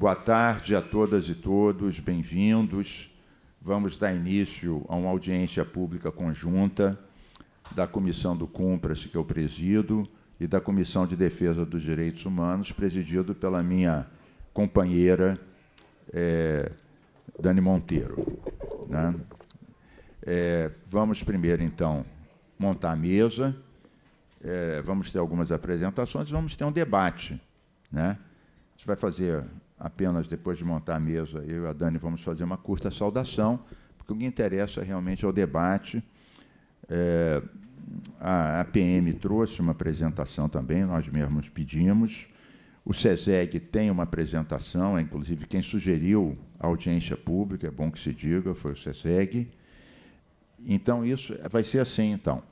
Boa tarde a todas e todos, bem-vindos. Vamos dar início a uma audiência pública conjunta da Comissão do Cumpras, que eu presido, e da Comissão de Defesa dos Direitos Humanos, presidido pela minha companheira é, Dani Monteiro. Né? É, vamos primeiro, então, montar a mesa, é, vamos ter algumas apresentações, vamos ter um debate. Né? A gente vai fazer apenas depois de montar a mesa, eu e a Dani vamos fazer uma curta saudação, porque o que interessa realmente é o debate. É, a APM trouxe uma apresentação também, nós mesmos pedimos. O SESEG tem uma apresentação, é inclusive quem sugeriu a audiência pública, é bom que se diga, foi o SESEG. Então, isso vai ser assim, então.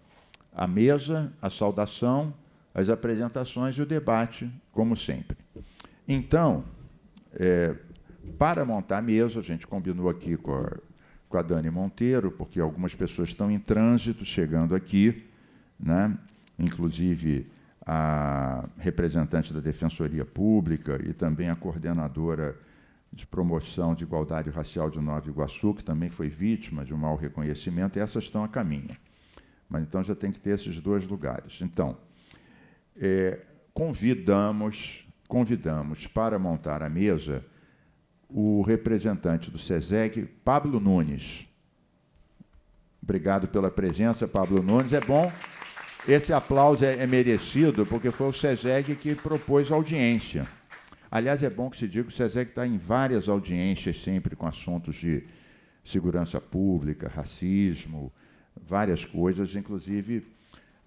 A mesa, a saudação, as apresentações e o debate, como sempre. Então, é, para montar a mesa, a gente combinou aqui com a, com a Dani Monteiro, porque algumas pessoas estão em trânsito chegando aqui, né? inclusive a representante da Defensoria Pública e também a coordenadora de promoção de igualdade racial de Nova Iguaçu, que também foi vítima de um mau reconhecimento, e essas estão a caminho. Mas então já tem que ter esses dois lugares. Então, é, convidamos convidamos para montar a mesa o representante do SESEG, Pablo Nunes. Obrigado pela presença, Pablo Nunes. É bom, esse aplauso é, é merecido, porque foi o SESEG que propôs a audiência. Aliás, é bom que se diga que o SESEG está em várias audiências, sempre com assuntos de segurança pública, racismo, várias coisas, inclusive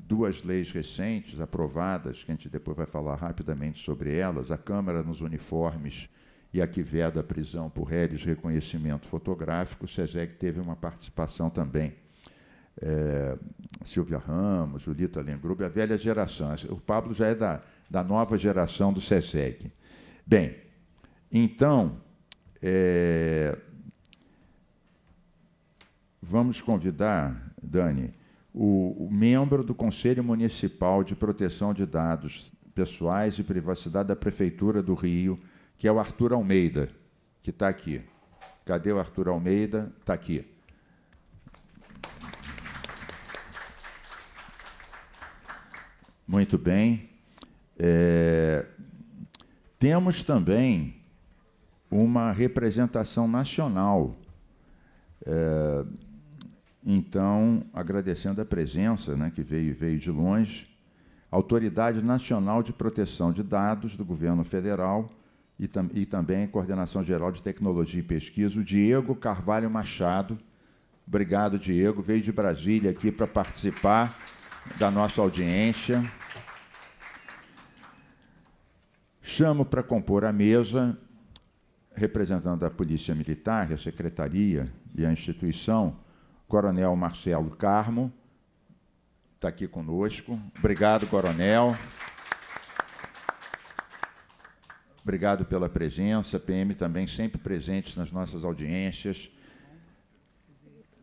duas leis recentes aprovadas, que a gente depois vai falar rapidamente sobre elas, a Câmara nos uniformes e a que veda a prisão por réis reconhecimento fotográfico, o SESEG teve uma participação também. É, Silvia Ramos, Julita Lengrube, a velha geração. O Pablo já é da, da nova geração do SESEG. Bem, então, é, vamos convidar, Dani, o, o membro do Conselho Municipal de Proteção de Dados Pessoais e Privacidade da Prefeitura do Rio, que é o Arthur Almeida, que está aqui. Cadê o Arthur Almeida? Está aqui. Muito bem. É, temos também uma representação nacional. É, então, agradecendo a presença, né, que veio veio de longe, Autoridade Nacional de Proteção de Dados do Governo Federal e, tam e também Coordenação Geral de Tecnologia e Pesquisa, o Diego Carvalho Machado. Obrigado, Diego. Veio de Brasília aqui para participar da nossa audiência. Chamo para compor a mesa, representando a Polícia Militar, a Secretaria e a instituição, Coronel Marcelo Carmo, está aqui conosco. Obrigado, Coronel. Obrigado pela presença, PM também sempre presente nas nossas audiências.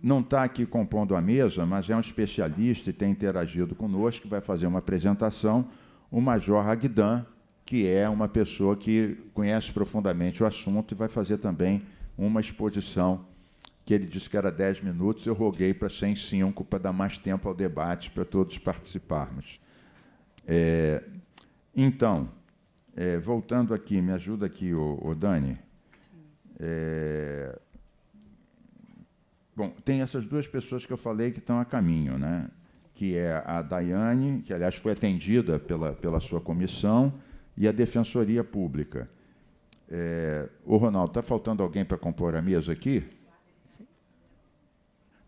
Não está aqui compondo a mesa, mas é um especialista e tem interagido conosco, vai fazer uma apresentação, o Major Agdan, que é uma pessoa que conhece profundamente o assunto e vai fazer também uma exposição que ele disse que era 10 minutos, eu roguei para 105 para dar mais tempo ao debate, para todos participarmos. É, então, é, voltando aqui, me ajuda aqui, o, o Dani. É, bom, tem essas duas pessoas que eu falei que estão a caminho, né? que é a Daiane, que aliás foi atendida pela, pela sua comissão, e a Defensoria Pública. É, o Ronaldo, está faltando alguém para compor a mesa aqui?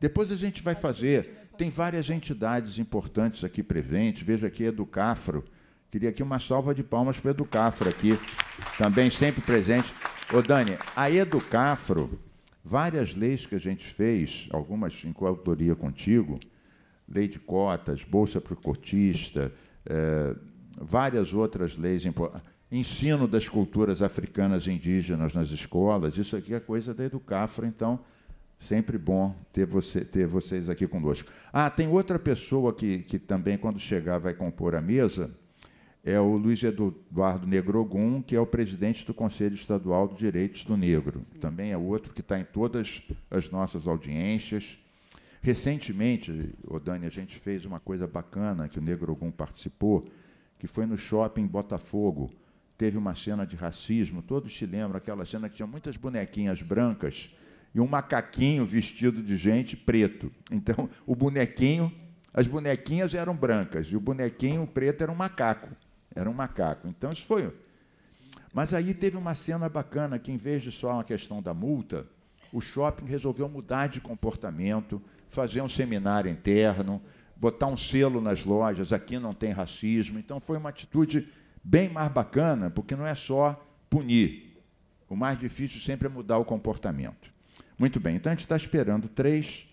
Depois a gente vai fazer. Tem várias entidades importantes aqui presentes. Veja aqui Educafro. Queria aqui uma salva de palmas para Educafro aqui, também sempre presente. Ô Dani, a Educafro, várias leis que a gente fez, algumas em coautoria contigo, lei de cotas, bolsa para o cotista, eh, várias outras leis importantes ensino das culturas africanas e indígenas nas escolas, isso aqui é coisa da Educafro. então Sempre bom ter, você, ter vocês aqui conosco. Ah, tem outra pessoa que, que também, quando chegar, vai compor a mesa. É o Luiz Eduardo Negrogum, que é o presidente do Conselho Estadual de Direitos do Negro. Sim. Também é outro que está em todas as nossas audiências. Recentemente, Dani, a gente fez uma coisa bacana que o Negrogum participou, que foi no shopping Botafogo. Teve uma cena de racismo, todos se lembram, aquela cena que tinha muitas bonequinhas brancas e um macaquinho vestido de gente preto. Então, o bonequinho, as bonequinhas eram brancas e o bonequinho preto era um macaco. Era um macaco. Então, isso foi. Mas aí teve uma cena bacana que, em vez de só uma questão da multa, o shopping resolveu mudar de comportamento, fazer um seminário interno, botar um selo nas lojas: aqui não tem racismo. Então, foi uma atitude bem mais bacana, porque não é só punir. O mais difícil sempre é mudar o comportamento. Muito bem, então a gente está esperando três.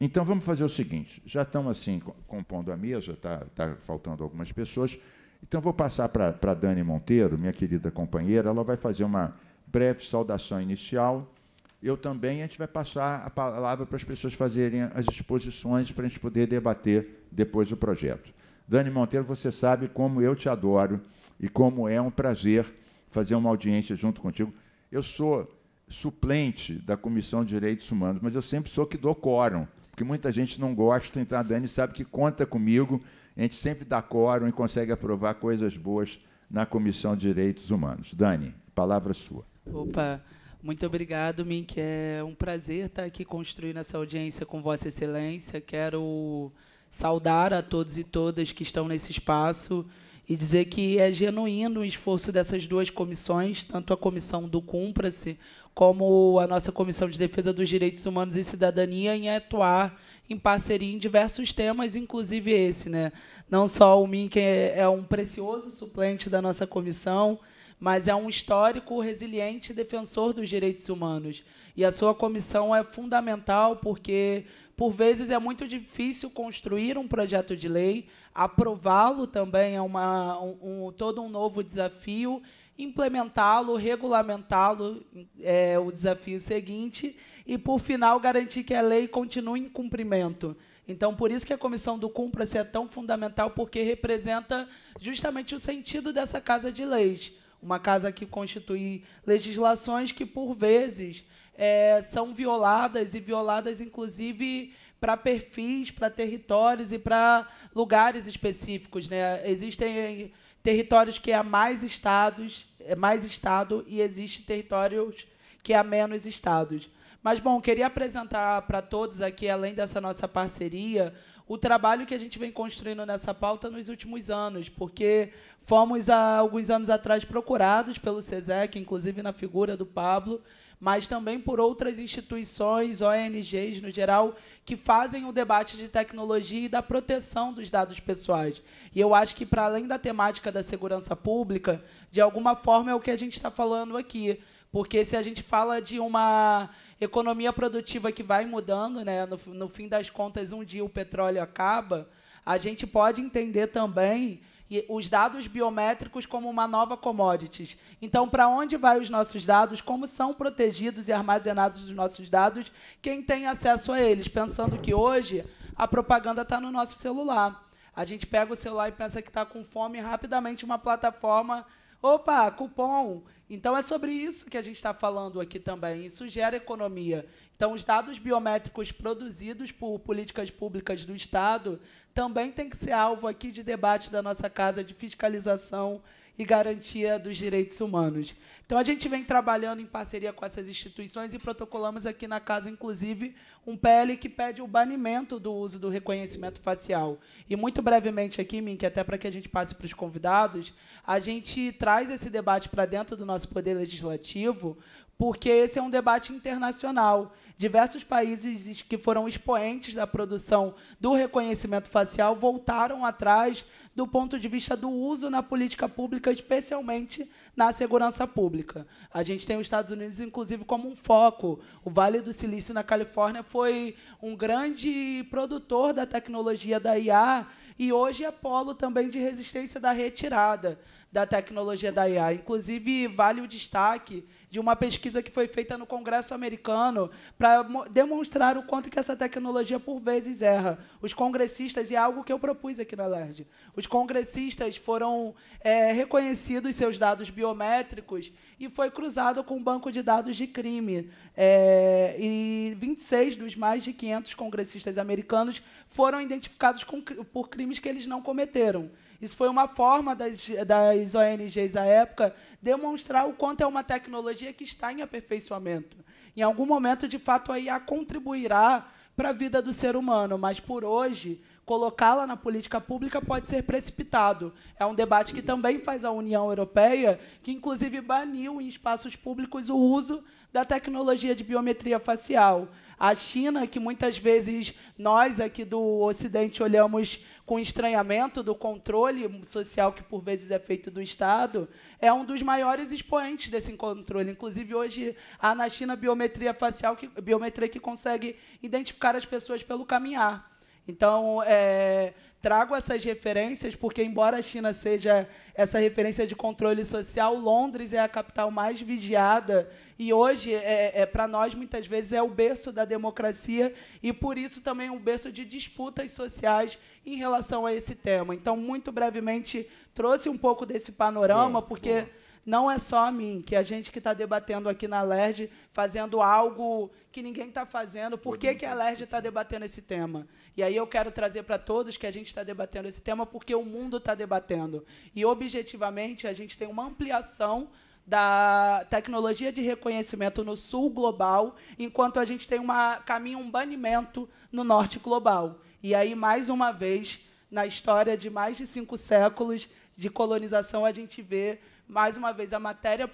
Então vamos fazer o seguinte: já estão assim compondo a mesa, está tá faltando algumas pessoas. Então vou passar para a Dani Monteiro, minha querida companheira, ela vai fazer uma breve saudação inicial. Eu também, a gente vai passar a palavra para as pessoas fazerem as exposições para a gente poder debater depois o projeto. Dani Monteiro, você sabe como eu te adoro e como é um prazer fazer uma audiência junto contigo. Eu sou suplente da Comissão de Direitos Humanos, mas eu sempre sou que dou quórum, porque muita gente não gosta, então a Dani sabe que conta comigo, a gente sempre dá quórum e consegue aprovar coisas boas na Comissão de Direitos Humanos. Dani, palavra sua. Opa, muito obrigado, Mink. que é um prazer estar aqui construindo essa audiência com Vossa Excelência. Quero saudar a todos e todas que estão nesse espaço e dizer que é genuíno o esforço dessas duas comissões, tanto a comissão do Cumpra-se, como a nossa Comissão de Defesa dos Direitos Humanos e Cidadania, em atuar em parceria em diversos temas, inclusive esse. Né? Não só o MIN, que é, é um precioso suplente da nossa comissão, mas é um histórico resiliente defensor dos direitos humanos. E a sua comissão é fundamental porque por vezes é muito difícil construir um projeto de lei, aprová-lo também é uma, um, um, todo um novo desafio, implementá-lo, regulamentá-lo é o desafio seguinte, e, por final, garantir que a lei continue em cumprimento. Então, por isso que a comissão do Cumpra-se é tão fundamental, porque representa justamente o sentido dessa Casa de Leis. Uma casa que constitui legislações que, por vezes, é, são violadas e violadas, inclusive, para perfis, para territórios e para lugares específicos. Né? Existem territórios que há é mais estados, é mais estado, e existem territórios que há é menos estados. Mas, bom, queria apresentar para todos aqui, além dessa nossa parceria, o trabalho que a gente vem construindo nessa pauta nos últimos anos, porque fomos, há alguns anos atrás, procurados pelo SESEC, inclusive na figura do Pablo, mas também por outras instituições, ONGs no geral, que fazem o debate de tecnologia e da proteção dos dados pessoais. E eu acho que, para além da temática da segurança pública, de alguma forma é o que a gente está falando aqui. Porque se a gente fala de uma economia produtiva que vai mudando, né, no, no fim das contas, um dia o petróleo acaba, a gente pode entender também e os dados biométricos como uma nova commodities. Então, para onde vai os nossos dados? Como são protegidos e armazenados os nossos dados? Quem tem acesso a eles? Pensando que hoje a propaganda está no nosso celular. A gente pega o celular e pensa que está com fome, rapidamente uma plataforma, opa, cupom. Então é sobre isso que a gente está falando aqui também. Isso gera economia. Então, os dados biométricos produzidos por políticas públicas do Estado também tem que ser alvo aqui de debate da nossa casa de fiscalização e garantia dos direitos humanos. Então, a gente vem trabalhando em parceria com essas instituições e protocolamos aqui na casa, inclusive, um PL que pede o banimento do uso do reconhecimento facial. E, muito brevemente aqui, Mink, até para que a gente passe para os convidados, a gente traz esse debate para dentro do nosso poder legislativo, porque esse é um debate internacional diversos países que foram expoentes da produção do reconhecimento facial voltaram atrás do ponto de vista do uso na política pública, especialmente na segurança pública. A gente tem os Estados Unidos, inclusive, como um foco. O Vale do Silício, na Califórnia, foi um grande produtor da tecnologia da IA e hoje é polo também de resistência da retirada da tecnologia da IA. Inclusive, vale o destaque de uma pesquisa que foi feita no Congresso americano para demonstrar o quanto que essa tecnologia, por vezes, erra. Os congressistas, e é algo que eu propus aqui na LERJ, os congressistas foram é, reconhecidos seus dados biométricos e foi cruzado com um banco de dados de crime. É, e 26 dos mais de 500 congressistas americanos foram identificados com, por crimes que eles não cometeram. Isso foi uma forma das, das ONGs à época demonstrar o quanto é uma tecnologia que está em aperfeiçoamento. Em algum momento, de fato, a IA contribuirá para a vida do ser humano, mas por hoje, colocá-la na política pública pode ser precipitado. É um debate que também faz a União Europeia, que inclusive baniu em espaços públicos o uso da tecnologia de biometria facial. A China, que muitas vezes nós aqui do Ocidente olhamos com estranhamento do controle social que por vezes é feito do Estado, é um dos maiores expoentes desse controle. Inclusive hoje há na China biometria facial, que, biometria que consegue identificar as pessoas pelo caminhar. Então, é, trago essas referências, porque, embora a China seja essa referência de controle social, Londres é a capital mais vigiada. E hoje, é, é para nós, muitas vezes, é o berço da democracia e, por isso, também um berço de disputas sociais em relação a esse tema. Então, muito brevemente, trouxe um pouco desse panorama, boa, porque boa. não é só a mim, que a gente que está debatendo aqui na LERJ, fazendo algo que ninguém está fazendo. Por que, que a LERJ está debatendo esse tema? E aí eu quero trazer para todos que a gente está debatendo esse tema porque o mundo está debatendo. E, objetivamente, a gente tem uma ampliação da tecnologia de reconhecimento no sul global, enquanto a gente tem uma um banimento no norte global. E aí mais uma vez, na história de mais de cinco séculos de colonização, a gente vê mais uma vez a matéria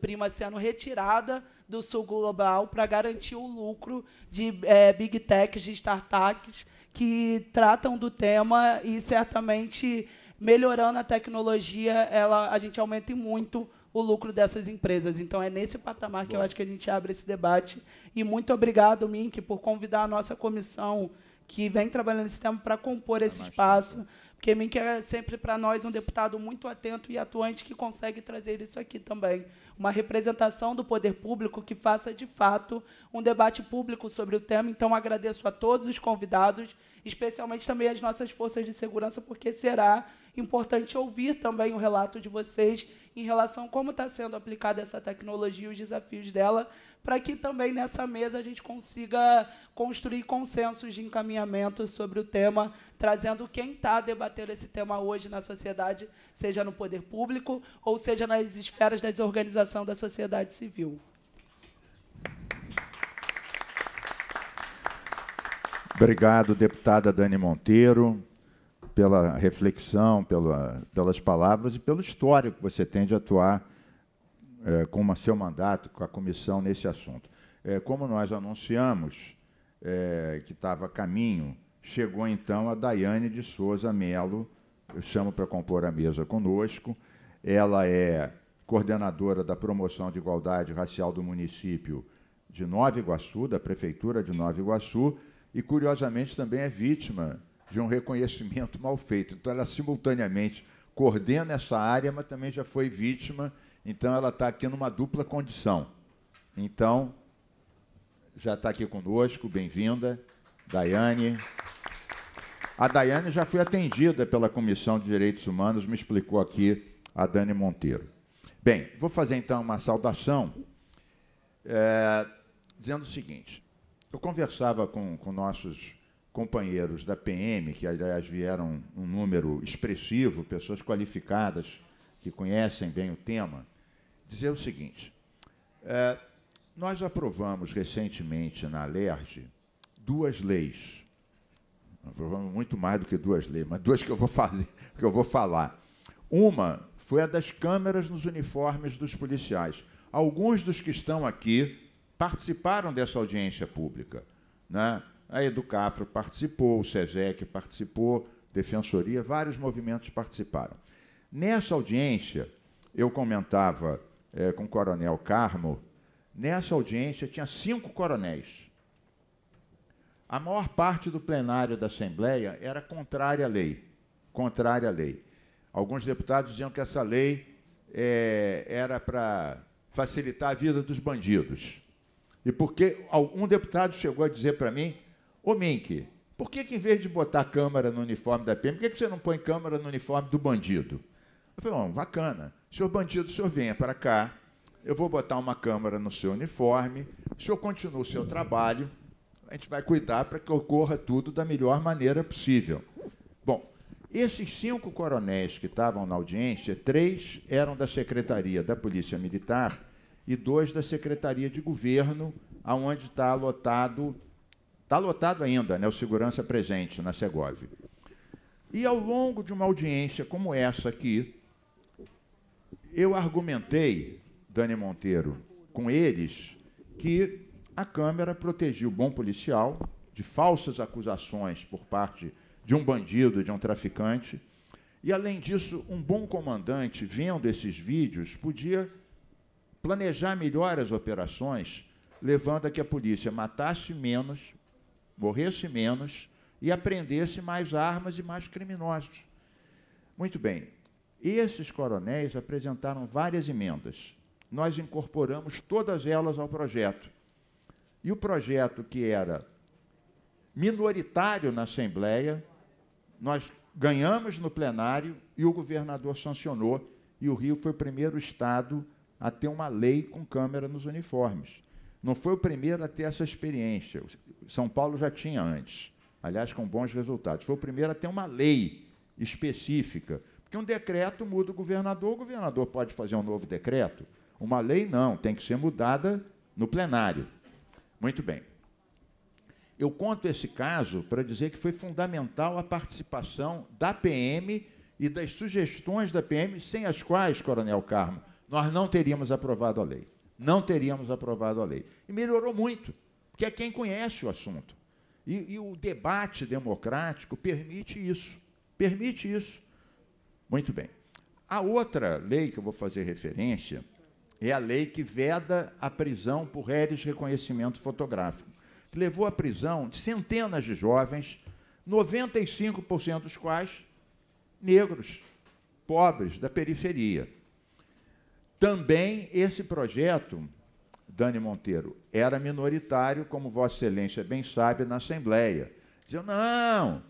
prima sendo retirada do sul global para garantir o lucro de é, big techs, de startups que tratam do tema e certamente melhorando a tecnologia, ela a gente aumenta muito o lucro dessas empresas. Então é nesse patamar Bom. que eu acho que a gente abre esse debate. E muito obrigado, Mink, por convidar a nossa comissão que vem trabalhando nesse tema para compor esse espaço. Porque Mink é sempre para nós um deputado muito atento e atuante que consegue trazer isso aqui também. Uma representação do poder público que faça, de fato, um debate público sobre o tema. Então, agradeço a todos os convidados, especialmente também às nossas forças de segurança, porque será importante ouvir também o relato de vocês em relação a como está sendo aplicada essa tecnologia e os desafios dela, para que também nessa mesa a gente consiga construir consensos de encaminhamento sobre o tema, trazendo quem está debatendo esse tema hoje na sociedade, seja no poder público ou seja nas esferas das organizações da sociedade civil. Obrigado, deputada Dani Monteiro pela reflexão, pela, pelas palavras e pelo histórico que você tem de atuar é, com o seu mandato, com a comissão nesse assunto. É, como nós anunciamos é, que estava a caminho, chegou então a Daiane de Souza Melo, eu chamo para compor a mesa conosco. Ela é coordenadora da promoção de igualdade racial do município de Nova Iguaçu, da prefeitura de Nova Iguaçu, e curiosamente também é vítima de um reconhecimento mal feito. Então, ela simultaneamente coordena essa área, mas também já foi vítima, então ela está aqui numa dupla condição. Então, já está aqui conosco, bem-vinda, Daiane. A Daiane já foi atendida pela Comissão de Direitos Humanos, me explicou aqui a Dani Monteiro. Bem, vou fazer então uma saudação, é, dizendo o seguinte: eu conversava com, com nossos companheiros da PM, que aliás vieram um número expressivo, pessoas qualificadas que conhecem bem o tema, dizer o seguinte: é, nós aprovamos recentemente na LERJ duas leis, aprovamos muito mais do que duas leis, mas duas que eu vou fazer, que eu vou falar. Uma foi a das câmeras nos uniformes dos policiais. Alguns dos que estão aqui participaram dessa audiência pública, né? A Educafro participou, o SESEC participou, Defensoria, vários movimentos participaram. Nessa audiência, eu comentava é, com o coronel Carmo, nessa audiência tinha cinco coronéis. A maior parte do plenário da Assembleia era contrária à lei. Contrária à lei. Alguns deputados diziam que essa lei é, era para facilitar a vida dos bandidos. E porque algum deputado chegou a dizer para mim Ô Mink, por que, que em vez de botar câmera no uniforme da PM, por que, que você não põe câmera no uniforme do bandido? Eu falei, oh, bacana. Senhor bandido, o senhor venha para cá, eu vou botar uma câmera no seu uniforme, o senhor continua o seu trabalho, a gente vai cuidar para que ocorra tudo da melhor maneira possível. Bom, esses cinco coronéis que estavam na audiência, três eram da Secretaria da Polícia Militar e dois da Secretaria de Governo, aonde está lotado Está lotado ainda, né, o segurança presente na Segov. E ao longo de uma audiência como essa aqui, eu argumentei, Dani Monteiro, com eles, que a Câmara protegia o bom policial de falsas acusações por parte de um bandido, de um traficante. E, além disso, um bom comandante, vendo esses vídeos, podia planejar melhor as operações, levando a que a polícia matasse menos morresse menos e aprendesse mais armas e mais criminosos. Muito bem, esses coronéis apresentaram várias emendas. Nós incorporamos todas elas ao projeto. E o projeto que era minoritário na Assembleia, nós ganhamos no plenário e o governador sancionou, e o Rio foi o primeiro estado a ter uma lei com câmera nos uniformes não foi o primeiro a ter essa experiência. São Paulo já tinha antes, aliás, com bons resultados. Foi o primeiro a ter uma lei específica, porque um decreto muda o governador, o governador pode fazer um novo decreto. Uma lei não, tem que ser mudada no plenário. Muito bem. Eu conto esse caso para dizer que foi fundamental a participação da PM e das sugestões da PM, sem as quais, Coronel Carmo, nós não teríamos aprovado a lei não teríamos aprovado a lei. E melhorou muito, porque é quem conhece o assunto. E, e o debate democrático permite isso. Permite isso. Muito bem. A outra lei que eu vou fazer referência é a lei que veda a prisão por réis reconhecimento fotográfico, que levou à prisão de centenas de jovens, 95% dos quais negros, pobres, da periferia. Também esse projeto, Dani Monteiro, era minoritário, como Vossa Excelência bem sabe, na Assembleia. dizendo não,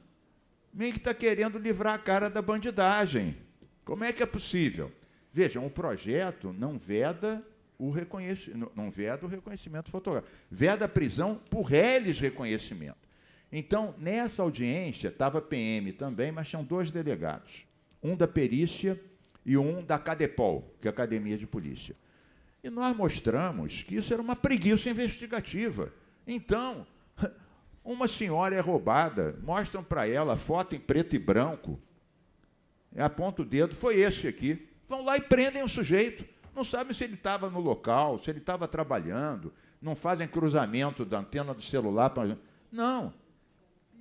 nem que está querendo livrar a cara da bandidagem. Como é que é possível? Vejam, o projeto não veda o reconhecimento, não veda o reconhecimento fotográfico, veda a prisão por reles reconhecimento. Então, nessa audiência, estava PM também, mas tinham dois delegados, um da perícia e um da Cadepol, que é a Academia de Polícia. E nós mostramos que isso era uma preguiça investigativa. Então, uma senhora é roubada, mostram para ela foto em preto e branco, é, aponta o dedo, foi esse aqui. Vão lá e prendem o sujeito. Não sabem se ele estava no local, se ele estava trabalhando, não fazem cruzamento da antena do celular. Pra... Não.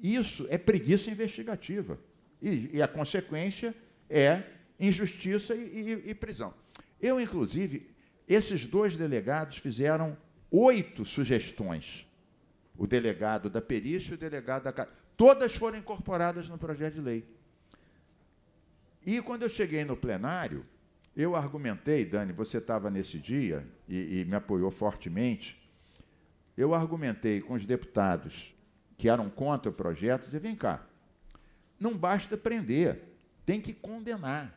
Isso é preguiça investigativa. E, e a consequência é injustiça e, e, e prisão. Eu, inclusive, esses dois delegados fizeram oito sugestões. O delegado da perícia e o delegado da... Todas foram incorporadas no projeto de lei. E quando eu cheguei no plenário, eu argumentei, Dani, você estava nesse dia e, e, me apoiou fortemente. Eu argumentei com os deputados que eram contra o projeto, de vem cá, não basta prender, tem que condenar.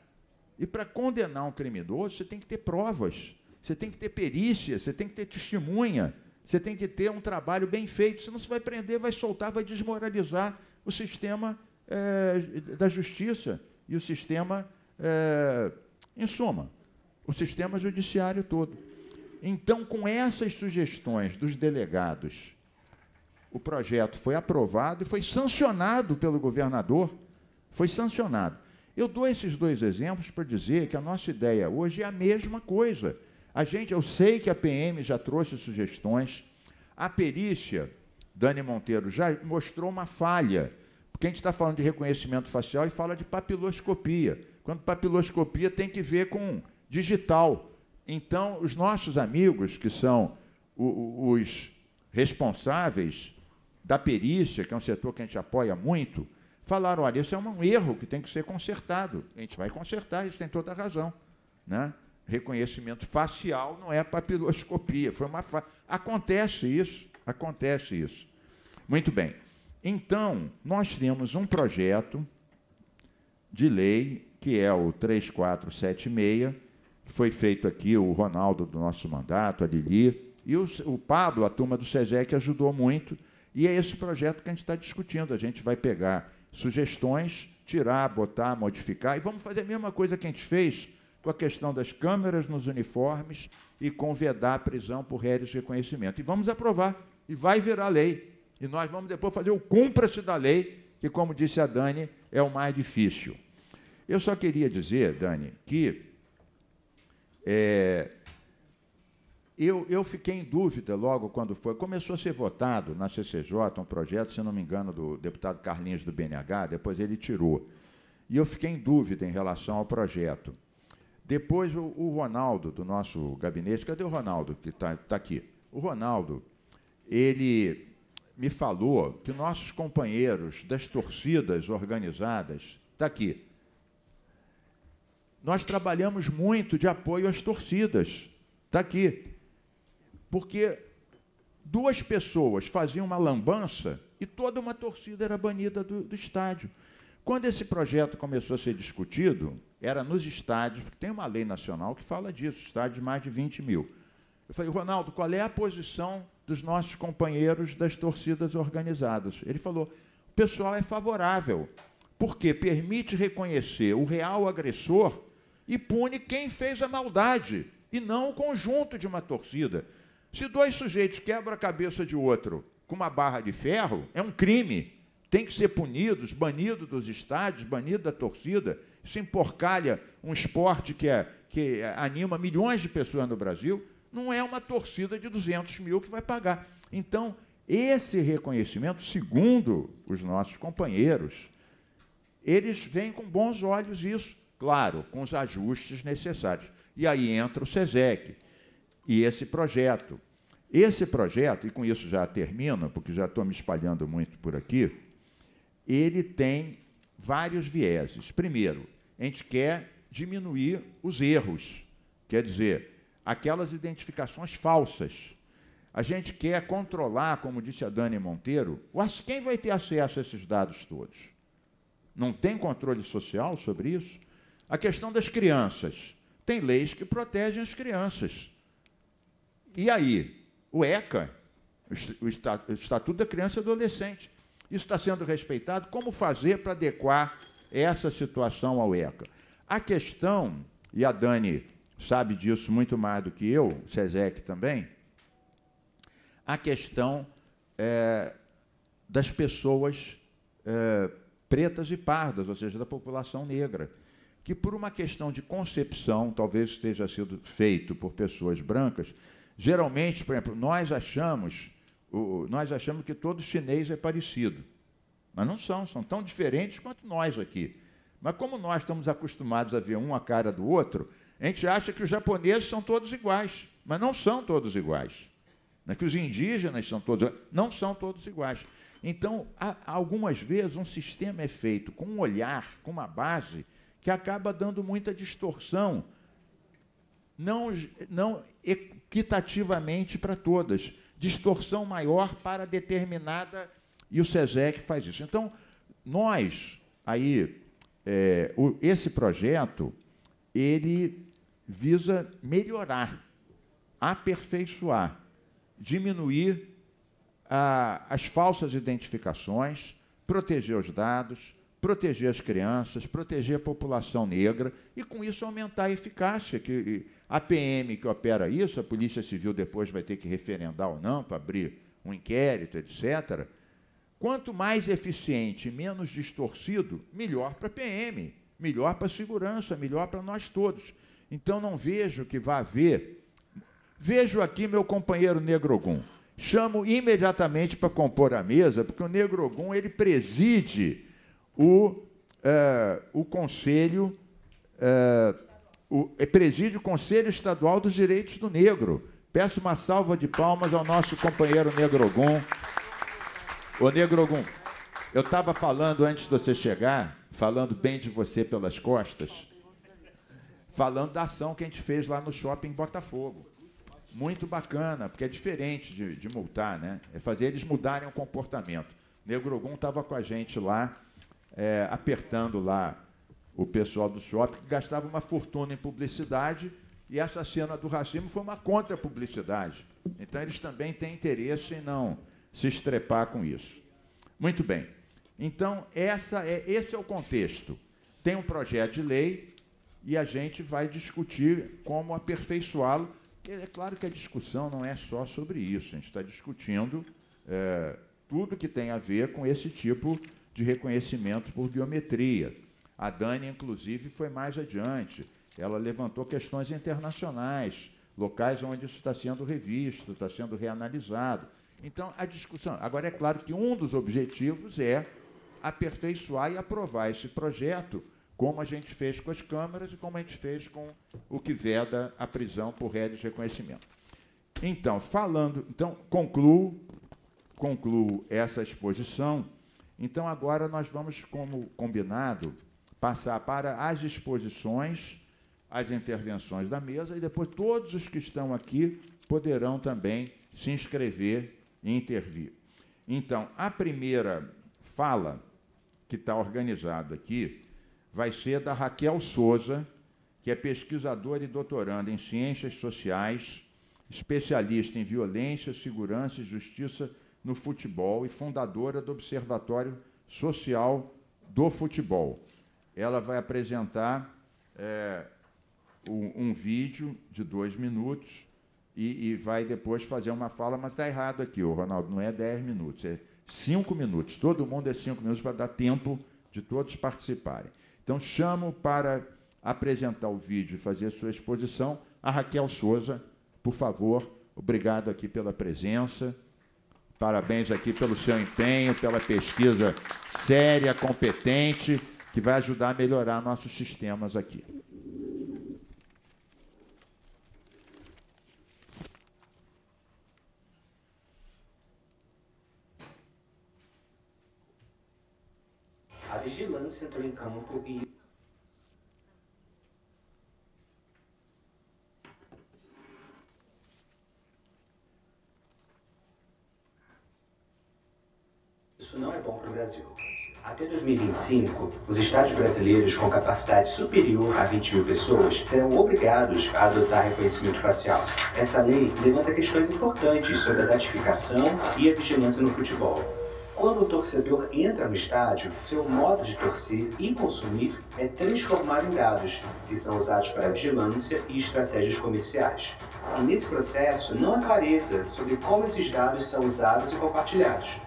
E para condenar um criminoso, você tem que ter provas, você tem que ter perícia, você tem que ter testemunha, você tem que ter um trabalho bem feito, senão você vai prender, vai soltar, vai desmoralizar o sistema é, da justiça e o sistema, é, em suma, o sistema judiciário todo. Então, com essas sugestões dos delegados, o projeto foi aprovado e foi sancionado pelo governador. Foi sancionado. Eu dou esses dois exemplos para dizer que a nossa ideia hoje é a mesma coisa. A gente, eu sei que a PM já trouxe sugestões, a perícia, Dani Monteiro, já mostrou uma falha, porque a gente está falando de reconhecimento facial e fala de papiloscopia, quando papiloscopia tem que ver com digital. Então, os nossos amigos, que são os responsáveis da perícia, que é um setor que a gente apoia muito, falaram: olha, isso é um erro que tem que ser consertado. A gente vai consertar, isso tem toda a razão. Né? Reconhecimento facial não é papiloscopia, foi uma fa... acontece isso, acontece isso. Muito bem. Então, nós temos um projeto de lei que é o 3476, que foi feito aqui o Ronaldo do nosso mandato, a Lili, e o, o Pablo, a turma do SESEC, ajudou muito, e é esse projeto que a gente está discutindo. A gente vai pegar sugestões, tirar, botar, modificar. E vamos fazer a mesma coisa que a gente fez com a questão das câmeras nos uniformes e com vedar a prisão por réis de reconhecimento. E vamos aprovar, e vai virar lei. E nós vamos depois fazer o cumpra-se da lei, que, como disse a Dani, é o mais difícil. Eu só queria dizer, Dani, que é, eu, eu fiquei em dúvida logo quando foi. Começou a ser votado na CCJ um projeto, se não me engano, do deputado Carlinhos do BNH, depois ele tirou. E eu fiquei em dúvida em relação ao projeto. Depois o, o Ronaldo, do nosso gabinete, cadê o Ronaldo que está tá aqui? O Ronaldo, ele me falou que nossos companheiros das torcidas organizadas, está aqui, nós trabalhamos muito de apoio às torcidas, está aqui. Porque duas pessoas faziam uma lambança e toda uma torcida era banida do, do estádio. Quando esse projeto começou a ser discutido, era nos estádios, porque tem uma lei nacional que fala disso, estádio de mais de 20 mil. Eu falei, Ronaldo, qual é a posição dos nossos companheiros das torcidas organizadas? Ele falou, o pessoal é favorável, porque permite reconhecer o real agressor e pune quem fez a maldade, e não o conjunto de uma torcida. Se dois sujeitos quebram a cabeça de outro com uma barra de ferro, é um crime. Tem que ser punidos, banido dos estádios, banido da torcida. Isso emporcalha um esporte que, é, que anima milhões de pessoas no Brasil. Não é uma torcida de 200 mil que vai pagar. Então, esse reconhecimento, segundo os nossos companheiros, eles veem com bons olhos isso, claro, com os ajustes necessários. E aí entra o SESEC e esse projeto. Esse projeto, e com isso já termino, porque já estou me espalhando muito por aqui, ele tem vários vieses. Primeiro, a gente quer diminuir os erros, quer dizer, aquelas identificações falsas. A gente quer controlar, como disse a Dani Monteiro, quem vai ter acesso a esses dados todos? Não tem controle social sobre isso? A questão das crianças. Tem leis que protegem as crianças. E aí? O ECA, o Estatuto da Criança e Adolescente. Isso está sendo respeitado. Como fazer para adequar essa situação ao ECA? A questão, e a Dani sabe disso muito mais do que eu, o SESEC também, a questão é, das pessoas é, pretas e pardas, ou seja, da população negra, que por uma questão de concepção, talvez esteja sendo feito por pessoas brancas, Geralmente, por exemplo, nós achamos, nós achamos que todo chinês é parecido. Mas não são, são tão diferentes quanto nós aqui. Mas como nós estamos acostumados a ver um a cara do outro, a gente acha que os japoneses são todos iguais, mas não são todos iguais. Não é que os indígenas são todos iguais, não são todos iguais. Então, algumas vezes, um sistema é feito com um olhar, com uma base, que acaba dando muita distorção não, não equitativamente para todas, distorção maior para determinada, e o SESEC faz isso. Então, nós, aí, é, o, esse projeto, ele visa melhorar, aperfeiçoar, diminuir a, as falsas identificações, proteger os dados, proteger as crianças, proteger a população negra e, com isso, aumentar a eficácia. Que a PM que opera isso, a Polícia Civil depois vai ter que referendar ou não para abrir um inquérito, etc. Quanto mais eficiente, menos distorcido, melhor para a PM, melhor para a segurança, melhor para nós todos. Então, não vejo que vá haver. Vejo aqui meu companheiro Negro Gum, Chamo imediatamente para compor a mesa, porque o Gum ele preside o, é, o Conselho. É, o, é, preside o Conselho Estadual dos Direitos do Negro. Peço uma salva de palmas ao nosso companheiro negro Gum. Ô gum eu estava falando antes de você chegar, falando bem de você pelas costas, falando da ação que a gente fez lá no shopping Botafogo. Muito bacana, porque é diferente de, de multar, né? É fazer eles mudarem o comportamento. negro gum estava com a gente lá é, apertando lá o pessoal do shopping, que gastava uma fortuna em publicidade, e essa cena do racismo foi uma contra-publicidade. Então, eles também têm interesse em não se estrepar com isso. Muito bem. Então, essa é, esse é o contexto. Tem um projeto de lei e a gente vai discutir como aperfeiçoá-lo. É claro que a discussão não é só sobre isso, a gente está discutindo é, tudo que tem a ver com esse tipo de de reconhecimento por biometria. A Dani, inclusive, foi mais adiante. Ela levantou questões internacionais, locais onde isso está sendo revisto, está sendo reanalisado. Então, a discussão. Agora, é claro que um dos objetivos é aperfeiçoar e aprovar esse projeto, como a gente fez com as câmaras e como a gente fez com o que veda a prisão por ré de reconhecimento. Então, falando, então concluo, concluo essa exposição então, agora nós vamos, como combinado, passar para as exposições, as intervenções da mesa e depois todos os que estão aqui poderão também se inscrever e intervir. Então, a primeira fala que está organizada aqui vai ser da Raquel Souza, que é pesquisadora e doutoranda em ciências sociais, especialista em violência, segurança e justiça no futebol e fundadora do Observatório Social do Futebol. Ela vai apresentar é, um, um, vídeo de dois minutos e, e, vai depois fazer uma fala, mas está errado aqui, o Ronaldo, não é dez minutos, é cinco minutos. Todo mundo é cinco minutos para dar tempo de todos participarem. Então, chamo para apresentar o vídeo e fazer sua exposição a Raquel Souza, por favor. Obrigado aqui pela presença. Parabéns aqui pelo seu empenho, pela pesquisa séria, competente, que vai ajudar a melhorar nossos sistemas aqui. A vigilância do encampo campo e Isso não é bom para o Brasil. Até 2025, os estados brasileiros com capacidade superior a 20 mil pessoas serão obrigados a adotar reconhecimento facial. Essa lei levanta questões importantes sobre a datificação e a vigilância no futebol. Quando o torcedor entra no estádio, seu modo de torcer e consumir é transformado em dados, que são usados para vigilância e estratégias comerciais. E nesse processo, não há clareza sobre como esses dados são usados e compartilhados.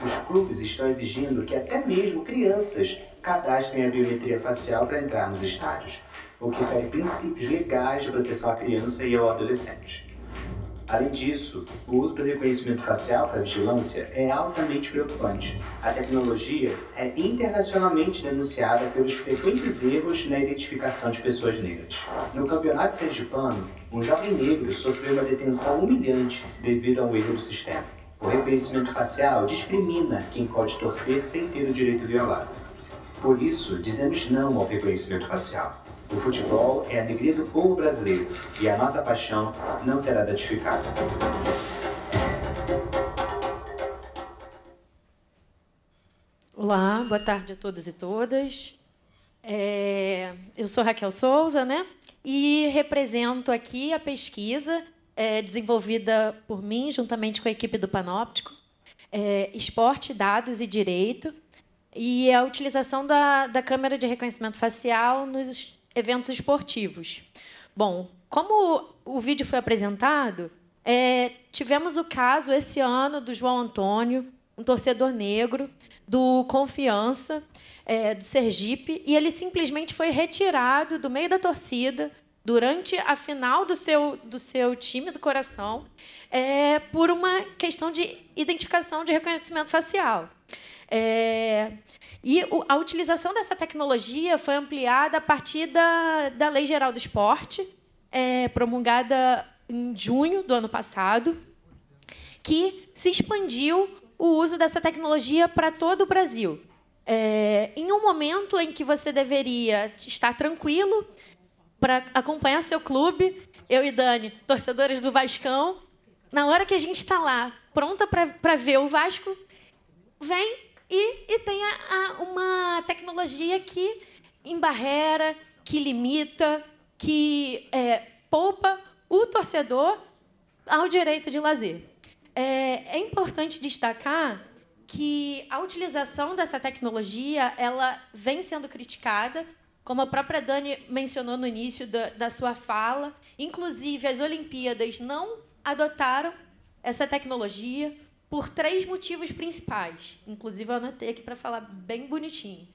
Os clubes estão exigindo que até mesmo crianças cadastrem a biometria facial para entrar nos estádios, o que fere princípios legais de proteção à criança e ao adolescente. Além disso, o uso do reconhecimento facial para vigilância é altamente preocupante. A tecnologia é internacionalmente denunciada pelos frequentes erros na identificação de pessoas negras. No campeonato sergipano, um jovem negro sofreu uma detenção humilhante devido ao erro do sistema. O reconhecimento facial discrimina quem pode torcer sem ter o direito violado. Por isso, dizemos não ao reconhecimento facial. O futebol é a alegria do povo brasileiro e a nossa paixão não será datificada. Olá, boa tarde a todos e todas. É, eu sou Raquel Souza, né? E represento aqui a pesquisa é, desenvolvida por mim, juntamente com a equipe do Panóptico, é, Esporte, Dados e Direito, e é a utilização da, da câmera de reconhecimento facial nos eventos esportivos. Bom, como o vídeo foi apresentado, é, tivemos o caso esse ano do João Antônio, um torcedor negro, do Confiança, é, do Sergipe, e ele simplesmente foi retirado do meio da torcida durante a final do seu, do seu time do coração é, por uma questão de identificação de reconhecimento facial. É, e o, a utilização dessa tecnologia foi ampliada a partir da, da Lei Geral do Esporte, é, promulgada em junho do ano passado, que se expandiu o uso dessa tecnologia para todo o Brasil. É, em um momento em que você deveria estar tranquilo, para acompanhar seu clube, eu e Dani, torcedores do Vascão. Na hora que a gente está lá, pronta para ver o Vasco, vem e, e tem a, a, uma tecnologia que embarrera, que limita, que é, poupa o torcedor ao direito de lazer. É, é importante destacar que a utilização dessa tecnologia ela vem sendo criticada como a própria Dani mencionou no início da, da sua fala, inclusive as Olimpíadas não adotaram essa tecnologia por três motivos principais. Inclusive, eu anotei aqui para falar bem bonitinho.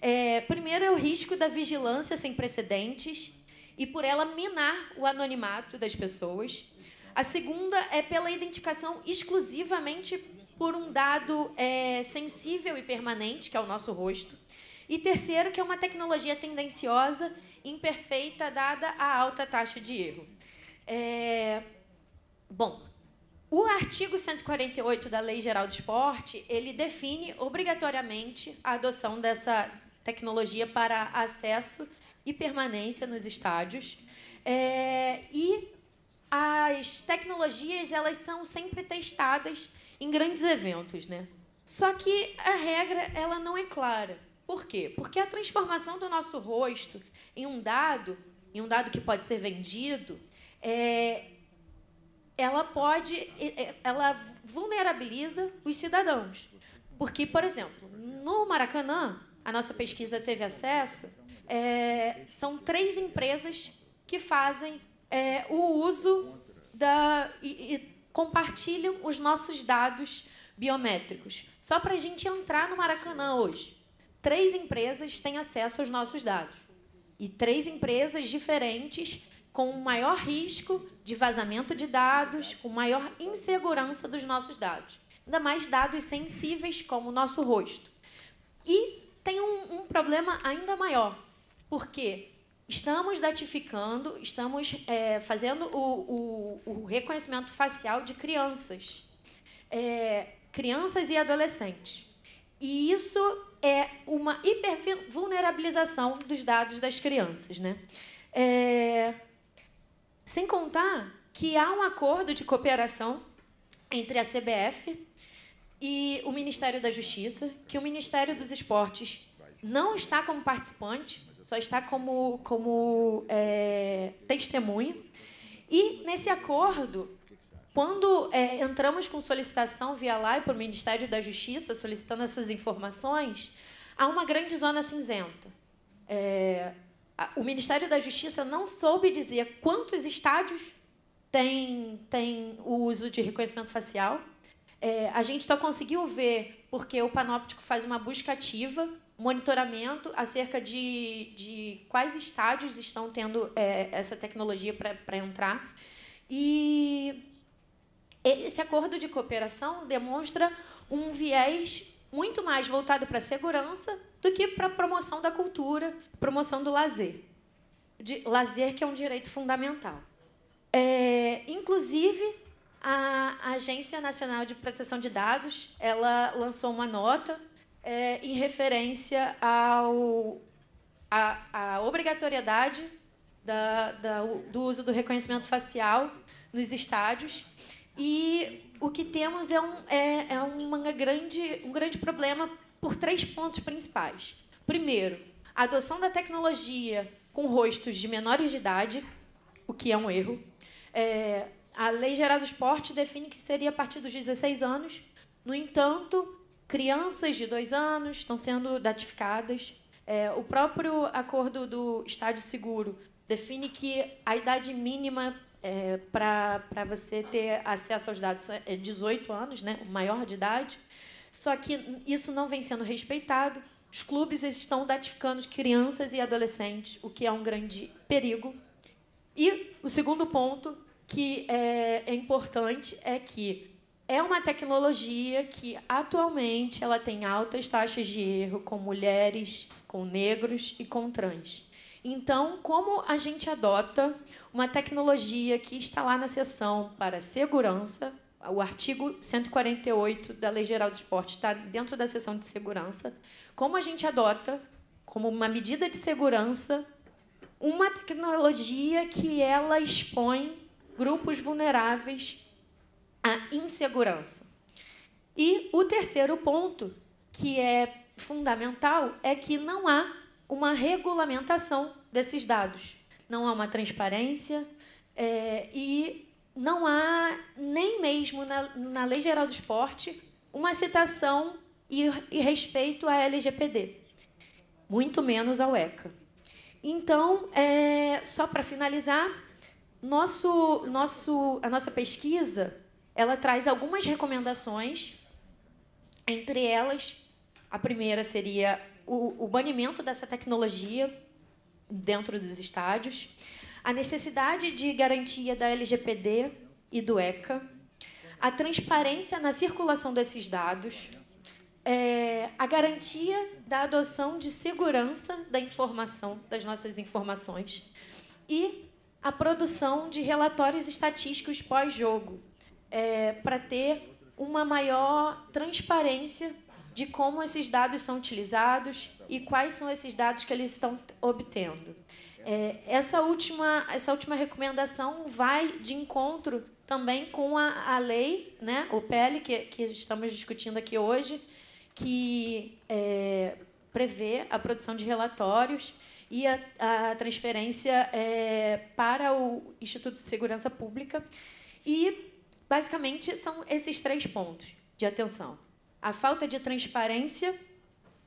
É, primeiro é o risco da vigilância sem precedentes e por ela minar o anonimato das pessoas. A segunda é pela identificação exclusivamente por um dado é, sensível e permanente, que é o nosso rosto. E terceiro, que é uma tecnologia tendenciosa, imperfeita, dada a alta taxa de erro. É... Bom, o artigo 148 da Lei Geral do Esporte, ele define obrigatoriamente a adoção dessa tecnologia para acesso e permanência nos estádios. É... E as tecnologias, elas são sempre testadas em grandes eventos, né? Só que a regra, ela não é clara. Por quê? Porque a transformação do nosso rosto em um dado, em um dado que pode ser vendido, é, ela pode, ela vulnerabiliza os cidadãos. Porque, por exemplo, no Maracanã, a nossa pesquisa teve acesso, é, são três empresas que fazem é, o uso da, e, e compartilham os nossos dados biométricos. Só para a gente entrar no Maracanã hoje três empresas têm acesso aos nossos dados. E três empresas diferentes com maior risco de vazamento de dados, com maior insegurança dos nossos dados. Ainda mais dados sensíveis como o nosso rosto. E tem um, um problema ainda maior, porque estamos datificando, estamos é, fazendo o, o, o, reconhecimento facial de crianças, é, crianças e adolescentes. E isso é uma hipervulnerabilização dos dados das crianças. Né? É... Sem contar que há um acordo de cooperação entre a CBF e o Ministério da Justiça, que o Ministério dos Esportes não está como participante, só está como, como é, testemunha. E, nesse acordo, quando é, entramos com solicitação via LAI para o Ministério da Justiça, solicitando essas informações, há uma grande zona cinzenta. É, o Ministério da Justiça não soube dizer quantos estádios tem, tem o uso de reconhecimento facial. É, a gente só conseguiu ver porque o Panóptico faz uma busca ativa, monitoramento acerca de, de quais estádios estão tendo é, essa tecnologia para entrar. E esse acordo de cooperação demonstra um viés muito mais voltado para a segurança do que para a promoção da cultura, promoção do lazer. De, lazer, que é um direito fundamental. É, inclusive, a Agência Nacional de Proteção de Dados ela lançou uma nota é, em referência à a, a obrigatoriedade da, da, do uso do reconhecimento facial nos estádios. E o que temos é um, é, é uma grande, um grande problema por três pontos principais. Primeiro, a adoção da tecnologia com rostos de menores de idade, o que é um erro. É, a Lei Geral do Esporte define que seria a partir dos 16 anos. No entanto, crianças de dois anos estão sendo datificadas. É, o próprio acordo do Estádio Seguro define que a idade mínima é, para você ter acesso aos dados é 18 anos, né, maior de idade. Só que isso não vem sendo respeitado. Os clubes estão datificando crianças e adolescentes, o que é um grande perigo. E o segundo ponto que é, é importante é que é uma tecnologia que atualmente ela tem altas taxas de erro com mulheres, com negros e com trans. Então, como a gente adota uma tecnologia que está lá na seção para segurança, o artigo 148 da Lei Geral do Esporte está dentro da seção de segurança, como a gente adota como uma medida de segurança uma tecnologia que ela expõe grupos vulneráveis à insegurança. E o terceiro ponto, que é fundamental, é que não há uma regulamentação desses dados. Não há uma transparência é, e não há nem mesmo na, na Lei Geral do Esporte uma citação e, e respeito à LGPD, muito menos ao ECA. Então, é, só para finalizar, nosso, nosso, a nossa pesquisa ela traz algumas recomendações, entre elas, a primeira seria o, o banimento dessa tecnologia dentro dos estádios, a necessidade de garantia da LGPD e do ECA, a transparência na circulação desses dados, é, a garantia da adoção de segurança da informação, das nossas informações, e a produção de relatórios estatísticos pós-jogo, é, para ter uma maior transparência de como esses dados são utilizados e quais são esses dados que eles estão obtendo. É, essa, última, essa última recomendação vai de encontro também com a, a lei, né, o PL, que, que estamos discutindo aqui hoje, que é, prevê a produção de relatórios e a, a transferência é, para o Instituto de Segurança Pública. E, basicamente, são esses três pontos de atenção a falta de transparência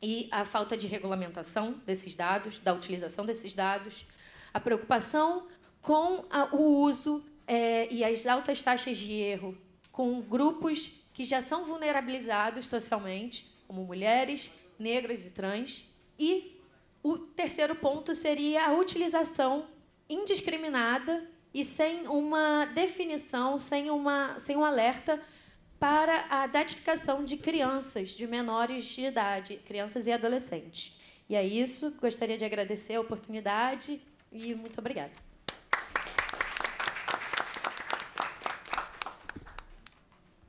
e a falta de regulamentação desses dados, da utilização desses dados, a preocupação com a, o uso é, e as altas taxas de erro com grupos que já são vulnerabilizados socialmente, como mulheres, negras e trans. E o terceiro ponto seria a utilização indiscriminada e sem uma definição, sem, uma, sem um alerta para a datificação de crianças, de menores de idade, crianças e adolescentes. E é isso, gostaria de agradecer a oportunidade e muito obrigada.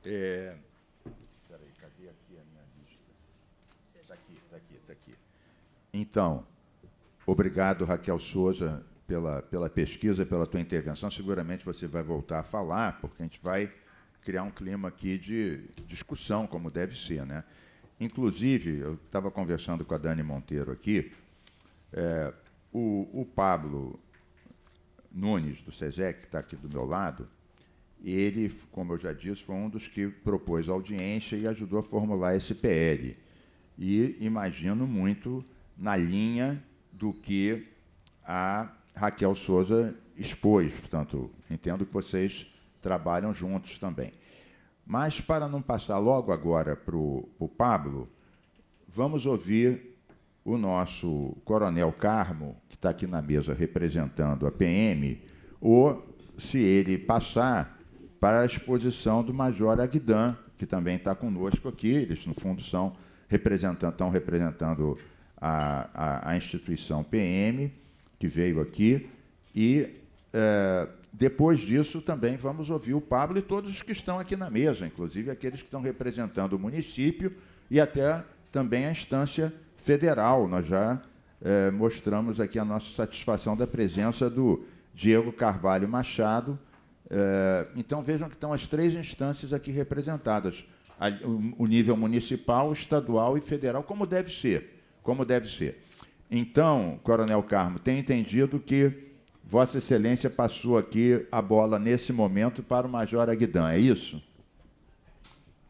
É... Peraí, cadê aqui a minha lista? Está aqui, está aqui, está aqui. Então, obrigado, Raquel Souza, pela, pela pesquisa, pela tua intervenção. Seguramente você vai voltar a falar, porque a gente vai criar um clima aqui de discussão, como deve ser. Né? Inclusive, eu estava conversando com a Dani Monteiro aqui, é, o, o Pablo Nunes, do SESEC, que está aqui do meu lado, ele, como eu já disse, foi um dos que propôs a audiência e ajudou a formular esse PL. E imagino muito na linha do que a Raquel Souza expôs. Portanto, entendo que vocês trabalham juntos também. Mas, para não passar logo agora para o Pablo, vamos ouvir o nosso Coronel Carmo, que está aqui na mesa representando a PM, ou, se ele passar, para a exposição do Major Aguidan, que também está conosco aqui. Eles, no fundo, são representando, estão representando a, a, a instituição PM, que veio aqui, e é, depois disso, também vamos ouvir o Pablo e todos os que estão aqui na mesa, inclusive aqueles que estão representando o município e até também a instância federal. Nós já eh, mostramos aqui a nossa satisfação da presença do Diego Carvalho Machado. Eh, então vejam que estão as três instâncias aqui representadas: a, o, o nível municipal, estadual e federal, como deve ser. Como deve ser. Então, Coronel Carmo, tem entendido que Vossa Excelência passou aqui a bola nesse momento para o Major Aguidan, é isso?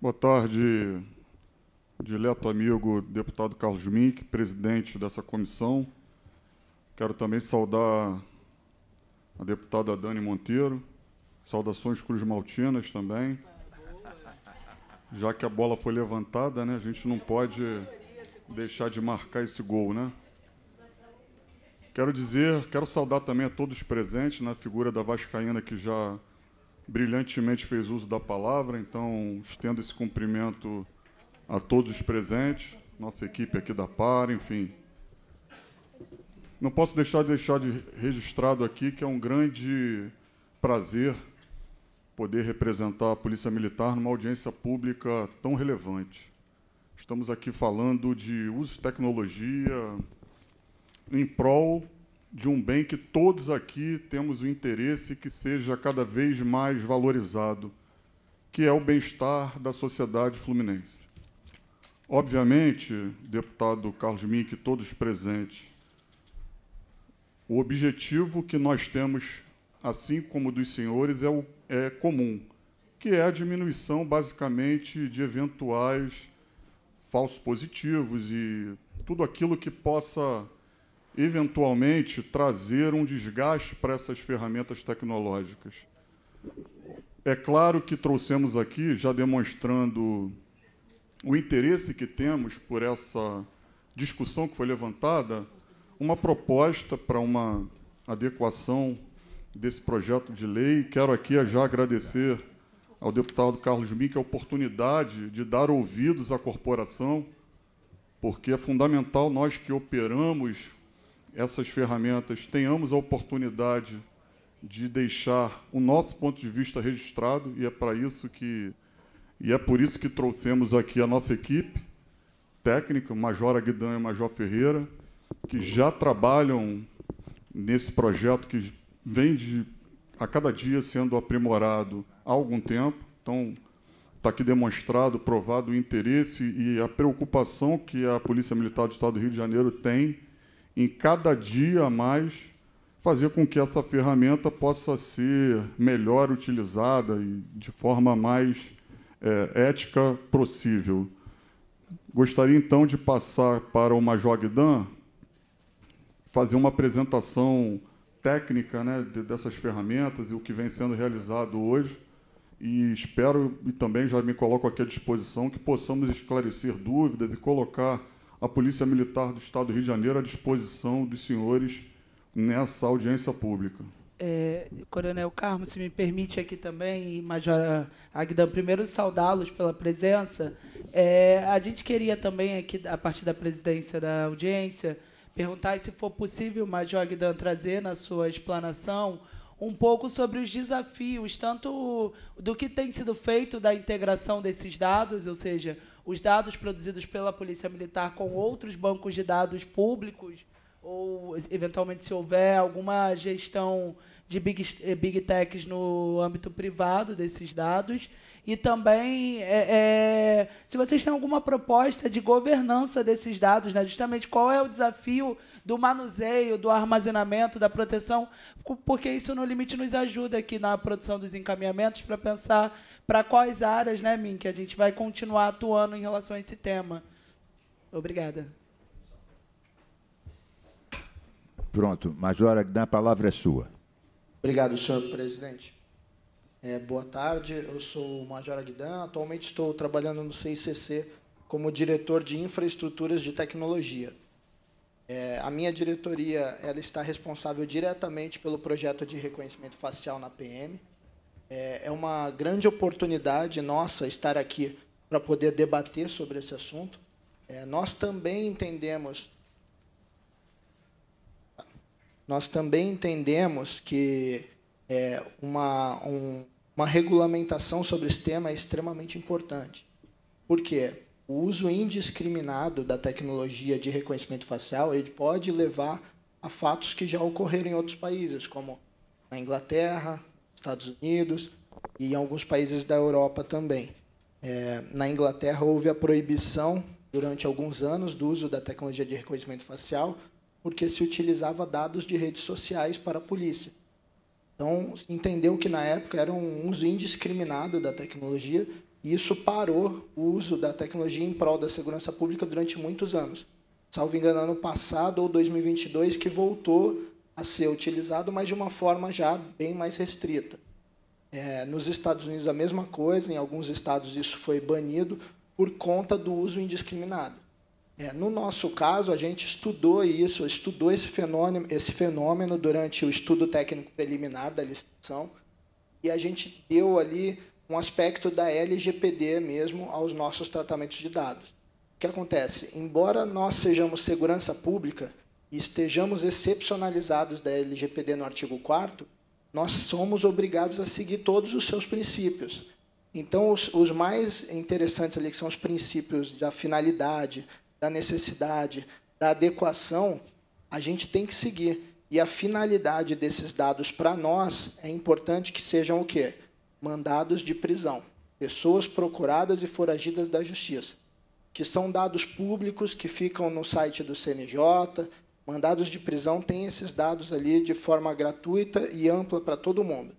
Boa tarde, dileto amigo deputado Carlos Mink, presidente dessa comissão. Quero também saudar a deputada Dani Monteiro, saudações Cruz Maltinas também. Já que a bola foi levantada, né, a gente não pode deixar de marcar esse gol, né? Quero dizer, quero saudar também a todos presentes, na né? figura da Vascaína, que já brilhantemente fez uso da palavra, então estendo esse cumprimento a todos os presentes, nossa equipe aqui da PAR, enfim. Não posso deixar de deixar de registrado aqui que é um grande prazer poder representar a Polícia Militar numa audiência pública tão relevante. Estamos aqui falando de uso de tecnologia, em prol de um bem que todos aqui temos o interesse que seja cada vez mais valorizado, que é o bem-estar da sociedade fluminense. Obviamente, deputado Carlos Mink, todos presentes, o objetivo que nós temos, assim como dos senhores, é, o, é comum, que é a diminuição, basicamente, de eventuais falsos positivos e tudo aquilo que possa eventualmente trazer um desgaste para essas ferramentas tecnológicas. É claro que trouxemos aqui, já demonstrando o interesse que temos por essa discussão que foi levantada, uma proposta para uma adequação desse projeto de lei. Quero aqui já agradecer ao deputado Carlos Mink a oportunidade de dar ouvidos à corporação, porque é fundamental nós que operamos essas ferramentas, tenhamos a oportunidade de deixar o nosso ponto de vista registrado e é para isso que e é por isso que trouxemos aqui a nossa equipe técnica, o Major Aguidan e o Major Ferreira, que já trabalham nesse projeto que vem de, a cada dia sendo aprimorado há algum tempo. Então, está aqui demonstrado, provado o interesse e a preocupação que a Polícia Militar do Estado do Rio de Janeiro tem em cada dia a mais fazer com que essa ferramenta possa ser melhor utilizada e de forma mais é, ética possível. Gostaria então de passar para o Major Guidan fazer uma apresentação técnica né, dessas ferramentas e o que vem sendo realizado hoje. E espero, e também já me coloco aqui à disposição, que possamos esclarecer dúvidas e colocar a Polícia Militar do Estado do Rio de Janeiro à disposição dos senhores nessa audiência pública. É, Coronel Carmo, se me permite aqui também, e Major Agdan, primeiro saudá-los pela presença. É, a gente queria também, aqui, a partir da presidência da audiência, perguntar se for possível, Major Agdan, trazer na sua explanação um pouco sobre os desafios, tanto do que tem sido feito da integração desses dados, ou seja, os dados produzidos pela Polícia Militar com outros bancos de dados públicos, ou eventualmente se houver alguma gestão de big, eh, big techs no âmbito privado desses dados. E também, é, é, se vocês têm alguma proposta de governança desses dados, né? justamente qual é o desafio do manuseio, do armazenamento, da proteção, porque isso no limite nos ajuda aqui na produção dos encaminhamentos para pensar para quais áreas, né, Min, que a gente vai continuar atuando em relação a esse tema. Obrigada. Pronto. Major Agdan, a palavra é sua. Obrigado, senhor presidente. É, boa tarde, eu sou o Major Aguidan, Atualmente estou trabalhando no CICC como diretor de infraestruturas de tecnologia. É, a minha diretoria ela está responsável diretamente pelo projeto de reconhecimento facial na PM. É, é uma grande oportunidade nossa estar aqui para poder debater sobre esse assunto. É, nós também entendemos nós também entendemos que é, uma, um, uma regulamentação sobre esse tema é extremamente importante. Por quê? o uso indiscriminado da tecnologia de reconhecimento facial ele pode levar a fatos que já ocorreram em outros países, como na Inglaterra, Estados Unidos e em alguns países da Europa também. É, na Inglaterra houve a proibição durante alguns anos do uso da tecnologia de reconhecimento facial, porque se utilizava dados de redes sociais para a polícia. Então, se entendeu que na época era um uso indiscriminado da tecnologia isso parou o uso da tecnologia em prol da segurança pública durante muitos anos. Salvo engano, ano passado ou 2022, que voltou a ser utilizado, mas de uma forma já bem mais restrita. É, nos Estados Unidos, a mesma coisa, em alguns estados isso foi banido por conta do uso indiscriminado. É, no nosso caso, a gente estudou isso, estudou esse fenômeno, esse fenômeno durante o estudo técnico preliminar da licitação, e a gente deu ali um aspecto da LGPD mesmo aos nossos tratamentos de dados. O que acontece? Embora nós sejamos segurança pública e estejamos excepcionalizados da LGPD no artigo 4 nós somos obrigados a seguir todos os seus princípios. Então, os, os mais interessantes ali, que são os princípios da finalidade, da necessidade, da adequação, a gente tem que seguir. E a finalidade desses dados para nós é importante que sejam o quê? mandados de prisão, pessoas procuradas e foragidas da justiça, que são dados públicos que ficam no site do CNJ. Mandados de prisão têm esses dados ali de forma gratuita e ampla para todo mundo.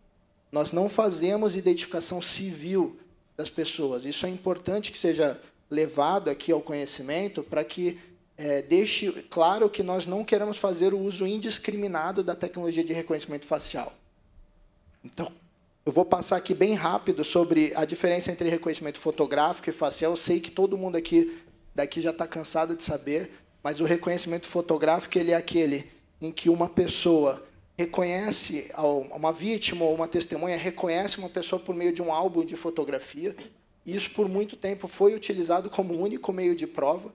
Nós não fazemos identificação civil das pessoas. Isso é importante que seja levado aqui ao conhecimento para que é, deixe claro que nós não queremos fazer o uso indiscriminado da tecnologia de reconhecimento facial. Então, eu vou passar aqui bem rápido sobre a diferença entre reconhecimento fotográfico e facial. Eu sei que todo mundo aqui daqui já está cansado de saber, mas o reconhecimento fotográfico ele é aquele em que uma pessoa reconhece uma vítima ou uma testemunha reconhece uma pessoa por meio de um álbum de fotografia. Isso por muito tempo foi utilizado como único meio de prova,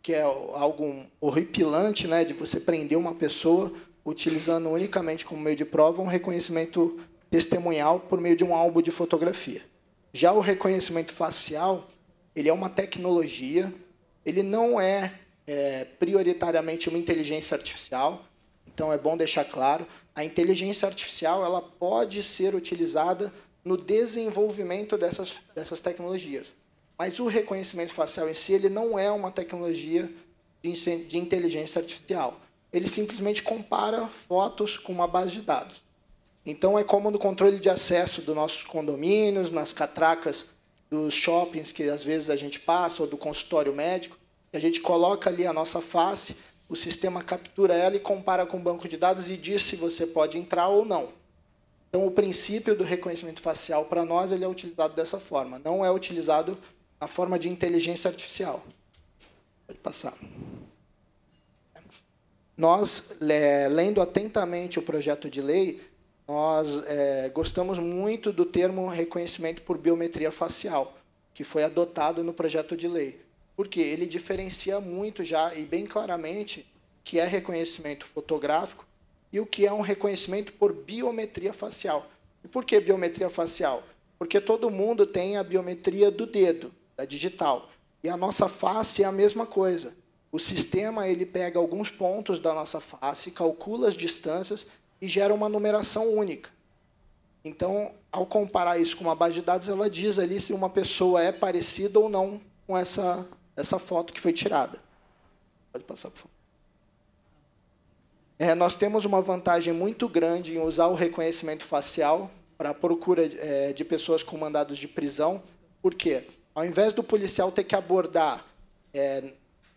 que é algo horripilante, né, de você prender uma pessoa utilizando unicamente como meio de prova um reconhecimento testemunhal por meio de um álbum de fotografia. Já o reconhecimento facial, ele é uma tecnologia, ele não é, é prioritariamente uma inteligência artificial, então é bom deixar claro, a inteligência artificial ela pode ser utilizada no desenvolvimento dessas, dessas tecnologias. Mas o reconhecimento facial em si, ele não é uma tecnologia de, de inteligência artificial. Ele simplesmente compara fotos com uma base de dados. Então, é como no controle de acesso dos nossos condomínios, nas catracas dos shoppings que às vezes a gente passa, ou do consultório médico, a gente coloca ali a nossa face, o sistema captura ela e compara com o banco de dados e diz se você pode entrar ou não. Então, o princípio do reconhecimento facial, para nós, ele é utilizado dessa forma, não é utilizado na forma de inteligência artificial. Pode passar. Nós, lendo atentamente o projeto de lei, nós é, gostamos muito do termo reconhecimento por biometria facial, que foi adotado no projeto de lei, porque ele diferencia muito já e bem claramente que é reconhecimento fotográfico e o que é um reconhecimento por biometria facial. E por que biometria facial? Porque todo mundo tem a biometria do dedo, da digital. E a nossa face é a mesma coisa. O sistema ele pega alguns pontos da nossa face, calcula as distâncias e gera uma numeração única. Então, ao comparar isso com uma base de dados, ela diz ali se uma pessoa é parecida ou não com essa, essa foto que foi tirada. Pode passar, por favor. É, nós temos uma vantagem muito grande em usar o reconhecimento facial para a procura é, de pessoas com mandados de prisão. Por quê? Ao invés do policial ter que abordar é,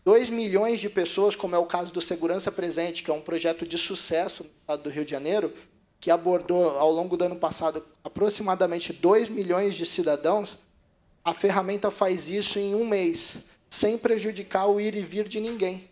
2 milhões de pessoas, como é o caso do Segurança Presente, que é um projeto de sucesso no estado do Rio de Janeiro, que abordou ao longo do ano passado aproximadamente 2 milhões de cidadãos, a ferramenta faz isso em um mês, sem prejudicar o ir e vir de ninguém.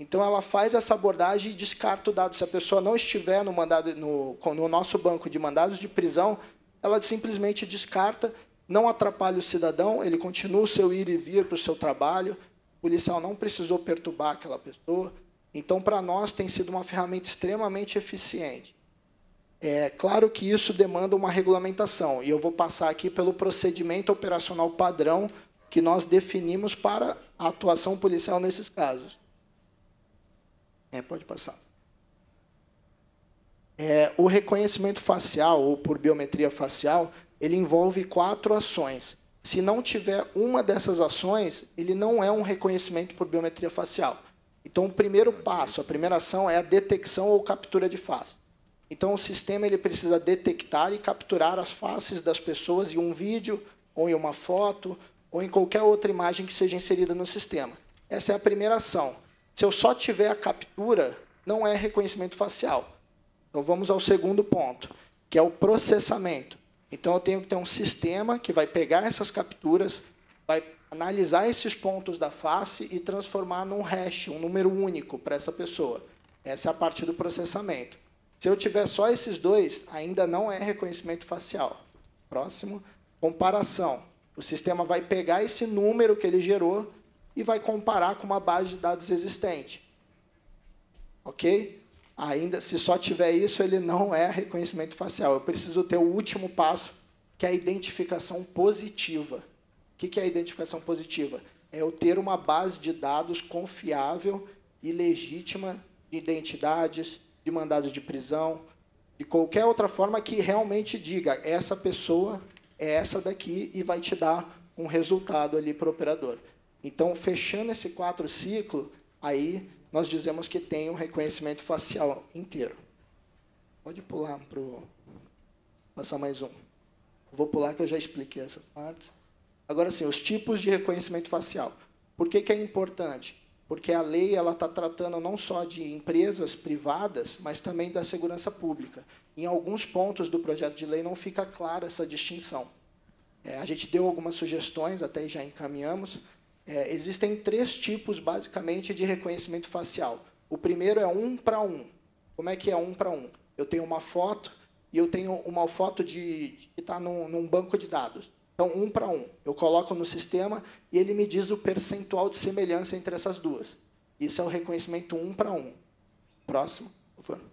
Então ela faz essa abordagem e descarta o dado. Se a pessoa não estiver no, mandado, no, no nosso banco de mandados de prisão, ela simplesmente descarta, não atrapalha o cidadão, ele continua o seu ir e vir para o seu trabalho, policial não precisou perturbar aquela pessoa. Então, para nós, tem sido uma ferramenta extremamente eficiente. É claro que isso demanda uma regulamentação, e eu vou passar aqui pelo procedimento operacional padrão que nós definimos para a atuação policial nesses casos. É, pode passar. É, o reconhecimento facial, ou por biometria facial, ele envolve quatro ações se não tiver uma dessas ações, ele não é um reconhecimento por biometria facial. Então, o primeiro passo, a primeira ação é a detecção ou captura de face. Então, o sistema ele precisa detectar e capturar as faces das pessoas em um vídeo, ou em uma foto, ou em qualquer outra imagem que seja inserida no sistema. Essa é a primeira ação. Se eu só tiver a captura, não é reconhecimento facial. Então, vamos ao segundo ponto, que é o processamento. Então, eu tenho que ter um sistema que vai pegar essas capturas, vai analisar esses pontos da face e transformar num hash, um número único para essa pessoa. Essa é a parte do processamento. Se eu tiver só esses dois, ainda não é reconhecimento facial. Próximo, comparação. O sistema vai pegar esse número que ele gerou e vai comparar com uma base de dados existente. Ok? ainda se só tiver isso, ele não é reconhecimento facial. Eu preciso ter o último passo, que é a identificação positiva. O que é a identificação positiva? É eu ter uma base de dados confiável e legítima de identidades, de mandados de prisão, de qualquer outra forma que realmente diga essa pessoa é essa daqui e vai te dar um resultado ali para o operador. Então, fechando esse quatro ciclo, aí nós dizemos que tem um reconhecimento facial inteiro. Pode pular para passar mais um. Vou pular que eu já expliquei essas partes Agora sim, os tipos de reconhecimento facial. Por que, que é importante? Porque a lei ela está tratando não só de empresas privadas, mas também da segurança pública. Em alguns pontos do projeto de lei não fica clara essa distinção. É, a gente deu algumas sugestões, até já encaminhamos, é, existem três tipos, basicamente, de reconhecimento facial. O primeiro é um para um. Como é que é um para um? Eu tenho uma foto e eu tenho uma foto de, que está num, num banco de dados. Então, um para um. Eu coloco no sistema e ele me diz o percentual de semelhança entre essas duas. Isso é o reconhecimento um para um. Próximo, por favor.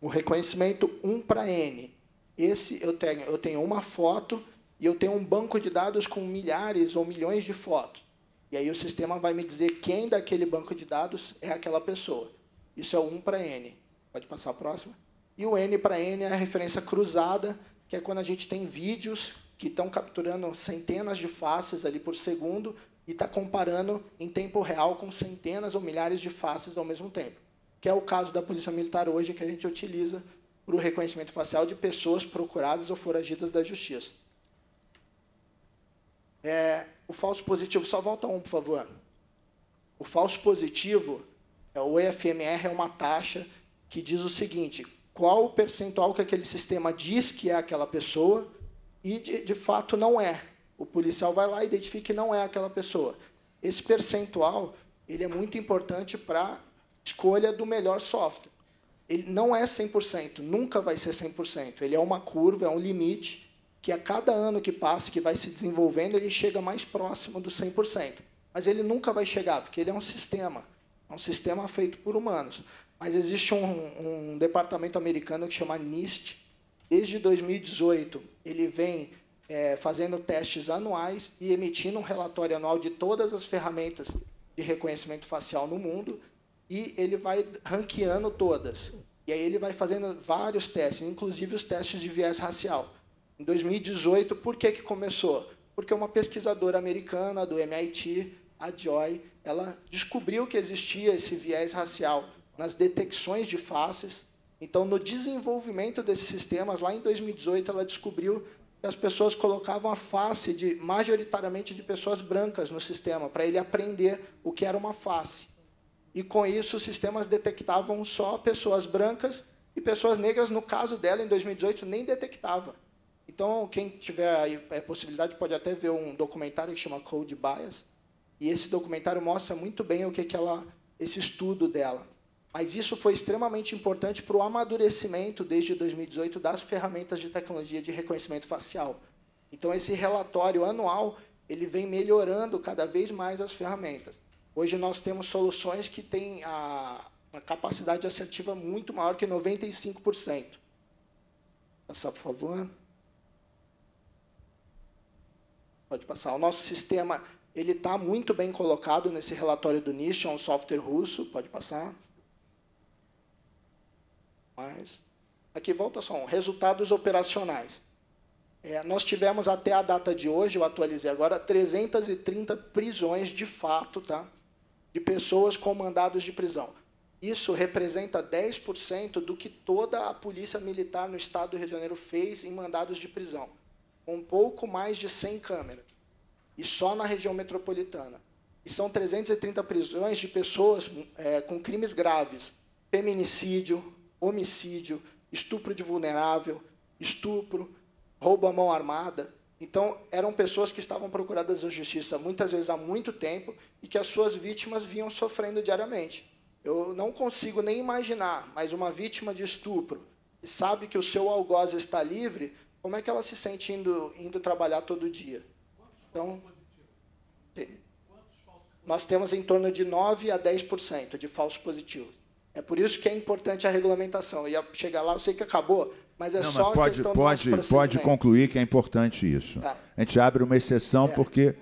O reconhecimento 1 para N. Esse eu tenho, eu tenho uma foto e eu tenho um banco de dados com milhares ou milhões de fotos. E aí o sistema vai me dizer quem daquele banco de dados é aquela pessoa. Isso é o 1 para N. Pode passar a próxima. E o N para N é a referência cruzada, que é quando a gente tem vídeos que estão capturando centenas de faces ali por segundo e está comparando em tempo real com centenas ou milhares de faces ao mesmo tempo. Que é o caso da Polícia Militar hoje, que a gente utiliza para o reconhecimento facial de pessoas procuradas ou foragidas da justiça é o falso positivo. Só volta um, por favor. O falso positivo, é o EFMR é uma taxa que diz o seguinte, qual o percentual que aquele sistema diz que é aquela pessoa e, de, de fato, não é. O policial vai lá e identifica que não é aquela pessoa. Esse percentual ele é muito importante para a escolha do melhor software. Ele não é 100%, nunca vai ser 100%. Ele é uma curva, é um limite que a cada ano que passa, que vai se desenvolvendo, ele chega mais próximo do 100%. Mas ele nunca vai chegar, porque ele é um sistema, é um sistema feito por humanos. Mas existe um, um departamento americano que chama NIST. Desde 2018, ele vem é, fazendo testes anuais e emitindo um relatório anual de todas as ferramentas de reconhecimento facial no mundo. E ele vai ranqueando todas. E aí ele vai fazendo vários testes, inclusive os testes de viés racial em 2018, por que, que começou? Porque uma pesquisadora americana do MIT, a Joy, ela descobriu que existia esse viés racial nas detecções de faces. Então, no desenvolvimento desses sistemas, lá em 2018, ela descobriu que as pessoas colocavam a face de majoritariamente de pessoas brancas no sistema para ele aprender o que era uma face. E com isso os sistemas detectavam só pessoas brancas e pessoas negras, no caso dela em 2018, nem detectava. Então, quem tiver a é, possibilidade pode até ver um documentário que chama Code Bias, e esse documentário mostra muito bem o que, que ela, esse estudo dela. Mas isso foi extremamente importante para o amadurecimento, desde 2018, das ferramentas de tecnologia de reconhecimento facial. Então, esse relatório anual ele vem melhorando cada vez mais as ferramentas. Hoje nós temos soluções que têm a, a capacidade assertiva muito maior que 95%. Passar, por favor. Pode passar. O nosso sistema ele está muito bem colocado nesse relatório do NIST, é um software russo. Pode passar. Mais. Aqui volta só um. Resultados operacionais. É, nós tivemos até a data de hoje, eu atualizei agora, 330 prisões de fato, tá? De pessoas com mandados de prisão. Isso representa 10% do que toda a polícia militar no estado do Rio de Janeiro fez em mandados de prisão um pouco mais de 100 câmeras, e só na região metropolitana. E são 330 prisões de pessoas é, com crimes graves, feminicídio, homicídio, estupro de vulnerável, estupro, roubo à mão armada. Então, eram pessoas que estavam procuradas a justiça muitas vezes há muito tempo e que as suas vítimas vinham sofrendo diariamente. Eu não consigo nem imaginar, mas uma vítima de estupro sabe que o seu algoz está livre, como é que ela se sente indo, indo trabalhar todo dia? Então, nós temos em torno de 9 a 10% de falsos positivos. É por isso que é importante a regulamentação. E chegar lá, eu sei que acabou, mas é Não, só mas pode, questão pode, do pode concluir que é importante isso. Tá. A gente abre uma exceção é. porque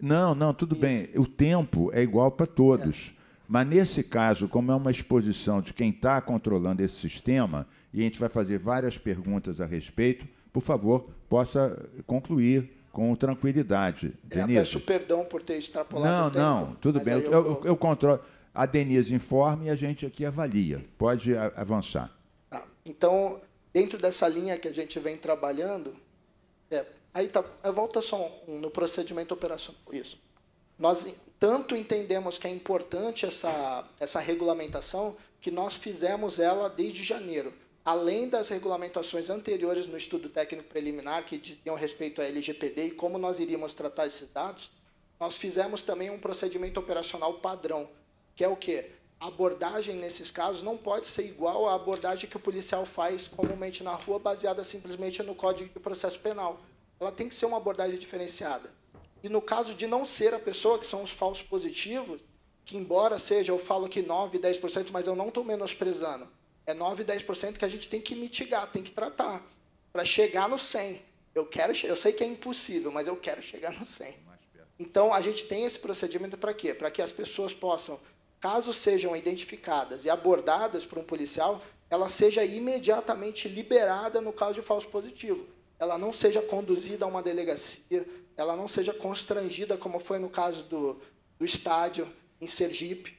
não, não, tudo isso. bem. O tempo é igual para todos. É. Mas nesse caso, como é uma exposição de quem está controlando esse sistema, e a gente vai fazer várias perguntas a respeito. Por favor, possa concluir com tranquilidade. Denise. Eu peço perdão por ter extrapolado. Não, tempo, não, tudo bem. Eu, eu, vou... eu, controlo. A Denise informa e a gente aqui avalia. Pode avançar. Ah, então, dentro dessa linha que a gente vem trabalhando, é, aí tá, volta só um, no procedimento operacional. Isso. Nós tanto entendemos que é importante essa, essa regulamentação que nós fizemos ela desde janeiro além das regulamentações anteriores no estudo técnico preliminar, que diziam respeito à LGPD e como nós iríamos tratar esses dados, nós fizemos também um procedimento operacional padrão, que é o quê? A abordagem nesses casos não pode ser igual à abordagem que o policial faz comumente na rua, baseada simplesmente no Código de Processo Penal. Ela tem que ser uma abordagem diferenciada. E no caso de não ser a pessoa, que são os falsos positivos, que embora seja, eu falo que 9, 10%, mas eu não estou menosprezando. É 9, 10% que a gente tem que mitigar, tem que tratar para chegar no 100. Eu quero, eu sei que é impossível, mas eu quero chegar no 100. Então a gente tem esse procedimento para quê? Para que as pessoas possam, caso sejam identificadas e abordadas por um policial, ela seja imediatamente liberada no caso de falso positivo. Ela não seja conduzida a uma delegacia, ela não seja constrangida como foi no caso do, do estádio em Sergipe,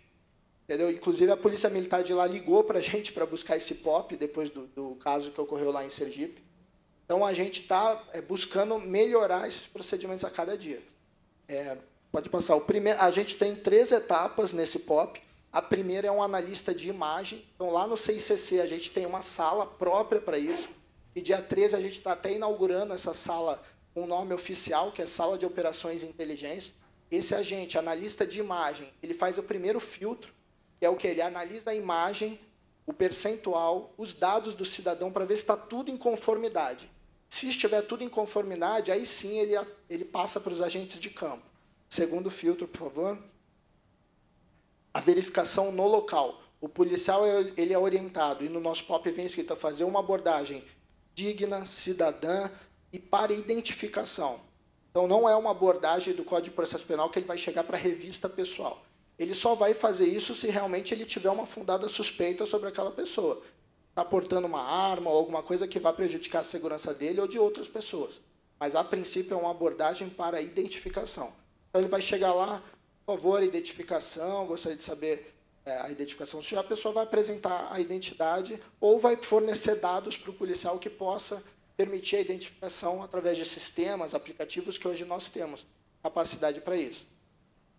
Entendeu? Inclusive, a Polícia Militar de lá ligou para a gente para buscar esse POP, depois do, do, caso que ocorreu lá em Sergipe. Então, a gente está é, eh, buscando melhorar esses procedimentos a cada dia. É, pode passar. O primeiro, a gente tem três etapas nesse POP. A primeira é um analista de imagem. Então, lá no CICC, a gente tem uma sala própria para isso. E dia 13, a gente está até inaugurando essa sala com um nome oficial, que é Sala de Operações Inteligência. Esse agente, analista de imagem, ele faz o primeiro filtro é o que ele analisa a imagem, o percentual, os dados do cidadão para ver se está tudo em conformidade. Se estiver tudo em conformidade, aí sim ele, ele passa para os agentes de campo. Segundo filtro, por favor. A verificação no local. O policial é, ele é orientado, e no nosso POP vem escrito, a fazer uma abordagem digna, cidadã e para identificação. Então, não é uma abordagem do Código de Processo Penal que ele vai chegar para a revista pessoal. Ele só vai fazer isso se realmente ele tiver uma fundada suspeita sobre aquela pessoa. Está portando uma arma ou alguma coisa que vá prejudicar a segurança dele ou de outras pessoas. Mas, a princípio, é uma abordagem para identificação. Então, ele vai chegar lá, por favor, identificação, gostaria de saber é, a identificação Se A pessoa vai apresentar a identidade ou vai fornecer dados para o policial que possa permitir a identificação através de sistemas, aplicativos que hoje nós temos capacidade para isso.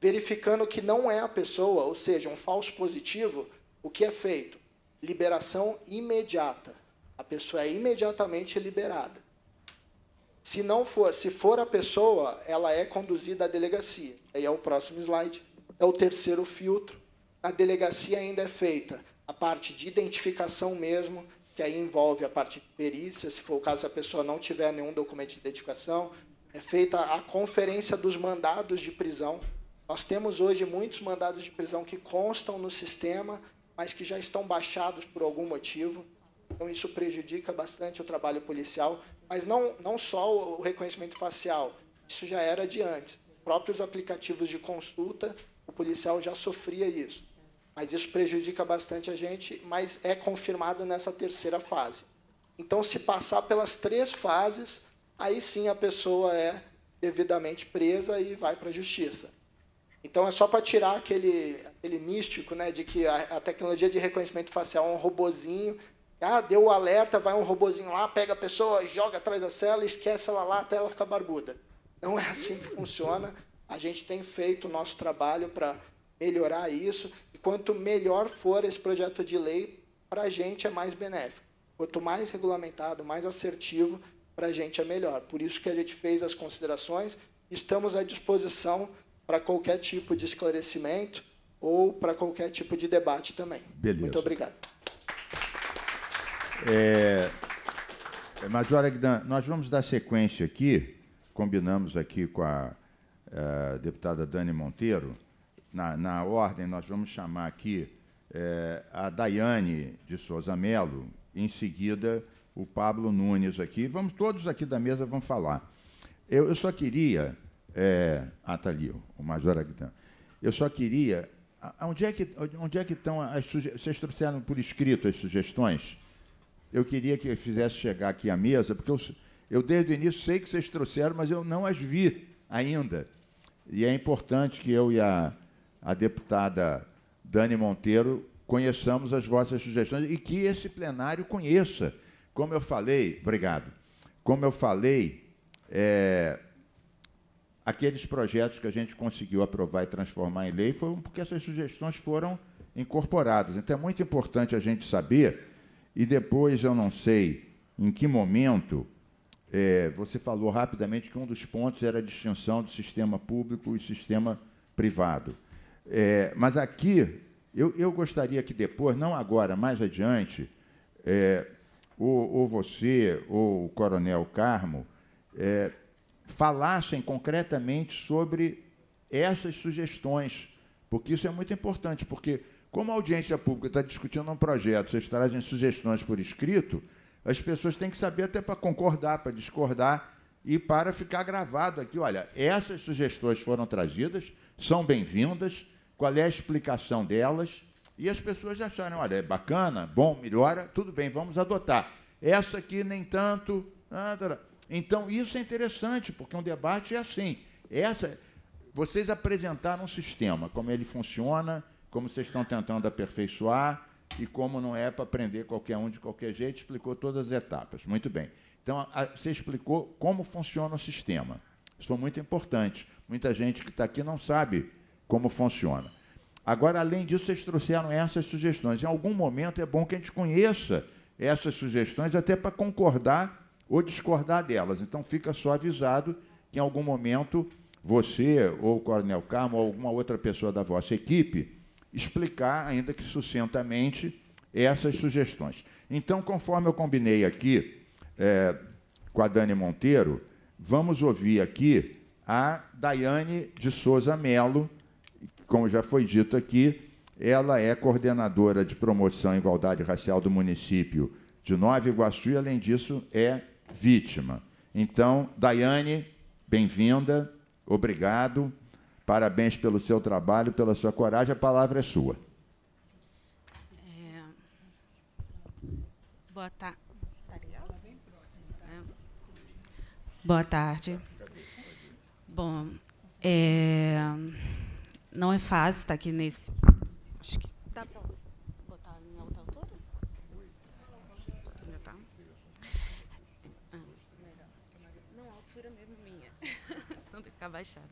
Verificando que não é a pessoa, ou seja, um falso positivo, o que é feito? Liberação imediata. A pessoa é imediatamente liberada. Se não for, se for a pessoa, ela é conduzida à delegacia. Aí é o próximo slide. É o terceiro filtro. A delegacia ainda é feita a parte de identificação mesmo, que aí envolve a parte de perícia, se for o caso a pessoa não tiver nenhum documento de identificação, é feita a conferência dos mandados de prisão, nós temos hoje muitos mandados de prisão que constam no sistema, mas que já estão baixados por algum motivo. Então, isso prejudica bastante o trabalho policial, mas não, não só o reconhecimento facial, isso já era de antes. Próprios aplicativos de consulta, o policial já sofria isso. Mas isso prejudica bastante a gente, mas é confirmado nessa terceira fase. Então, se passar pelas três fases, aí sim a pessoa é devidamente presa e vai para a justiça. Então é só para tirar aquele, aquele místico né, de que a, a tecnologia de reconhecimento facial é um robozinho. Ah, deu o alerta, vai um robozinho lá, pega a pessoa, joga atrás da cela, esquece ela lá até ela ficar barbuda. Não é assim que funciona. A gente tem feito o nosso trabalho para melhorar isso. E quanto melhor for esse projeto de lei, para a gente é mais benéfico. Quanto mais regulamentado, mais assertivo, para a gente é melhor. Por isso que a gente fez as considerações. Estamos à disposição para qualquer tipo de esclarecimento ou para qualquer tipo de debate também. Beleza. Muito obrigado. É, é, Major Agdan, nós vamos dar sequência aqui, combinamos aqui com a, a é, deputada Dani Monteiro, na, na, ordem nós vamos chamar aqui é, a Daiane de Souza Melo, em seguida o Pablo Nunes aqui, vamos todos aqui da mesa vão falar. eu, eu só queria é, ah, está ali, o Major Agdan. Eu só queria. Onde é que, onde é que estão as sugestões? Vocês trouxeram por escrito as sugestões? Eu queria que eu fizesse chegar aqui à mesa, porque eu, eu desde o início sei que vocês trouxeram, mas eu não as vi ainda. E é importante que eu e a, a deputada Dani Monteiro conheçamos as vossas sugestões e que esse plenário conheça. Como eu falei, obrigado. Como eu falei, é, aqueles projetos que a gente conseguiu aprovar e transformar em lei foram porque essas sugestões foram incorporadas. Então é muito importante a gente saber, e depois eu não sei em que momento, é, você falou rapidamente que um dos pontos era a distinção do sistema público e sistema privado. É, mas aqui, eu, eu, gostaria que depois, não agora, mais adiante, é, ou, ou, você ou o Coronel Carmo é, falassem concretamente sobre essas sugestões, porque isso é muito importante, porque como a audiência pública está discutindo um projeto, vocês trazem sugestões por escrito, as pessoas têm que saber até para concordar, para discordar e para ficar gravado aqui, olha, essas sugestões foram trazidas, são bem-vindas, qual é a explicação delas? E as pessoas acharam, olha, é bacana, bom, melhora, tudo bem, vamos adotar. Essa aqui nem tanto. Ah, então, isso é interessante, porque um debate é assim. Essa, vocês apresentaram um sistema, como ele funciona, como vocês estão tentando aperfeiçoar e como não é para aprender qualquer um de qualquer jeito, explicou todas as etapas. Muito bem. Então, a, você explicou como funciona o sistema. Isso foi muito importante. Muita gente que está aqui não sabe como funciona. Agora, além disso, vocês trouxeram essas sugestões. Em algum momento é bom que a gente conheça essas sugestões, até para concordar ou discordar delas. Então fica só avisado que em algum momento você ou o Coronel Carmo ou alguma outra pessoa da vossa equipe explicar, ainda que sucintamente, essas sugestões. Então, conforme eu combinei aqui é, com a Dani Monteiro, vamos ouvir aqui a Daiane de Souza Melo, como já foi dito aqui, ela é coordenadora de promoção e igualdade racial do município de Nova Iguaçu e, além disso, é vítima. Então, Daiane, bem-vinda, obrigado, parabéns pelo seu trabalho, pela sua coragem, a palavra é sua. É... Boa tarde. Boa tarde. Bom, é... não é fácil estar aqui nesse. Acho que ficar baixado.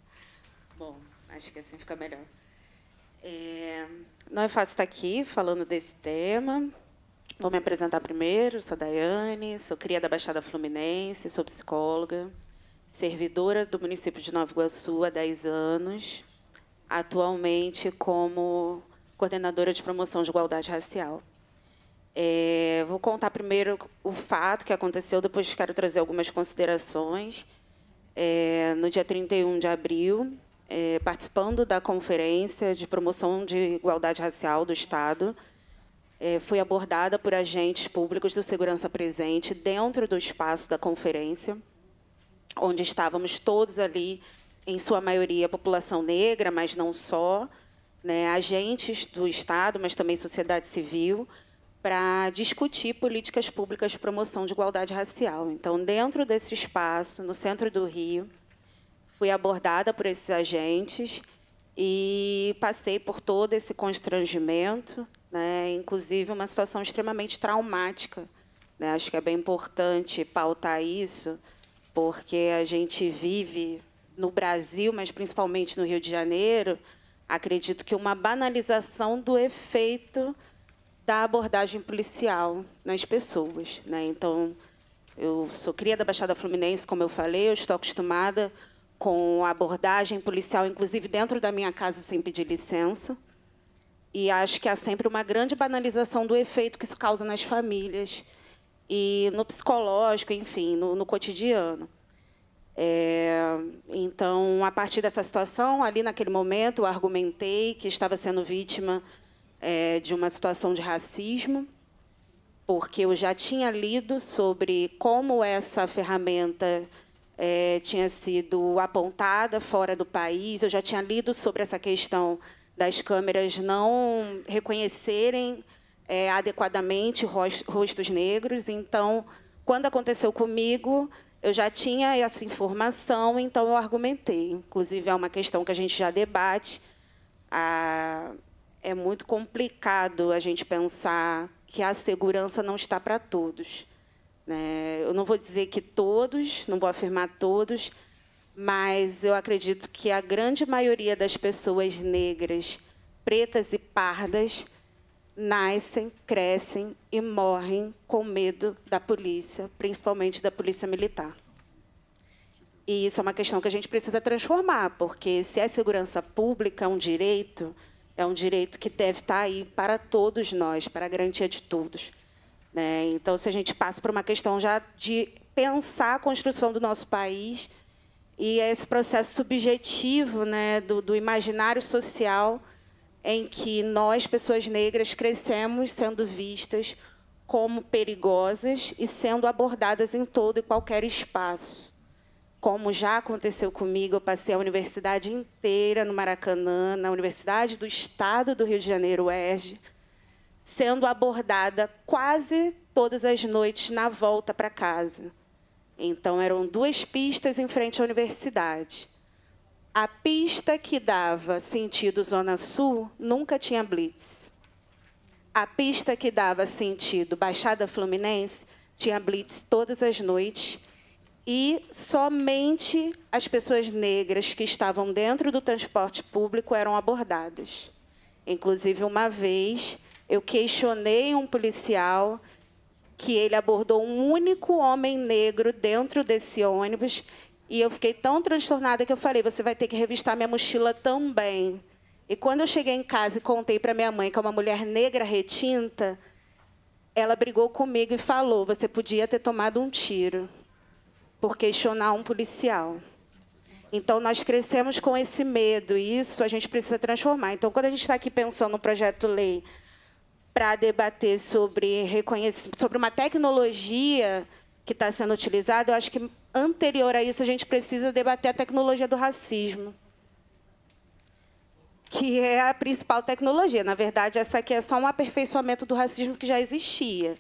Bom, acho que assim fica melhor. É, não é fácil estar aqui falando desse tema. Vou me apresentar primeiro. Sou Daiane, sou cria da Baixada Fluminense, sou psicóloga, servidora do município de Nova Iguaçu há 10 anos, atualmente como coordenadora de promoção de igualdade racial. É, vou contar primeiro o fato que aconteceu, depois quero trazer algumas considerações é, no dia 31 de abril, é, participando da Conferência de Promoção de Igualdade Racial do Estado. É, fui abordada por agentes públicos do Segurança Presente dentro do espaço da conferência, onde estávamos todos ali, em sua maioria, população negra, mas não só, né, agentes do Estado, mas também sociedade civil para discutir políticas públicas de promoção de igualdade racial. Então, dentro desse espaço, no centro do Rio, fui abordada por esses agentes e passei por todo esse constrangimento, né? inclusive uma situação extremamente traumática. Né? Acho que é bem importante pautar isso, porque a gente vive no Brasil, mas principalmente no Rio de Janeiro, acredito que uma banalização do efeito da abordagem policial nas pessoas. Né? Então, eu sou cria da Baixada Fluminense, como eu falei, eu estou acostumada com a abordagem policial, inclusive dentro da minha casa, sem pedir licença. E acho que há sempre uma grande banalização do efeito que isso causa nas famílias e no psicológico, enfim, no, no cotidiano. É, então, a partir dessa situação, ali naquele momento, eu argumentei que estava sendo vítima é, de uma situação de racismo, porque eu já tinha lido sobre como essa ferramenta é, tinha sido apontada fora do país, eu já tinha lido sobre essa questão das câmeras não reconhecerem é, adequadamente rostos negros. Então, quando aconteceu comigo, eu já tinha essa informação, então eu argumentei. Inclusive, é uma questão que a gente já debate. A é muito complicado a gente pensar que a segurança não está para todos. Né? Eu não vou dizer que todos, não vou afirmar todos, mas eu acredito que a grande maioria das pessoas negras, pretas e pardas nascem, crescem e morrem com medo da polícia, principalmente da polícia militar. E isso é uma questão que a gente precisa transformar, porque se a é segurança pública é um direito, é um direito que deve estar tá aí para todos nós, para a garantia de todos. Né? Então, se a gente passa por uma questão já de pensar a construção do nosso país e esse processo subjetivo né, do, do imaginário social em que nós, pessoas negras, crescemos sendo vistas como perigosas e sendo abordadas em todo e qualquer espaço como já aconteceu comigo, eu passei a universidade inteira no Maracanã, na Universidade do Estado do Rio de Janeiro, UERJ, sendo abordada quase todas as noites na volta para casa. Então, eram duas pistas em frente à universidade. A pista que dava sentido Zona Sul nunca tinha blitz. A pista que dava sentido Baixada Fluminense tinha blitz todas as noites e somente as pessoas negras que estavam dentro do transporte público eram abordadas. Inclusive, uma vez eu questionei um policial que ele abordou um único homem negro dentro desse ônibus e eu fiquei tão transtornada que eu falei: você vai ter que revistar minha mochila também. E quando eu cheguei em casa e contei para minha mãe que é uma mulher negra retinta, ela brigou comigo e falou: você podia ter tomado um tiro por questionar um policial. Então, nós crescemos com esse medo e isso a gente precisa transformar. Então, quando a gente está aqui pensando no projeto-lei para debater sobre, reconhecimento, sobre uma tecnologia que está sendo utilizada, eu acho que anterior a isso a gente precisa debater a tecnologia do racismo, que é a principal tecnologia. Na verdade, essa aqui é só um aperfeiçoamento do racismo que já existia.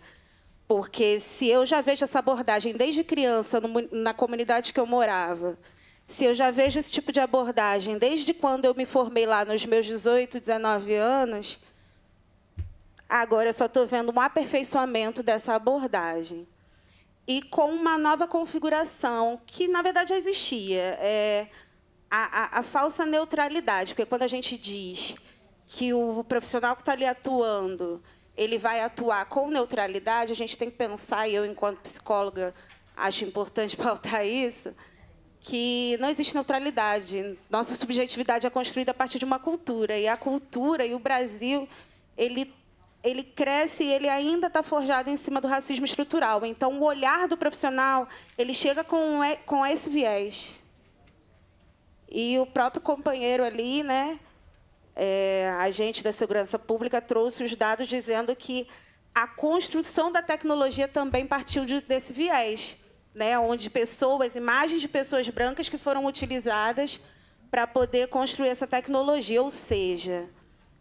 Porque se eu já vejo essa abordagem desde criança no, na comunidade que eu morava, se eu já vejo esse tipo de abordagem desde quando eu me formei lá nos meus 18, 19 anos, agora eu só estou vendo um aperfeiçoamento dessa abordagem. E com uma nova configuração, que na verdade já existia, é a, a, a falsa neutralidade. Porque quando a gente diz que o profissional que está ali atuando ele vai atuar com neutralidade, a gente tem que pensar, e eu, enquanto psicóloga, acho importante pautar isso, que não existe neutralidade. Nossa subjetividade é construída a partir de uma cultura, e a cultura e o Brasil, ele ele cresce e ele ainda está forjado em cima do racismo estrutural. Então, o olhar do profissional, ele chega com, com esse viés. E o próprio companheiro ali, né, é, a gente da segurança pública trouxe os dados dizendo que a construção da tecnologia também partiu de, desse viés, né, onde pessoas, imagens de pessoas brancas que foram utilizadas para poder construir essa tecnologia, ou seja,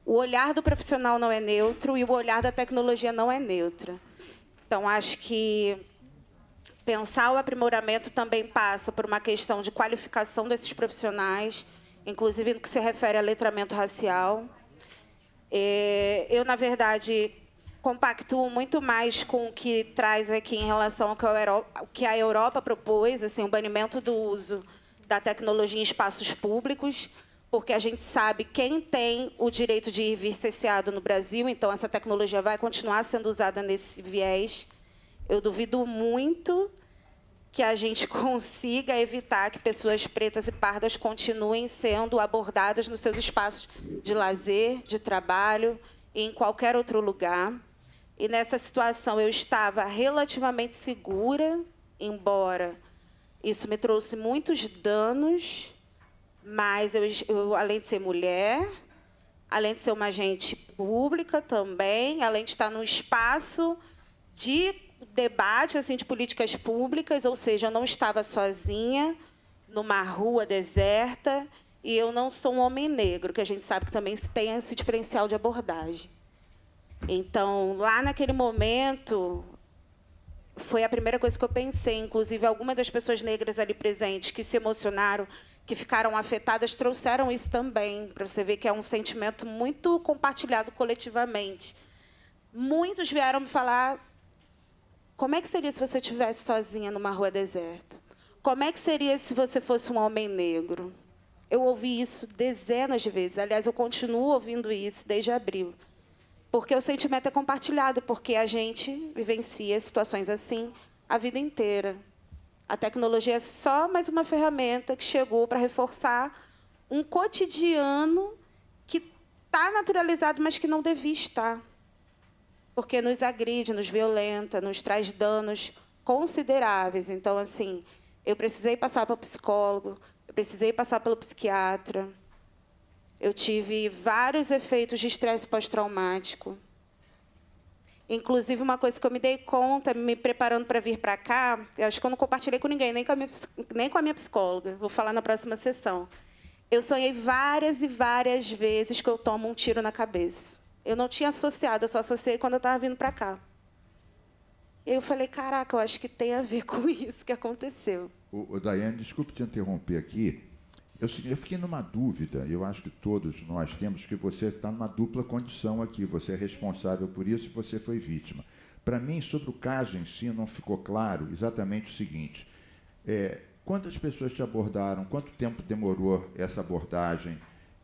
o olhar do profissional não é neutro e o olhar da tecnologia não é neutra. Então, acho que pensar o aprimoramento também passa por uma questão de qualificação desses profissionais, inclusive no que se refere a letramento racial. É, eu, na verdade, compactuo muito mais com o que traz aqui em relação ao que a Europa propôs, assim, o banimento do uso da tecnologia em espaços públicos, porque a gente sabe quem tem o direito de ir vir cesseado no Brasil, então essa tecnologia vai continuar sendo usada nesse viés. Eu duvido muito que a gente consiga evitar que pessoas pretas e pardas continuem sendo abordadas nos seus espaços de lazer, de trabalho e em qualquer outro lugar. E nessa situação eu estava relativamente segura, embora isso me trouxe muitos danos, mas eu, eu além de ser mulher, além de ser uma agente pública também, além de estar num espaço de debate assim de políticas públicas, ou seja, eu não estava sozinha numa rua deserta e eu não sou um homem negro, que a gente sabe que também tem esse diferencial de abordagem. Então, lá naquele momento, foi a primeira coisa que eu pensei. Inclusive, algumas das pessoas negras ali presentes que se emocionaram, que ficaram afetadas, trouxeram isso também, para você ver que é um sentimento muito compartilhado coletivamente. Muitos vieram me falar como é que seria se você estivesse sozinha numa rua deserta? Como é que seria se você fosse um homem negro? Eu ouvi isso dezenas de vezes. Aliás, eu continuo ouvindo isso desde abril. Porque o sentimento é compartilhado, porque a gente vivencia situações assim a vida inteira. A tecnologia é só mais uma ferramenta que chegou para reforçar um cotidiano que está naturalizado, mas que não devia estar porque nos agride, nos violenta, nos traz danos consideráveis. Então, assim, eu precisei passar pelo psicólogo, eu precisei passar pelo psiquiatra. Eu tive vários efeitos de estresse pós-traumático. Inclusive, uma coisa que eu me dei conta, me preparando para vir para cá, eu acho que eu não compartilhei com ninguém, nem com, minha, nem com a minha psicóloga. Vou falar na próxima sessão. Eu sonhei várias e várias vezes que eu tomo um tiro na cabeça. Eu não tinha associado, eu só associei quando eu estava vindo para cá. Eu falei, caraca, eu acho que tem a ver com isso que aconteceu. O, o Daiane, desculpe te interromper aqui. Eu, eu fiquei numa dúvida, eu acho que todos nós temos, que você está numa dupla condição aqui. Você é responsável por isso e você foi vítima. Para mim, sobre o caso em si, não ficou claro exatamente o seguinte: é, quantas pessoas te abordaram, quanto tempo demorou essa abordagem?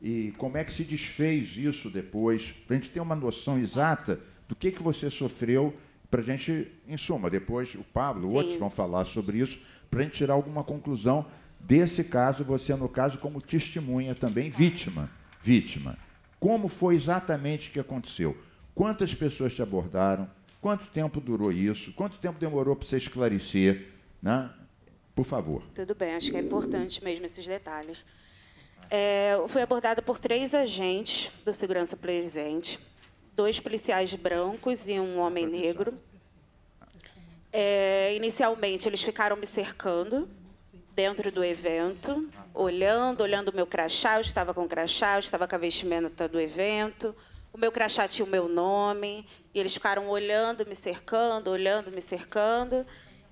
e como é que se desfez isso depois, para a gente ter uma noção exata do que, que você sofreu, para a gente, em suma, depois o Pablo, Sim. outros vão falar sobre isso, para a gente tirar alguma conclusão desse caso, você, no caso, como testemunha também, tá. vítima. Vítima. Como foi exatamente que aconteceu? Quantas pessoas te abordaram? Quanto tempo durou isso? Quanto tempo demorou para você esclarecer? Né? Por favor. Tudo bem, acho que é importante mesmo esses detalhes. É, fui abordada por três agentes do segurança presente, dois policiais brancos e um homem negro. É, inicialmente, eles ficaram me cercando dentro do evento, olhando, olhando o meu crachá. Eu estava com crachá, eu estava com a vestimenta do evento. O meu crachá tinha o meu nome. E eles ficaram olhando, me cercando, olhando, me cercando.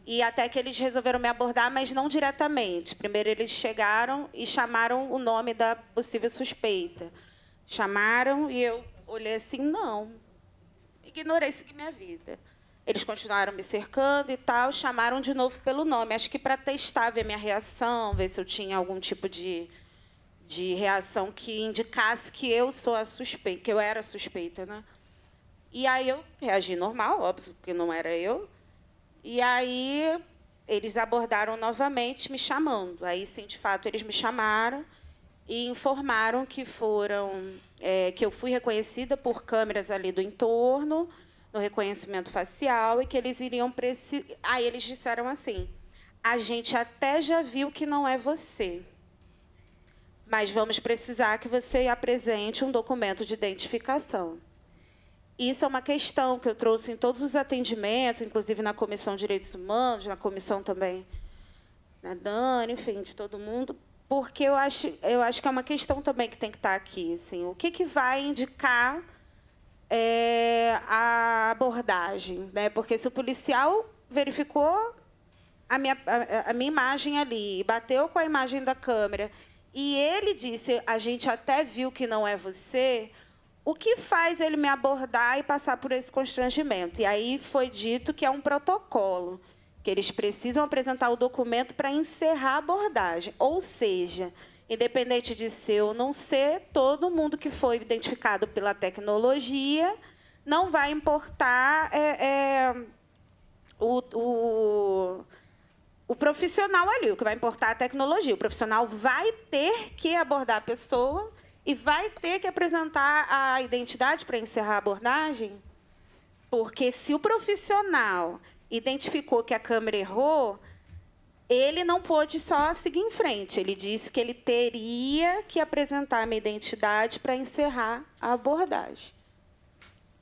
E até que eles resolveram me abordar, mas não diretamente. Primeiro eles chegaram e chamaram o nome da possível suspeita. Chamaram e eu olhei assim, não. Ignorei, segui minha vida. Eles continuaram me cercando e tal, chamaram de novo pelo nome. Acho que para testar, ver minha reação, ver se eu tinha algum tipo de, de reação que indicasse que eu sou a suspeita, que eu era suspeita, né? E aí eu reagi normal, óbvio, porque não era eu. E aí eles abordaram novamente me chamando. Aí sim, de fato, eles me chamaram e informaram que foram é, que eu fui reconhecida por câmeras ali do entorno no reconhecimento facial e que eles iriam precisar. Aí eles disseram assim: a gente até já viu que não é você, mas vamos precisar que você apresente um documento de identificação. Isso é uma questão que eu trouxe em todos os atendimentos, inclusive na Comissão de Direitos Humanos, na comissão também na né, Dani, enfim, de todo mundo, porque eu acho, eu acho que é uma questão também que tem que estar aqui. Assim, o que, que vai indicar é, a abordagem? Né? Porque se o policial verificou a minha, a, a minha imagem ali, bateu com a imagem da câmera, e ele disse, a gente até viu que não é você, o que faz ele me abordar e passar por esse constrangimento? E aí foi dito que é um protocolo, que eles precisam apresentar o documento para encerrar a abordagem. Ou seja, independente de ser ou não ser, todo mundo que foi identificado pela tecnologia não vai importar é, é, o, o, o profissional ali. O que vai importar é a tecnologia. O profissional vai ter que abordar a pessoa e vai ter que apresentar a identidade para encerrar a abordagem? Porque se o profissional identificou que a câmera errou, ele não pôde só seguir em frente. Ele disse que ele teria que apresentar a minha identidade para encerrar a abordagem.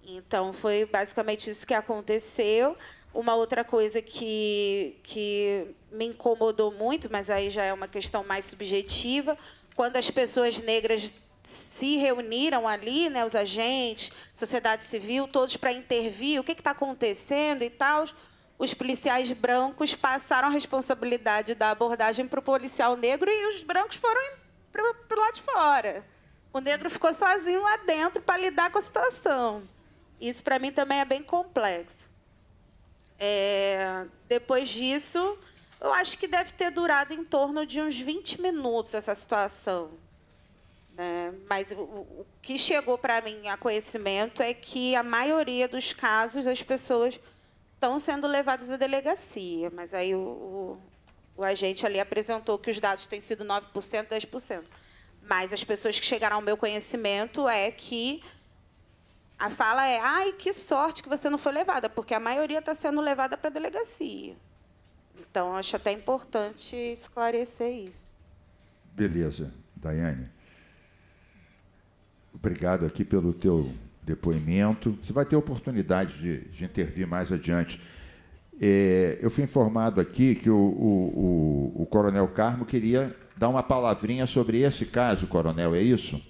Então, foi basicamente isso que aconteceu. Uma outra coisa que, que me incomodou muito, mas aí já é uma questão mais subjetiva, quando as pessoas negras se reuniram ali, né, os agentes, sociedade civil, todos para intervir, o que está acontecendo e tal. Os policiais brancos passaram a responsabilidade da abordagem para o policial negro e os brancos foram para o lado de fora. O negro ficou sozinho lá dentro para lidar com a situação. Isso, para mim, também é bem complexo. É... depois disso, eu acho que deve ter durado em torno de uns 20 minutos essa situação né? Mas o, o que chegou para mim a conhecimento é que a maioria dos casos as pessoas estão sendo levadas à delegacia, mas aí o, o, o agente ali apresentou que os dados têm sido 9%, 10%. Mas as pessoas que chegaram ao meu conhecimento é que a fala é: ai, que sorte que você não foi levada, porque a maioria está sendo levada para a delegacia. Então, acho até importante esclarecer isso. Beleza, Daiane. Obrigado aqui pelo teu depoimento. Você vai ter oportunidade de, de intervir mais adiante. É, eu fui informado aqui que o, o, o, o, Coronel Carmo queria dar uma palavrinha sobre esse caso, Coronel, é isso?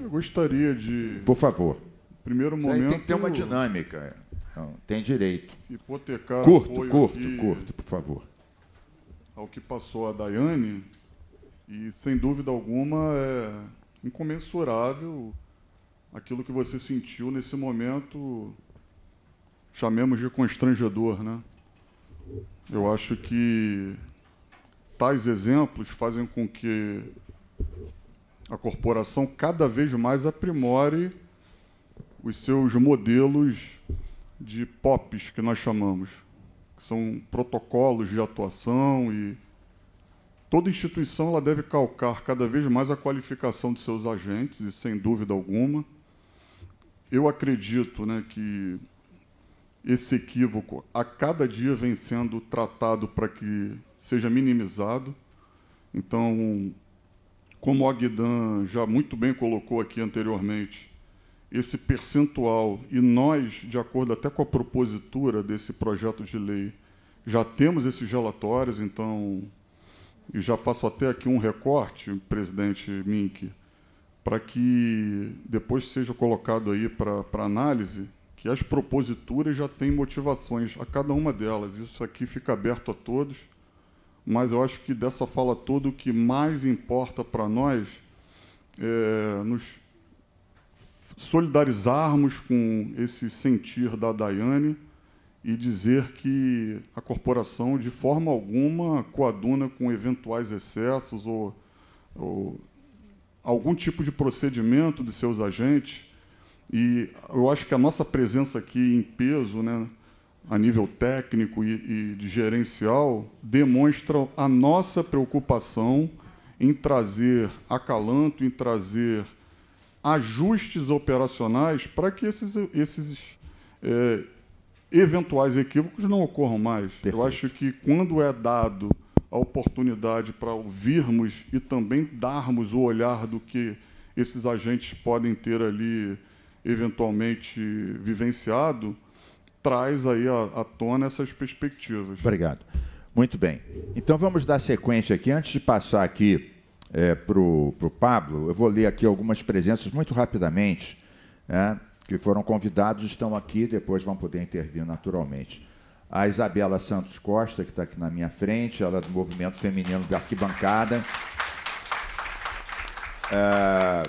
Eu gostaria de. Por favor. Primeiro momento. Tem que ter uma dinâmica. Então, tem direito. Hipotecar curto, apoio curto, aqui, curto, por favor. Ao que passou a Daiane, e sem dúvida alguma é incomensurável aquilo que você sentiu nesse momento, chamemos de constrangedor, né? Eu acho que tais exemplos fazem com que a corporação cada vez mais aprimore os seus modelos de POPs, que nós chamamos, que são protocolos de atuação e Toda instituição ela deve calcar cada vez mais a qualificação de seus agentes, e sem dúvida alguma. Eu acredito né, que esse equívoco a cada dia vem sendo tratado para que seja minimizado. Então, como o Aguidan já muito bem colocou aqui anteriormente, esse percentual, e nós, de acordo até com a propositura desse projeto de lei, já temos esses relatórios, então e já faço até aqui um recorte, presidente Mink, para que depois seja colocado aí para análise que as proposituras já têm motivações a cada uma delas. Isso aqui fica aberto a todos, mas eu acho que dessa fala toda o que mais importa para nós é nos solidarizarmos com esse sentir da Daiane e dizer que a corporação, de forma alguma, coaduna com eventuais excessos ou, ou algum tipo de procedimento de seus agentes. E eu acho que a nossa presença aqui em peso, né, a nível técnico e, e de gerencial, demonstra a nossa preocupação em trazer acalanto, em trazer ajustes operacionais para que esses, esses é, eventuais equívocos não ocorram mais. Perfeito. Eu acho que quando é dado a oportunidade para ouvirmos e também darmos o olhar do que esses agentes podem ter ali eventualmente vivenciado, traz aí à, à tona essas perspectivas. Obrigado. Muito bem. Então vamos dar sequência aqui. Antes de passar aqui é, para o Pablo, eu vou ler aqui algumas presenças muito rapidamente. Né? que foram convidados estão aqui, depois vão poder intervir naturalmente. A Isabela Santos Costa, que está aqui na minha frente, ela é do Movimento Feminino da Arquibancada. É,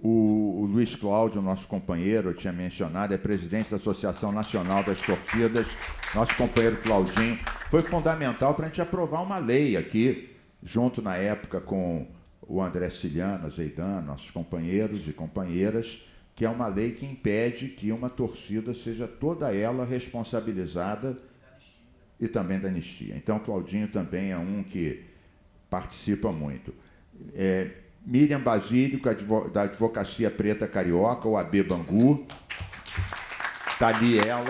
o, o, Luiz Cláudio, nosso companheiro, eu tinha mencionado, é presidente da Associação Nacional das Torcidas. Nosso companheiro Claudinho foi fundamental para a gente aprovar uma lei aqui, junto na época com o André Ciliano, Zeidan, nossos companheiros e companheiras, que é uma lei que impede que uma torcida seja toda ela responsabilizada e também da anistia. Então, Claudinho também é um que participa muito. É, Miriam Basílio, é da Advocacia Preta Carioca, o AB Bangu. Está ali ela.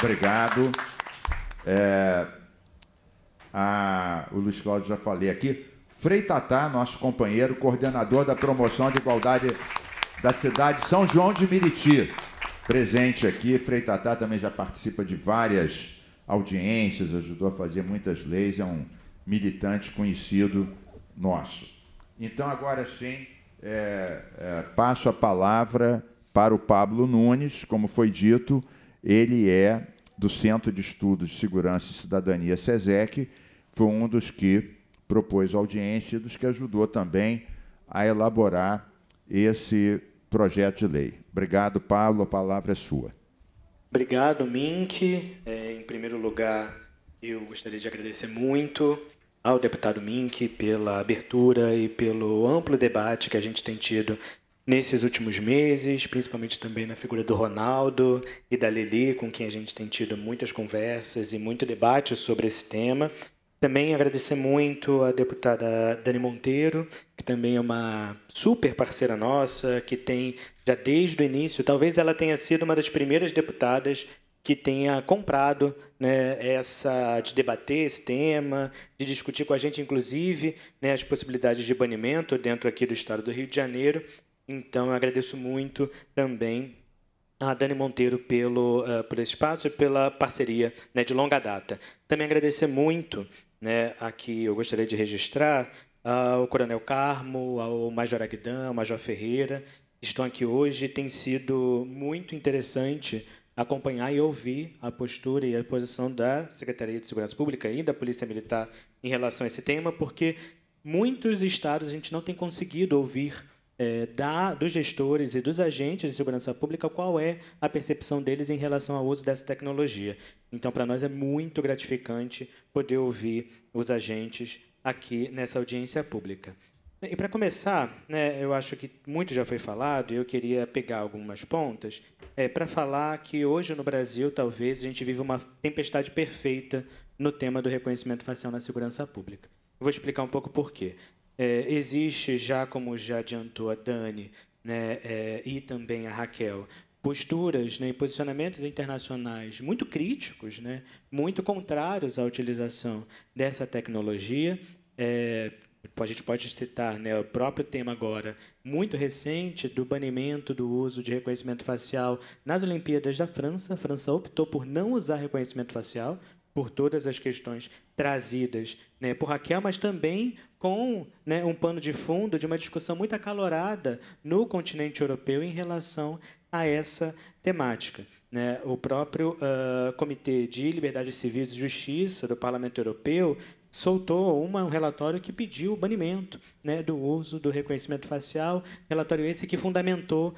Obrigado. É, a, o Luiz Cláudio já falei aqui. Frei Tatá, nosso companheiro, coordenador da promoção de igualdade da cidade de São João de Miriti. Presente aqui, Freitatá também já participa de várias audiências, ajudou a fazer muitas leis, é um militante conhecido nosso. Então, agora sim, é, é, passo a palavra para o Pablo Nunes. Como foi dito, ele é do Centro de Estudos de Segurança e Cidadania, SESEC, foi um dos que propôs a audiência e dos que ajudou também a elaborar esse projeto de lei. Obrigado, Paulo. A palavra é sua. Obrigado, Mink. É, em primeiro lugar, eu gostaria de agradecer muito ao deputado Mink pela abertura e pelo amplo debate que a gente tem tido nesses últimos meses, principalmente também na figura do Ronaldo e da Lili, com quem a gente tem tido muitas conversas e muito debate sobre esse tema. Também agradecer muito à deputada Dani Monteiro, que também é uma super parceira nossa, que tem já desde o início, talvez ela tenha sido uma das primeiras deputadas que tenha comprado né, essa de debater esse tema, de discutir com a gente, inclusive, né, as possibilidades de banimento dentro aqui do Estado do Rio de Janeiro. Então, eu agradeço muito também a Dani Monteiro pelo uh, por esse espaço e pela parceria né, de longa data. Também agradecer muito né, aqui, eu gostaria de registrar ao ah, Coronel Carmo, ao ah, Major Agdan, ao Major Ferreira, que estão aqui hoje. Tem sido muito interessante acompanhar e ouvir a postura e a posição da Secretaria de Segurança Pública e da Polícia Militar em relação a esse tema, porque muitos estados a gente não tem conseguido ouvir é, da, dos gestores e dos agentes de segurança pública qual é a percepção deles em relação ao uso dessa tecnologia. Então, para nós é muito gratificante poder ouvir os agentes aqui nessa audiência pública. E para começar, né, eu acho que muito já foi falado e eu queria pegar algumas pontas é, para falar que hoje no Brasil talvez a gente vive uma tempestade perfeita no tema do reconhecimento facial na segurança pública. Eu vou explicar um pouco por quê. É, existe já, como já adiantou a Dani né, é, e também a Raquel, posturas né, e posicionamentos internacionais muito críticos, né, muito contrários à utilização dessa tecnologia. É, a gente pode citar né, o próprio tema agora, muito recente, do banimento do uso de reconhecimento facial nas Olimpíadas da França. A França optou por não usar reconhecimento facial, por todas as questões trazidas né, por Raquel, mas também com né, um pano de fundo de uma discussão muito acalorada no continente europeu em relação a essa temática. Né? O próprio uh, Comitê de Liberdade Civil e Justiça do Parlamento Europeu soltou uma, um relatório que pediu o banimento né, do uso do reconhecimento facial, relatório esse que fundamentou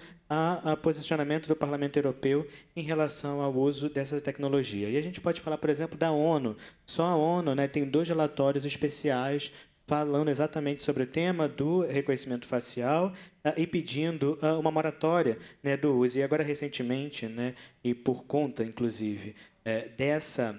o posicionamento do Parlamento Europeu em relação ao uso dessa tecnologia. E a gente pode falar, por exemplo, da ONU. Só a ONU né, tem dois relatórios especiais falando exatamente sobre o tema do reconhecimento facial uh, e pedindo uh, uma moratória né, do uso. E agora, recentemente, né, e por conta, inclusive, eh, dessa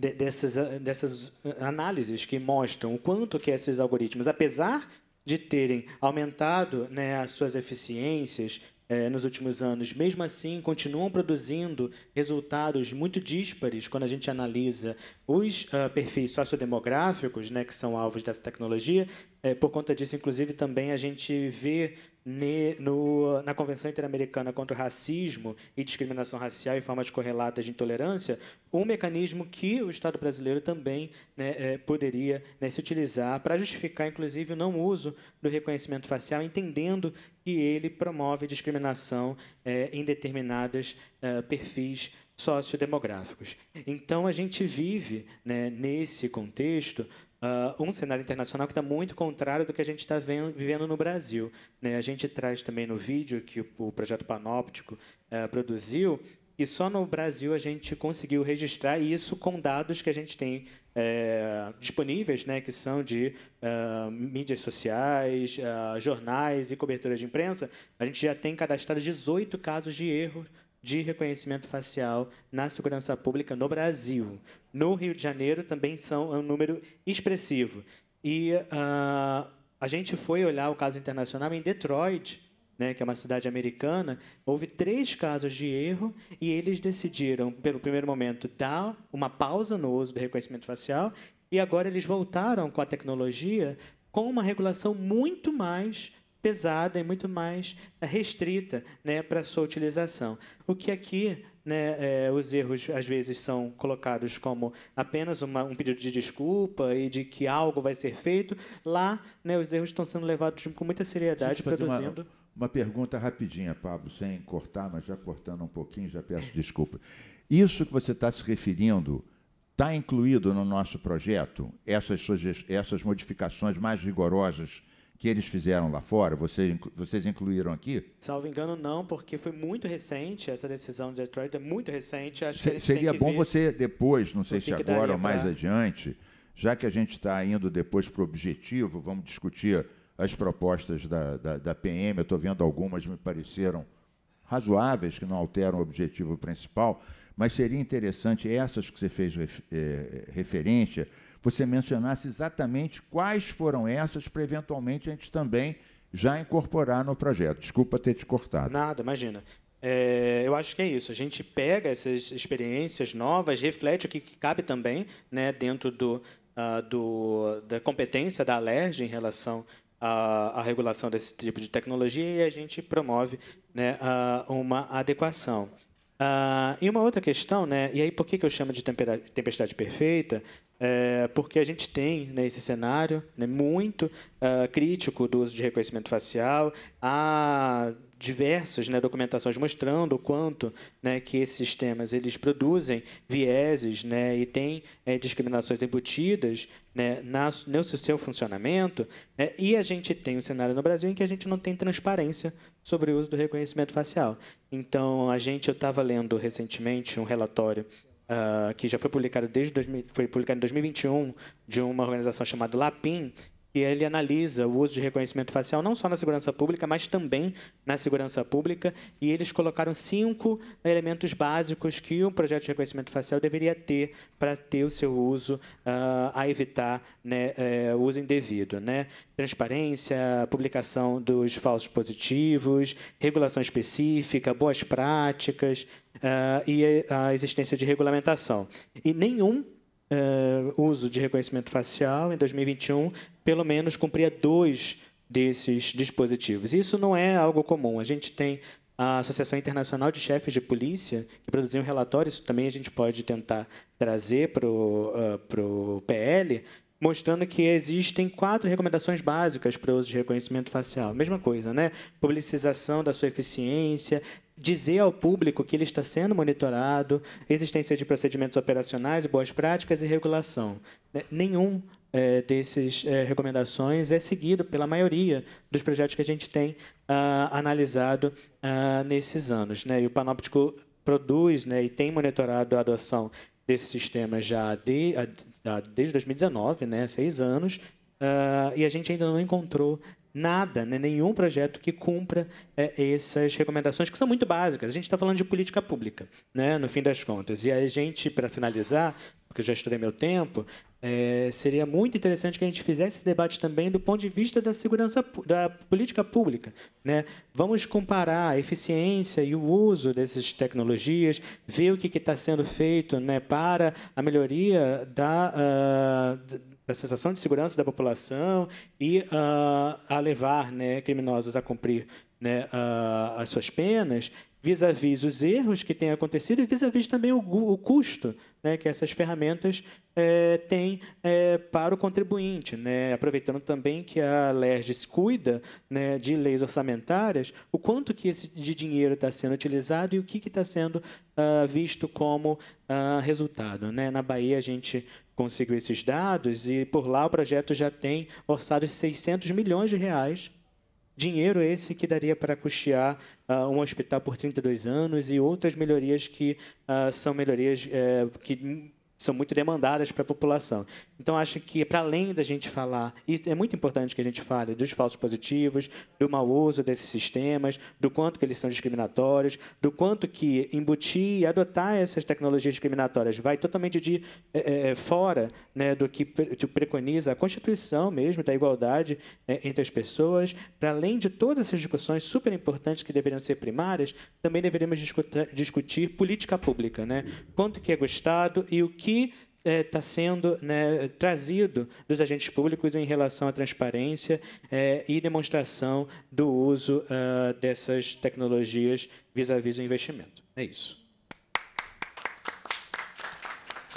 dessas, ah, dessas análises que mostram o quanto que esses algoritmos, apesar de terem aumentado né, as suas eficiências, é, nos últimos anos, mesmo assim, continuam produzindo resultados muito díspares quando a gente analisa os uh, perfis sociodemográficos, né, que são alvos dessa tecnologia, é, por conta disso, inclusive, também a gente vê ne, no, na Convenção Interamericana contra o Racismo e Discriminação Racial e Formas Correlatas de Intolerância um mecanismo que o Estado brasileiro também né, é, poderia né, se utilizar para justificar, inclusive, o não uso do reconhecimento facial, entendendo que ele promove discriminação é, em determinados é, perfis sociodemográficos. Então, a gente vive né, nesse contexto uh, um cenário internacional que está muito contrário do que a gente está vivendo no Brasil. Né? A gente traz também no vídeo que o, o projeto Panóptico uh, produziu e só no Brasil a gente conseguiu registrar isso com dados que a gente tem é, disponíveis, né, que são de uh, mídias sociais, uh, jornais e cobertura de imprensa. A gente já tem cadastrado 18 casos de erro de reconhecimento facial na segurança pública no Brasil. No Rio de Janeiro também são é um número expressivo. E uh, a gente foi olhar o caso internacional em Detroit, né, que é uma cidade americana, houve três casos de erro e eles decidiram, pelo primeiro momento, dar uma pausa no uso do reconhecimento facial e agora eles voltaram com a tecnologia com uma regulação muito mais pesada e muito mais restrita né, para sua utilização. O que aqui né, é, os erros às vezes são colocados como apenas uma, um pedido de desculpa e de que algo vai ser feito, lá né, os erros estão sendo levados com muita seriedade, produzindo. Uma, uma pergunta rapidinha, Pablo, sem cortar, mas já cortando um pouquinho, já peço desculpa. Isso que você está se referindo. Está incluído no nosso projeto essas, essas modificações mais rigorosas que eles fizeram lá fora, vocês, vocês incluíram aqui? Salvo engano, não, porque foi muito recente essa decisão de Detroit, é muito recente. Acho Se, seria bom ver. você depois, não sei se agora ou mais pra... adiante, já que a gente está indo depois para o objetivo, vamos discutir as propostas da, da, da PM. Eu estou vendo algumas me pareceram razoáveis, que não alteram o objetivo principal, mas seria interessante essas que você fez eh, referência você mencionasse exatamente quais foram essas para eventualmente a gente também já incorporar no projeto. Desculpa ter te cortado. Nada, imagina. É, eu acho que é isso. A gente pega essas experiências novas, reflete o que cabe também né, dentro do, uh, do, da competência da Alerj em relação à, à, regulação desse tipo de tecnologia e a gente promove né, uh, uma adequação. Uh, e uma outra questão, né, e aí por que, que eu chamo de tempestade perfeita? é, porque a gente tem nesse né, cenário né, muito uh, crítico do uso de reconhecimento facial, há diversas né, documentações mostrando o quanto né, que esses sistemas eles produzem vieses né, e têm é, discriminações embutidas né, na, no seu funcionamento. Né, e a gente tem um cenário no Brasil em que a gente não tem transparência sobre o uso do reconhecimento facial. Então, a gente, eu estava lendo recentemente um relatório uh, que já foi publicado desde 2000, foi publicado em 2021 de uma organização chamada Lapim, e ele analisa o uso de reconhecimento facial não só na segurança pública, mas também na segurança pública. E eles colocaram cinco elementos básicos que um projeto de reconhecimento facial deveria ter para ter o seu uso uh, a evitar né, uh, uso indevido. Né? Transparência, publicação dos falsos positivos, regulação específica, boas práticas uh, e a existência de regulamentação. E nenhum uh, uso de reconhecimento facial, em 2021, pelo menos cumpria dois desses dispositivos. Isso não é algo comum. A gente tem a Associação Internacional de Chefes de Polícia, que produziu um relatório, isso também a gente pode tentar trazer para o uh, eh, PL, mostrando que existem quatro recomendações básicas para o uso de reconhecimento facial. Mesma coisa, né? Publicização da sua eficiência, dizer ao público que ele está sendo monitorado, existência de procedimentos operacionais e boas práticas e regulação. Né? Nenhum é, desses é, recomendações é seguido pela maioria dos projetos que a gente tem ah, analisado ah, nesses anos. Né? E o Panóptico produz né, e tem monitorado a adoção desse sistema já de, desde 2019, né, seis anos, uh, e a gente ainda não encontrou nada, né, nenhum projeto que cumpra é, essas recomendações que são muito básicas. A gente está falando de política pública, né, no fim das contas. E a gente, para finalizar, porque eu já estourei meu tempo, é, seria muito interessante que a gente fizesse esse debate também do ponto de vista da segurança da política pública. Né? Vamos comparar a eficiência e o uso dessas tecnologias, ver o que está sendo feito né, para a melhoria da, uh, da sensação de segurança da população e uh, a levar né, criminosos a cumprir né, uh, as suas penas vis-à-vis os erros que têm acontecido e vis-à-vis também o, o custo né, que essas ferramentas é, têm é, para o contribuinte. Né? Aproveitando também que a LERJ cuida né, de leis orçamentárias, o quanto que esse de dinheiro está sendo utilizado e o que está sendo uh, visto como uh, resultado. Né? Na Bahia, a gente conseguiu esses dados e, por lá, o projeto já tem orçado 600 milhões de reais Dinheiro esse que daria para custear uh, um hospital por 32 anos e outras melhorias que uh, são melhorias uh, que são muito demandadas para a população. Então, acho que, para além da gente falar, é muito importante que a gente fale dos falsos positivos, do mau uso desses sistemas, do quanto que eles são discriminatórios, do quanto que embutir e adotar essas tecnologias discriminatórias vai totalmente de é, fora né, do que, preconiza a Constituição mesmo, da igualdade é, entre as pessoas. Para além de todas essas discussões super importantes que deveriam ser primárias, também deveríamos discutir, discutir política pública. Né? Quanto que é gostado e o que que está eh, sendo né, trazido dos agentes públicos em relação à transparência é, e demonstração do uso uh, dessas tecnologias vis-à-vis -vis o investimento. É isso.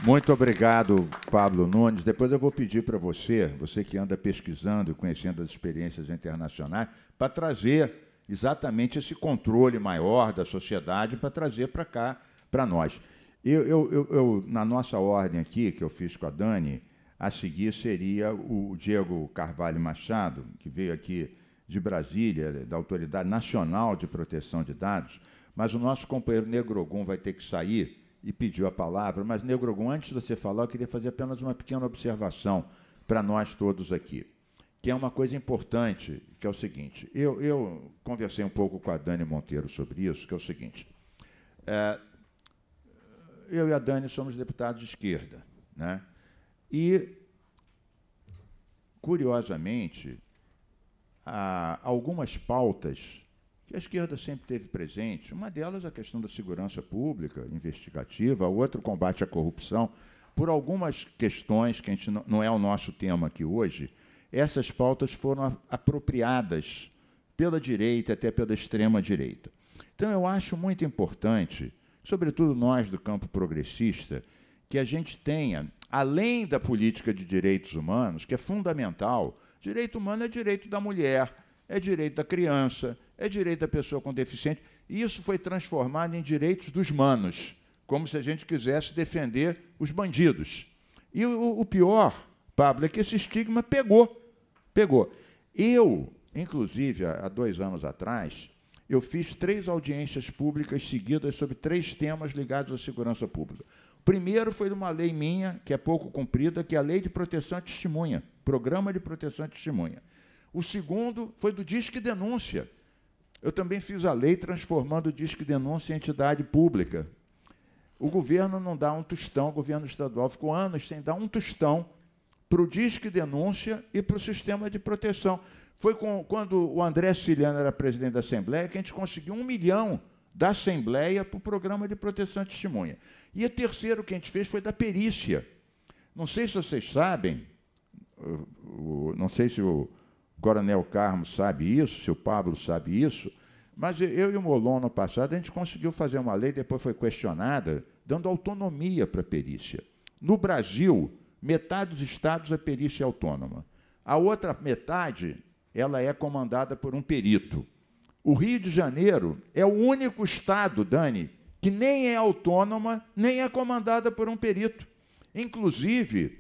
Muito obrigado, Pablo Nunes. Depois eu vou pedir para você, você que anda pesquisando e conhecendo as experiências internacionais, para trazer exatamente esse controle maior da sociedade, para trazer para cá, para nós. Eu, eu, eu, eu, na nossa ordem aqui, que eu fiz com a Dani, a seguir seria o Diego Carvalho Machado, que veio aqui de Brasília, da Autoridade Nacional de Proteção de Dados, mas o nosso companheiro Negrogum vai ter que sair e pediu a palavra. Mas, Negrogum, antes de você falar, eu queria fazer apenas uma pequena observação para nós todos aqui, que é uma coisa importante, que é o seguinte, eu, eu conversei um pouco com a Dani Monteiro sobre isso, que é o seguinte, é, eu e a Dani somos deputados de esquerda. Né? E, curiosamente, algumas pautas que a esquerda sempre teve presente, uma delas a questão da segurança pública investigativa, a outra o combate à corrupção, por algumas questões que a gente não, não é o nosso tema aqui hoje, essas pautas foram apropriadas pela direita, até pela extrema direita. Então eu acho muito importante sobretudo nós do campo progressista, que a gente tenha, além da política de direitos humanos, que é fundamental, direito humano é direito da mulher, é direito da criança, é direito da pessoa com deficiência E isso foi transformado em direitos dos manos, como se a gente quisesse defender os bandidos. E o, o pior, Pablo, é que esse estigma pegou. Pegou. Eu, inclusive, há dois anos atrás, eu fiz três audiências públicas seguidas sobre três temas ligados à segurança pública. O primeiro foi de uma lei minha, que é pouco cumprida, que é a Lei de Proteção à Testemunha, Programa de Proteção à Testemunha. O segundo foi do Disque Denúncia. Eu também fiz a lei transformando o Disque Denúncia em entidade pública. O governo não dá um tostão, o governo estadual ficou anos sem dar um tostão para o Disque Denúncia e para o sistema de proteção. Foi com, quando o André Ciliano era presidente da Assembleia que a gente conseguiu um milhão da Assembleia para o programa de proteção testemunha. E o terceiro que a gente fez foi da perícia. Não sei se vocês sabem, não sei se o Coronel Carmo sabe isso, se o Pablo sabe isso, mas eu e o Molon, no passado, a gente conseguiu fazer uma lei, depois foi questionada, dando autonomia para a perícia. No Brasil, metade dos estados a é perícia é autônoma. A outra metade ela é comandada por um perito. O Rio de Janeiro é o único estado, Dani, que nem é autônoma, nem é comandada por um perito. Inclusive,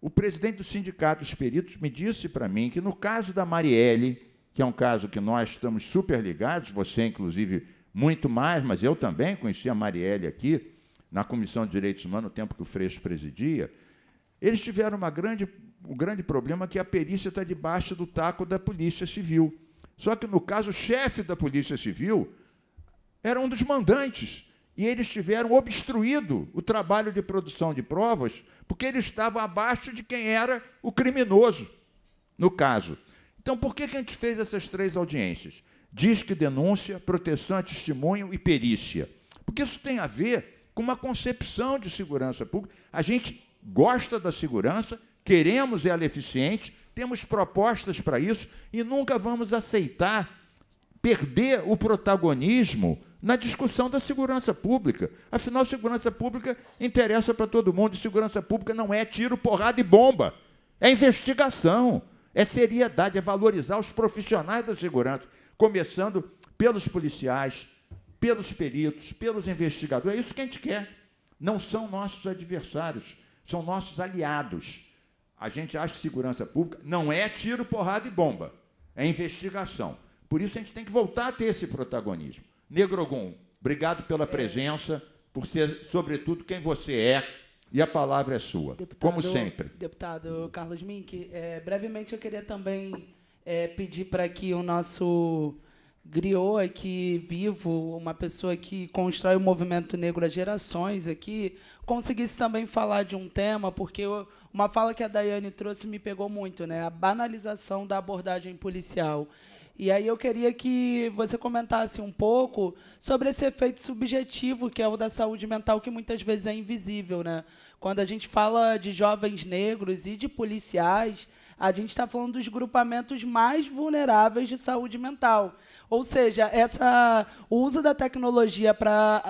o presidente do Sindicato dos Peritos me disse para mim que no caso da Marielle, que é um caso que nós estamos super ligados, você inclusive muito mais, mas eu também conheci a Marielle aqui na Comissão de Direitos Humanos, no tempo que o Freixo presidia, eles tiveram uma grande o grande problema é que a perícia está debaixo do taco da Polícia Civil. Só que, no caso, o chefe da Polícia Civil era um dos mandantes. E eles tiveram obstruído o trabalho de produção de provas, porque ele estava abaixo de quem era o criminoso, no caso. Então, por que, a gente fez essas três audiências? Diz que denúncia, proteção, testemunho e perícia. Porque isso tem a ver com uma concepção de segurança pública. A gente gosta da segurança queremos ela eficiente, temos propostas para isso e nunca vamos aceitar perder o protagonismo na discussão da segurança pública. Afinal, segurança pública interessa para todo mundo, e segurança pública não é tiro, porrada e bomba. É investigação, é seriedade, é valorizar os profissionais da segurança, começando pelos policiais, pelos peritos, pelos investigadores. É isso que a gente quer. Não são nossos adversários, são nossos aliados. A gente acha que segurança pública não é tiro, porrada e bomba, é investigação. Por isso a gente tem que voltar a ter esse protagonismo. Negrogon, obrigado pela é. presença, por ser, sobretudo, quem você é, e a palavra é sua, deputado, como sempre. Deputado Carlos Mink, é, brevemente eu queria também é, pedir para que o nosso griou aqui vivo, uma pessoa que constrói o movimento negro há gerações aqui, conseguisse também falar de um tema, porque eu, uma fala que a Daiane trouxe me pegou muito, né? A banalização da abordagem policial. E aí eu queria que você comentasse um pouco sobre esse efeito subjetivo que é o da saúde mental, que muitas vezes é invisível, né? Quando a gente fala de jovens negros e de policiais, a gente está falando dos grupamentos mais vulneráveis de saúde mental. Ou seja, essa, o uso da tecnologia para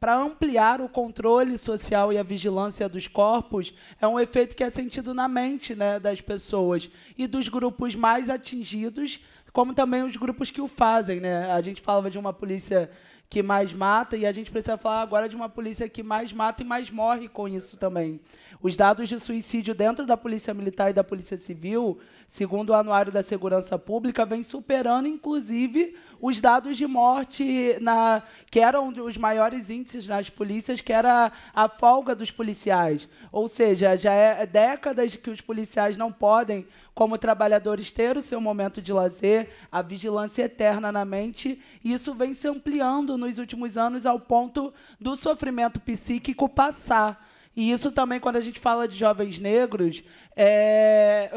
para ampliar o controle social e a vigilância dos corpos é um efeito que é sentido na mente né, das pessoas e dos grupos mais atingidos, como também os grupos que o fazem. Né? A gente falava de uma polícia que mais mata e a gente precisa falar agora de uma polícia que mais mata e mais morre com isso também. Os dados de suicídio dentro da Polícia Militar e da Polícia Civil, segundo o Anuário da Segurança Pública, vem superando, inclusive, os dados de morte, na, que eram os maiores índices nas polícias, que era a folga dos policiais. Ou seja, já é décadas que os policiais não podem, como trabalhadores, ter o seu momento de lazer, a vigilância eterna na mente, e isso vem se ampliando nos últimos anos ao ponto do sofrimento psíquico passar. E isso também, quando a gente fala de jovens negros, é,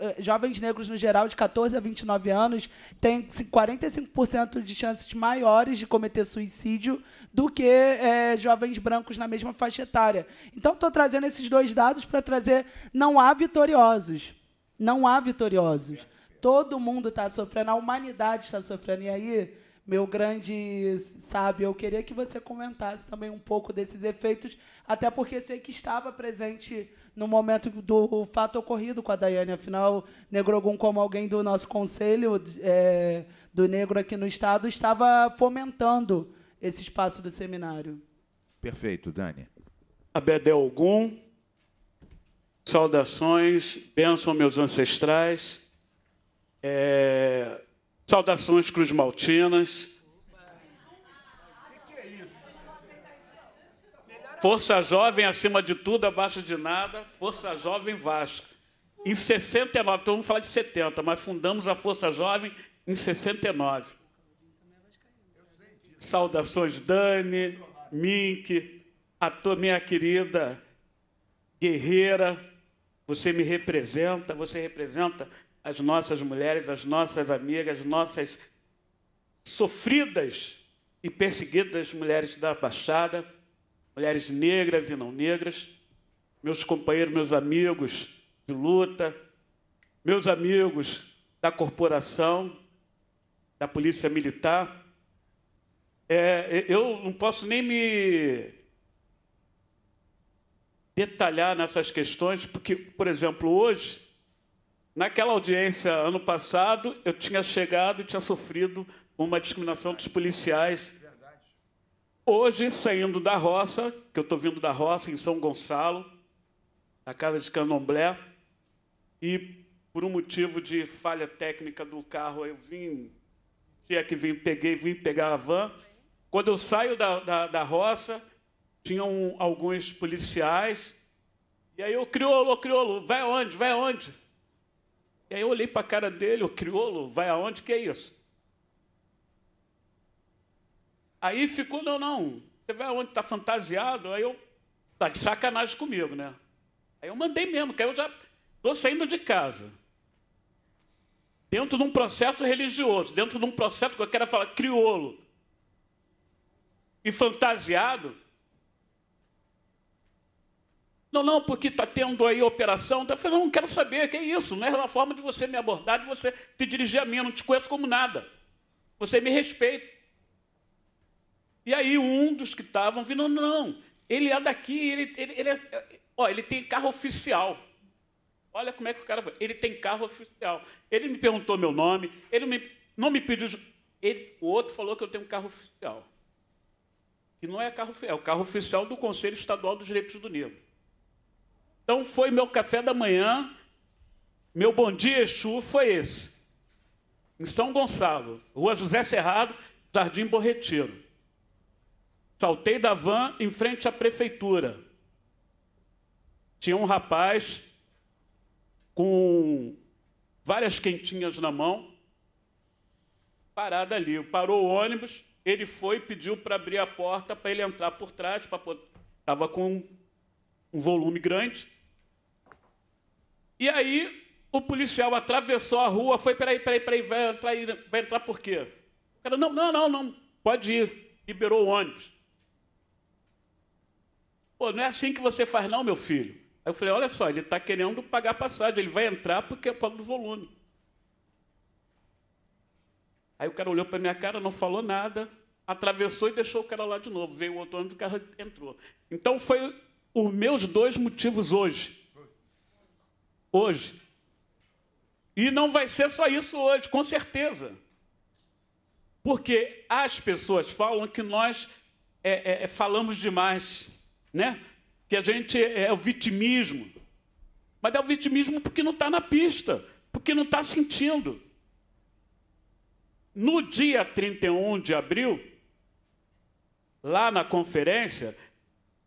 é jovens negros no geral, de 14 a 29 anos, têm 45% de chances maiores de cometer suicídio do que é, jovens brancos na mesma faixa etária. Então, estou trazendo esses dois dados para trazer: não há vitoriosos. Não há vitoriosos. Todo mundo está sofrendo, a humanidade está sofrendo. E aí meu grande sábio, eu queria que você comentasse também um pouco desses efeitos, até porque sei que estava presente no momento do fato ocorrido com a Daiane. Afinal, Negrogum, como alguém do nosso conselho é, do negro aqui no Estado, estava fomentando esse espaço do seminário. Perfeito, Dani. Gum saudações, benção meus ancestrais. É, Saudações Cruz Maltinas. Força Jovem acima de tudo, abaixo de nada. Força Jovem Vasco. Em 69, então vamos falar de 70, mas fundamos a Força Jovem em 69. Saudações Dani, Mink, a tua minha querida guerreira, você me representa, você representa as nossas mulheres, as nossas amigas, as nossas sofridas e perseguidas mulheres da Baixada, mulheres negras e não negras, meus companheiros, meus amigos de luta, meus amigos da corporação, da polícia militar. É, eu não posso nem me detalhar nessas questões, porque, por exemplo, hoje Naquela audiência, ano passado, eu tinha chegado e tinha sofrido uma discriminação dos policiais. Hoje, saindo da roça, que eu estou vindo da roça, em São Gonçalo, na casa de Candomblé, e por um motivo de falha técnica do carro, eu vim, tinha é que vim, peguei, vim pegar a van. Quando eu saio da, da, da roça, tinham alguns policiais, e aí o criolo, criolo, vai onde, vai onde? E aí eu olhei para a cara dele, o crioulo, vai aonde que é isso? Aí ficou, não, não, você vai aonde está fantasiado? Aí eu, tá de sacanagem comigo, né? Aí eu mandei mesmo, que aí eu já estou saindo de casa. Dentro de um processo religioso, dentro de um processo que eu quero falar crioulo e fantasiado, não, não, porque está tendo aí operação. Eu falei, não, não quero saber, que é isso? Não é uma forma de você me abordar, de você te dirigir a mim, eu não te conheço como nada. Você me respeita. E aí um dos que estavam vindo, não, não, ele é daqui, ele, ele, ele, é, ó, ele tem carro oficial. Olha como é que o cara foi. Ele tem carro oficial. Ele me perguntou meu nome, ele me, não me pediu. Ele, o outro falou que eu tenho um carro oficial. Que não é carro oficial, é o carro oficial do Conselho Estadual dos Direitos do Negro. Então foi meu café da manhã, meu bom dia Exu foi esse. Em São Gonçalo, Rua José Cerrado, Jardim Borretiro. Saltei da van em frente à prefeitura. Tinha um rapaz com várias quentinhas na mão, parado ali. Parou o ônibus, ele foi e pediu para abrir a porta para ele entrar por trás, estava com um volume grande. E aí o policial atravessou a rua, foi, peraí, peraí, peraí, vai entrar, vai entrar por quê? O cara, não, não, não, não, pode ir. Liberou o ônibus. Pô, não é assim que você faz não, meu filho. Aí eu falei, olha só, ele está querendo pagar a passagem, ele vai entrar porque é por do volume. Aí o cara olhou para minha cara, não falou nada, atravessou e deixou o cara lá de novo. Veio o outro ônibus, o carro entrou. Então, foi os meus dois motivos hoje hoje. E não vai ser só isso hoje, com certeza. Porque as pessoas falam que nós é, é, é falamos demais, né? que a gente é, é o vitimismo. Mas é o vitimismo porque não está na pista, porque não está sentindo. No dia 31 de abril, lá na conferência,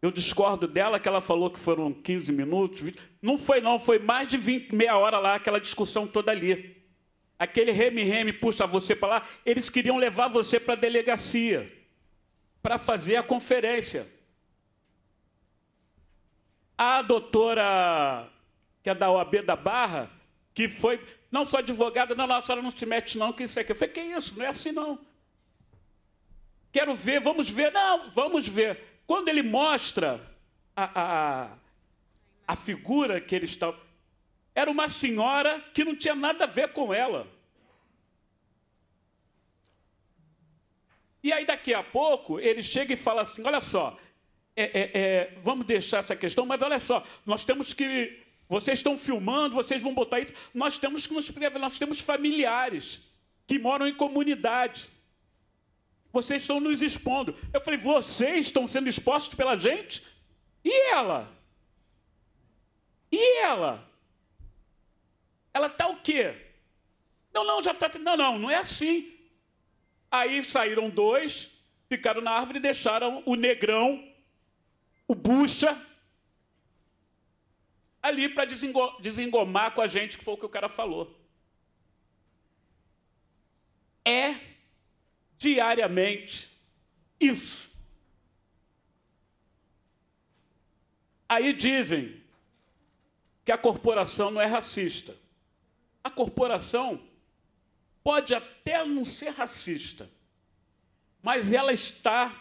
eu discordo dela que ela falou que foram 15 minutos. 20. Não foi, não, foi mais de 20, meia hora lá, aquela discussão toda ali. Aquele reme-reme puxa você para lá. Eles queriam levar você para a delegacia para fazer a conferência. A doutora, que é da OAB da Barra, que foi. Não sou advogada, não, não, a senhora não se mete, não, que isso é que. Eu falei, que isso? Não é assim, não. Quero ver, vamos ver. Não, vamos ver. Quando ele mostra a, a, a figura que ele está. Era uma senhora que não tinha nada a ver com ela. E aí, daqui a pouco, ele chega e fala assim: olha só, é, é, é, vamos deixar essa questão, mas olha só, nós temos que. Vocês estão filmando, vocês vão botar isso. Nós temos que nos prever, nós temos familiares que moram em comunidade. Vocês estão nos expondo. Eu falei, vocês estão sendo expostos pela gente? E ela? E ela? Ela está o quê? Não, não, já está. Não, não, não é assim. Aí saíram dois, ficaram na árvore e deixaram o negrão, o bucha, ali para desengomar com a gente, que foi o que o cara falou. É diariamente isso. Aí dizem que a corporação não é racista. A corporação pode até não ser racista, mas ela está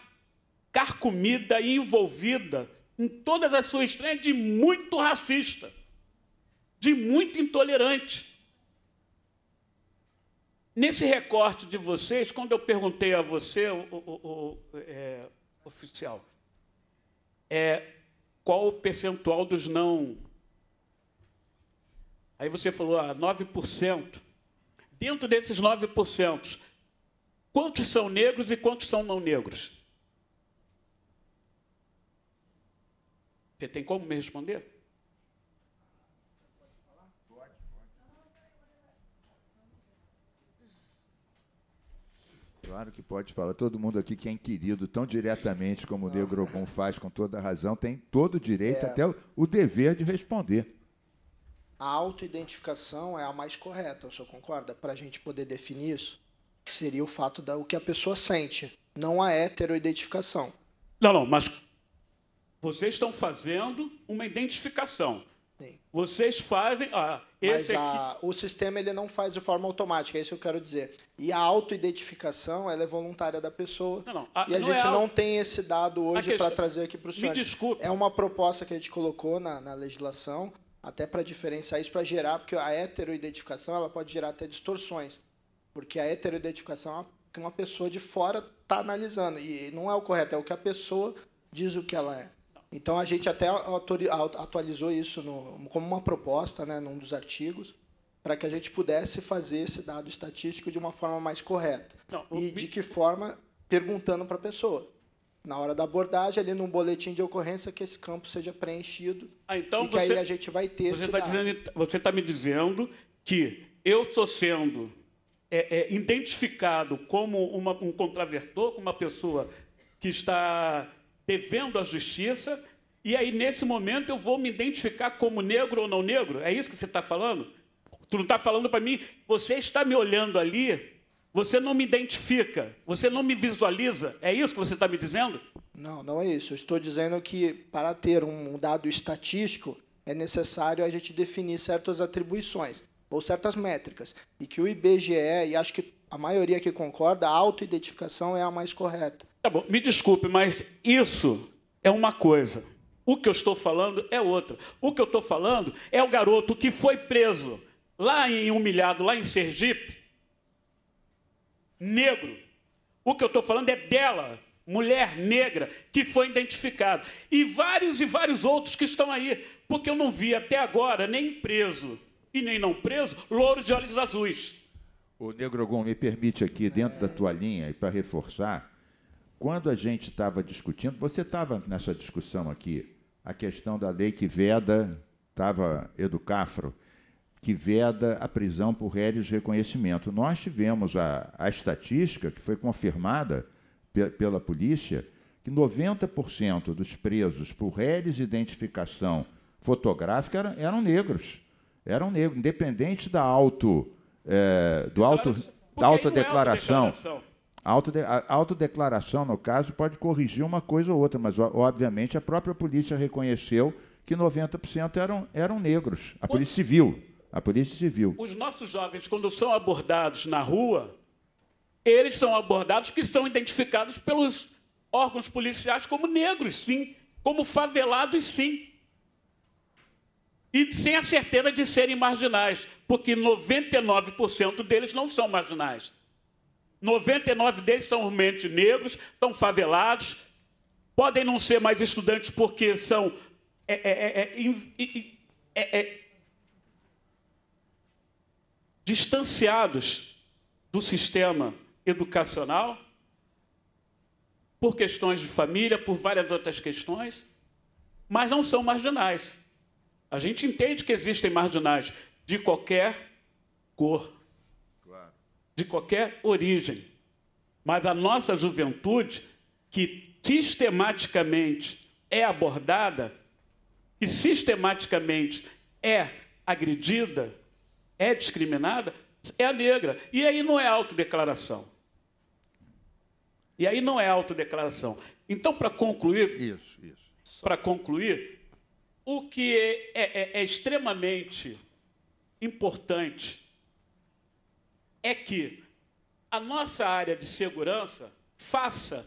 carcomida e envolvida em todas as suas estranhas de muito racista, de muito intolerante. Nesse recorte de vocês, quando eu perguntei a você, o, o, o é, oficial, é, qual o percentual dos não? Aí você falou, ah, 9%. Dentro desses 9%, quantos são negros e quantos são não negros? Você tem como me responder? Claro que pode falar. Todo mundo aqui que é inquirido tão diretamente como o Negro Negrocon faz, com toda razão, tem todo o direito, é. até o, o dever de responder. A autoidentificação é a mais correta, o senhor concorda? Para a gente poder definir isso, que seria o fato da o que a pessoa sente, não a heteroidentificação. Não, não, mas vocês estão fazendo uma identificação. Sim. Vocês fazem. Ah, esse Mas a, aqui... o sistema ele não faz de forma automática, é isso que eu quero dizer. E a autoidentificação ela é voluntária da pessoa. Não, não. A, e a não gente é não tem esse dado hoje para trazer aqui para o senhor. Me desculpe. É uma proposta que a gente colocou na, na legislação, até para diferenciar isso, para gerar, porque a heteroidentificação ela pode gerar até distorções. Porque a heteroidentificação é uma, que uma pessoa de fora está analisando. E não é o correto, é o que a pessoa diz o que ela é. Então a gente até atualizou isso no, como uma proposta, né, num dos artigos, para que a gente pudesse fazer esse dado estatístico de uma forma mais correta. Não, e me... de que forma? Perguntando para a pessoa. Na hora da abordagem, ali num boletim de ocorrência, que esse campo seja preenchido. Ah, então e que você, aí a gente vai ter você esse tá dizendo, tá, Você está me dizendo que eu estou sendo é, é, identificado como uma, um contraventor, como uma pessoa que está devendo à justiça, e aí nesse momento eu vou me identificar como negro ou não negro? É isso que você está falando? Tu não está falando para mim, você está me olhando ali, você não me identifica, você não me visualiza, é isso que você está me dizendo? Não, não é isso. Eu estou dizendo que para ter um dado estatístico é necessário a gente definir certas atribuições ou certas métricas. E que o IBGE, e acho que a maioria que concorda, a autoidentificação é a mais correta. Tá bom, me desculpe, mas isso é uma coisa. O que eu estou falando é outra. O que eu estou falando é o garoto que foi preso lá em Humilhado, lá em Sergipe, negro. O que eu estou falando é dela, mulher negra, que foi identificada. E vários e vários outros que estão aí, porque eu não vi até agora nem preso e nem não preso louro de olhos azuis. O Negro Gomes, me permite aqui, dentro da tua linha, e para reforçar, quando a gente estava discutindo, você estava nessa discussão aqui, a questão da lei que veda, estava Educafro, que veda a prisão por réis de reconhecimento. Nós tivemos a, a estatística, que foi confirmada pe pela polícia, que 90% dos presos por réis de identificação fotográfica eram, eram, negros. Eram negros, independente da auto, eh, é, do auto, da autodeclaração. autodeclaração. A autodeclaração, no caso, pode corrigir uma coisa ou outra, mas, obviamente, a própria polícia reconheceu que 90% eram, eram negros. A Polícia Civil. A Polícia Civil. Os nossos jovens, quando são abordados na rua, eles são abordados que são identificados pelos órgãos policiais como negros, sim, como favelados, sim. E sem a certeza de serem marginais, porque 99% deles não são marginais. 99 deles são realmente negros, estão favelados, podem não ser mais estudantes porque são. É é, é, é, é, distanciados do sistema educacional por questões de família, por várias outras questões, mas não são marginais. A gente entende que existem marginais de qualquer cor de qualquer origem. Mas a nossa juventude, que sistematicamente é abordada e sistematicamente é agredida, é discriminada, é a negra. E aí não é autodeclaração. E aí não é autodeclaração. Então, para concluir, isso, isso. para concluir, o que é, é, é extremamente importante é que a nossa área de segurança faça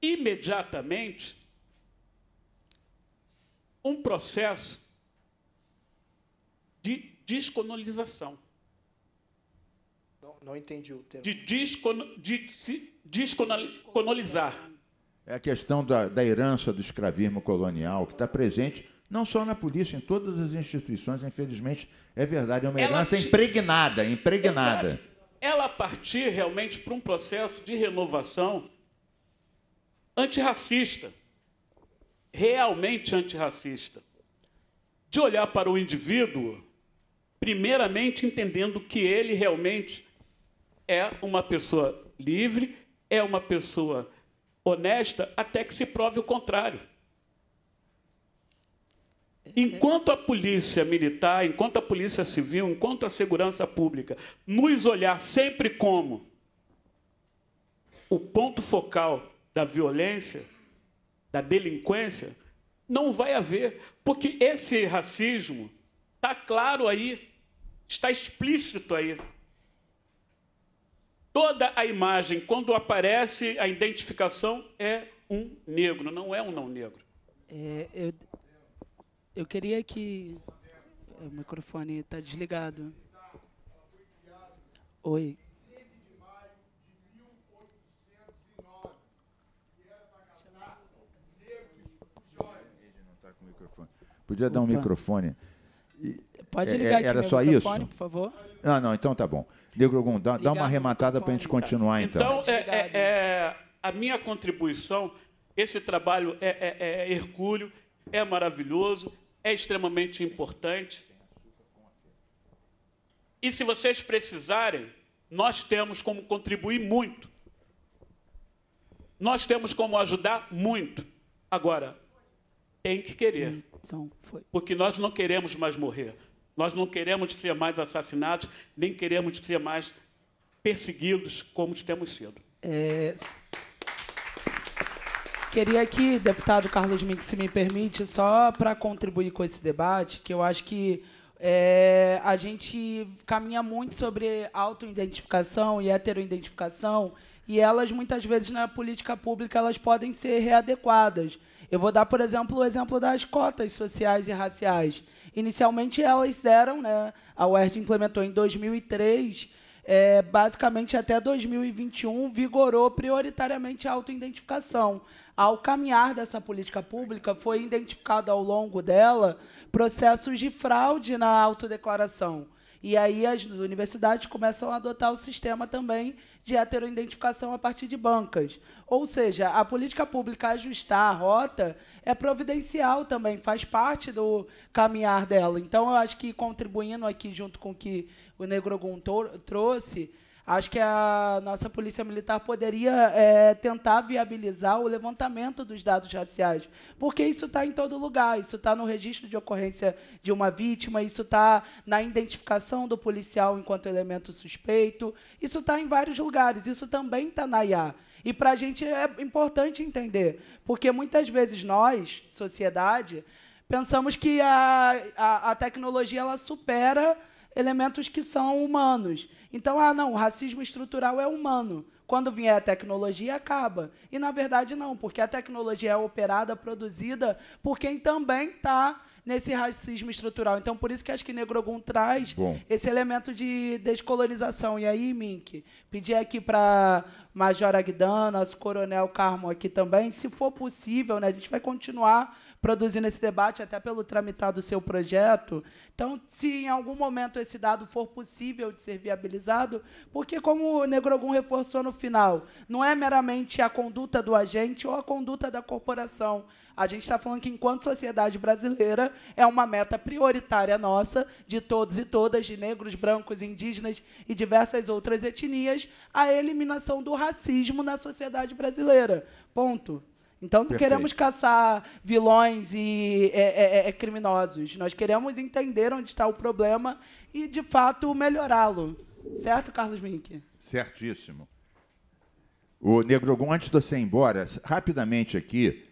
imediatamente um processo de descolonização. Não, não entendi o termo. De, descon, de se descolonizar. É a questão da, da herança do escravismo colonial que está presente não só na polícia, em todas as instituições, infelizmente, é verdade, é uma herança ela... impregnada, impregnada. Ela partir realmente para um processo de renovação antirracista, realmente antirracista. De olhar para o indivíduo, primeiramente entendendo que ele realmente é uma pessoa livre, é uma pessoa honesta, até que se prove o contrário. Enquanto a polícia militar, enquanto a polícia civil, enquanto a segurança pública nos olhar sempre como o ponto focal da violência, da delinquência, não vai haver, porque esse racismo está claro aí, está explícito aí. Toda a imagem, quando aparece a identificação, é um negro, não é um não negro. É, eu, eu queria que. É, o microfone está desligado. Oi. Podia dar um microfone. Pode é, é, ligar é, Era só isso? por favor. Ah, não, então tá bom. Negro Gum, dá, dá, uma arrematada para a gente continuar, então. Então, é, é, a minha contribuição, esse trabalho é, é, é hercúleo, é maravilhoso, é extremamente importante. E se vocês precisarem, nós temos como contribuir muito. Nós temos como ajudar muito. Agora, tem que querer. Hum, Porque nós não queremos mais morrer. Nós não queremos ser mais assassinados, nem queremos ser mais perseguidos como temos sido. É... Queria aqui, deputado Carlos Mink, se me permite, só para contribuir com esse debate, que eu acho que é, a gente caminha muito sobre autoidentificação e heteroidentificação, e elas, muitas vezes, na política pública, elas podem ser readequadas. Eu vou dar, por exemplo, o exemplo das cotas sociais e raciais. Inicialmente, elas deram, né, a UERJ implementou em 2003, é, basicamente até 2021, vigorou prioritariamente a autoidentificação ao caminhar dessa política pública, foi identificado ao longo dela processos de fraude na autodeclaração. E aí as universidades começam a adotar o sistema também de heteroidentificação a partir de bancas. Ou seja, a política pública ajustar a rota é providencial também, faz parte do caminhar dela. Então, eu acho que contribuindo aqui junto com o que o Negro Gun trouxe, Acho que a nossa Polícia Militar poderia é, tentar viabilizar o levantamento dos dados raciais, porque isso está em todo lugar, isso está no registro de ocorrência de uma vítima, isso está na identificação do policial enquanto elemento suspeito, isso está em vários lugares, isso também está na IA. E para a gente é importante entender, porque muitas vezes nós, sociedade, pensamos que a, a, a, tecnologia ela supera elementos que são humanos. Então, ah, não, o racismo estrutural é humano. Quando vier a tecnologia, acaba. E na verdade, não, porque a tecnologia é operada, produzida por quem também está nesse racismo estrutural. Então, por isso que acho que Negrogum traz Bom. esse elemento de descolonização. E aí, Mink, pedir aqui para Major Agdan, nosso Coronel Carmo aqui também, se for possível, né, a gente vai continuar produzindo esse debate, até pelo tramitar do seu projeto. Então, se em algum momento esse dado for possível de ser viabilizado, porque, como o Negrogum reforçou no final, não é meramente a conduta do agente ou a conduta da corporação. A gente está falando que, enquanto sociedade brasileira, é uma meta prioritária nossa, de todos e todas, de negros, brancos, indígenas e diversas outras etnias, a eliminação do racismo na sociedade brasileira. Ponto. Então não Perfeito. queremos caçar vilões e é, é, é, é, criminosos. Nós queremos entender onde está o problema e, de fato, melhorá-lo. Certo, Carlos Mink? Certíssimo. O Negro antes de você ir embora, rapidamente aqui,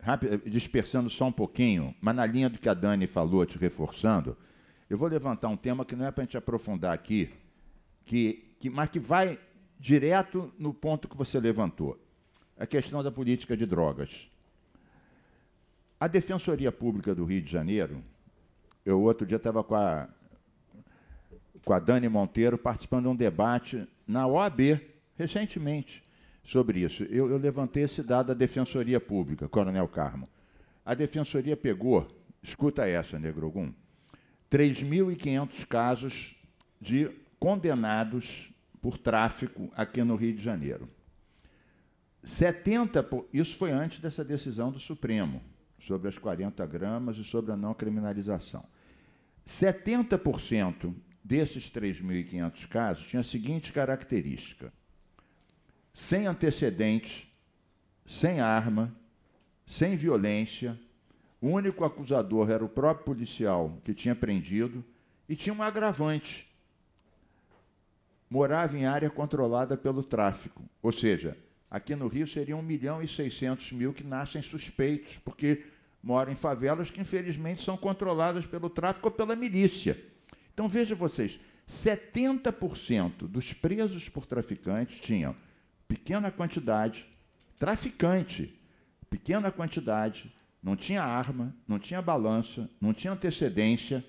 rapi dispersando só um pouquinho, mas na linha do que a Dani falou, te reforçando, eu vou levantar um tema que não é para a gente aprofundar aqui, que, que, mas que vai direto no ponto que você levantou a questão da política de drogas. A Defensoria Pública do Rio de Janeiro, eu outro dia estava com a, com a Dani Monteiro participando de um debate na OAB, recentemente, sobre isso. Eu, eu levantei esse dado da Defensoria Pública, Coronel Carmo. A Defensoria pegou, escuta essa, Negrogum, 3.500 casos de condenados por tráfico aqui no Rio de Janeiro. 70, isso foi antes dessa decisão do Supremo sobre as 40 gramas e sobre a não criminalização. 70% desses 3.500 casos tinha a seguinte característica: sem antecedentes, sem arma, sem violência, o único acusador era o próprio policial que tinha prendido e tinha um agravante. Morava em área controlada pelo tráfico, ou seja, Aqui no Rio seriam 1 milhão e 600 mil que nascem suspeitos, porque moram em favelas que, infelizmente, são controladas pelo tráfico ou pela milícia. Então, vejam vocês, 70% dos presos por traficantes tinham pequena quantidade, traficante, pequena quantidade, não tinha arma, não tinha balança, não tinha antecedência.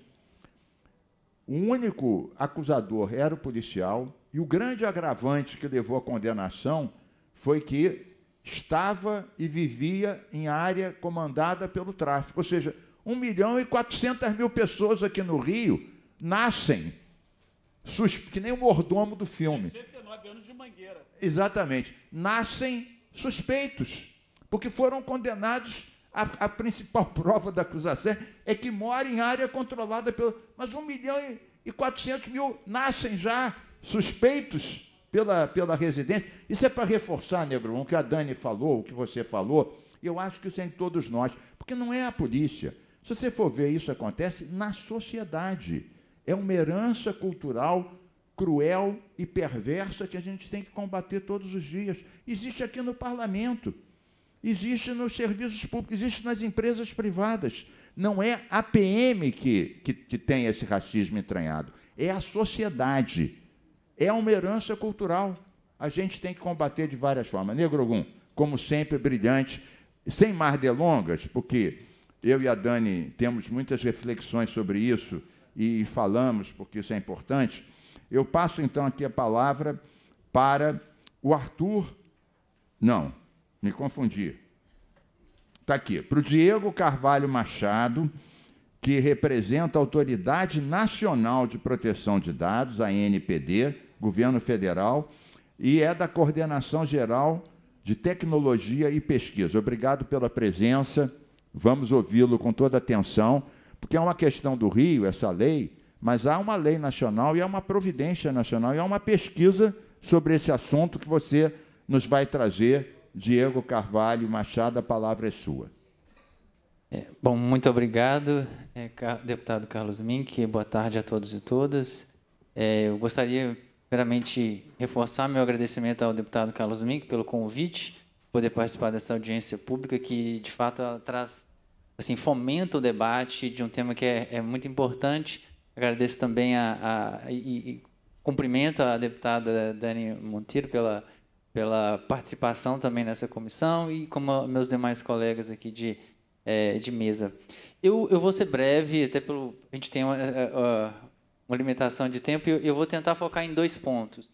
O único acusador era o policial, e o grande agravante que levou à condenação foi que estava e vivia em área comandada pelo tráfico. Ou seja, 1 milhão e 400 mil pessoas aqui no Rio nascem, que nem o mordomo do filme. 69 anos de mangueira. Exatamente. Nascem suspeitos, porque foram condenados. A, a principal prova da acusação é que mora em área controlada pelo. Mas 1 milhão e 400 mil nascem já suspeitos pela, pela residência. Isso é para reforçar, Negro, o que a Dani falou, o que você falou. Eu acho que isso é em todos nós, porque não é a polícia. Se você for ver, isso acontece na sociedade. É uma herança cultural cruel e perversa que a gente tem que combater todos os dias. Existe aqui no parlamento, existe nos serviços públicos, existe nas empresas privadas. Não é a PM que, que, que tem esse racismo entranhado, é a sociedade é uma herança cultural. A gente tem que combater de várias formas. Negro Gum, como sempre, brilhante. Sem mais delongas, porque eu e a Dani temos muitas reflexões sobre isso e falamos, porque isso é importante. Eu passo então aqui a palavra para o Arthur. Não, me confundi. Está aqui. Para o Diego Carvalho Machado, que representa a Autoridade Nacional de Proteção de Dados, a NPD governo federal, e é da Coordenação Geral de Tecnologia e Pesquisa. Obrigado pela presença, vamos ouvi-lo com toda atenção, porque é uma questão do Rio, essa lei, mas há uma lei nacional e há uma providência nacional e há uma pesquisa sobre esse assunto que você nos vai trazer. Diego Carvalho Machado, a palavra é sua. É, bom, muito obrigado, é, deputado Carlos Mink. Boa tarde a todos e todas. É, eu gostaria primeiramente reforçar meu agradecimento ao deputado Carlos Mink pelo convite, poder participar dessa audiência pública que de fato traz assim fomenta o debate de um tema que é, é muito importante. Agradeço também a, a e, e cumprimento a deputada Dani Monteiro pela pela participação também nessa comissão e como meus demais colegas aqui de é, de mesa. Eu, eu vou ser breve, até pelo a gente tem uma, eh, eh, uma limitação de tempo, e eu vou tentar focar em dois pontos.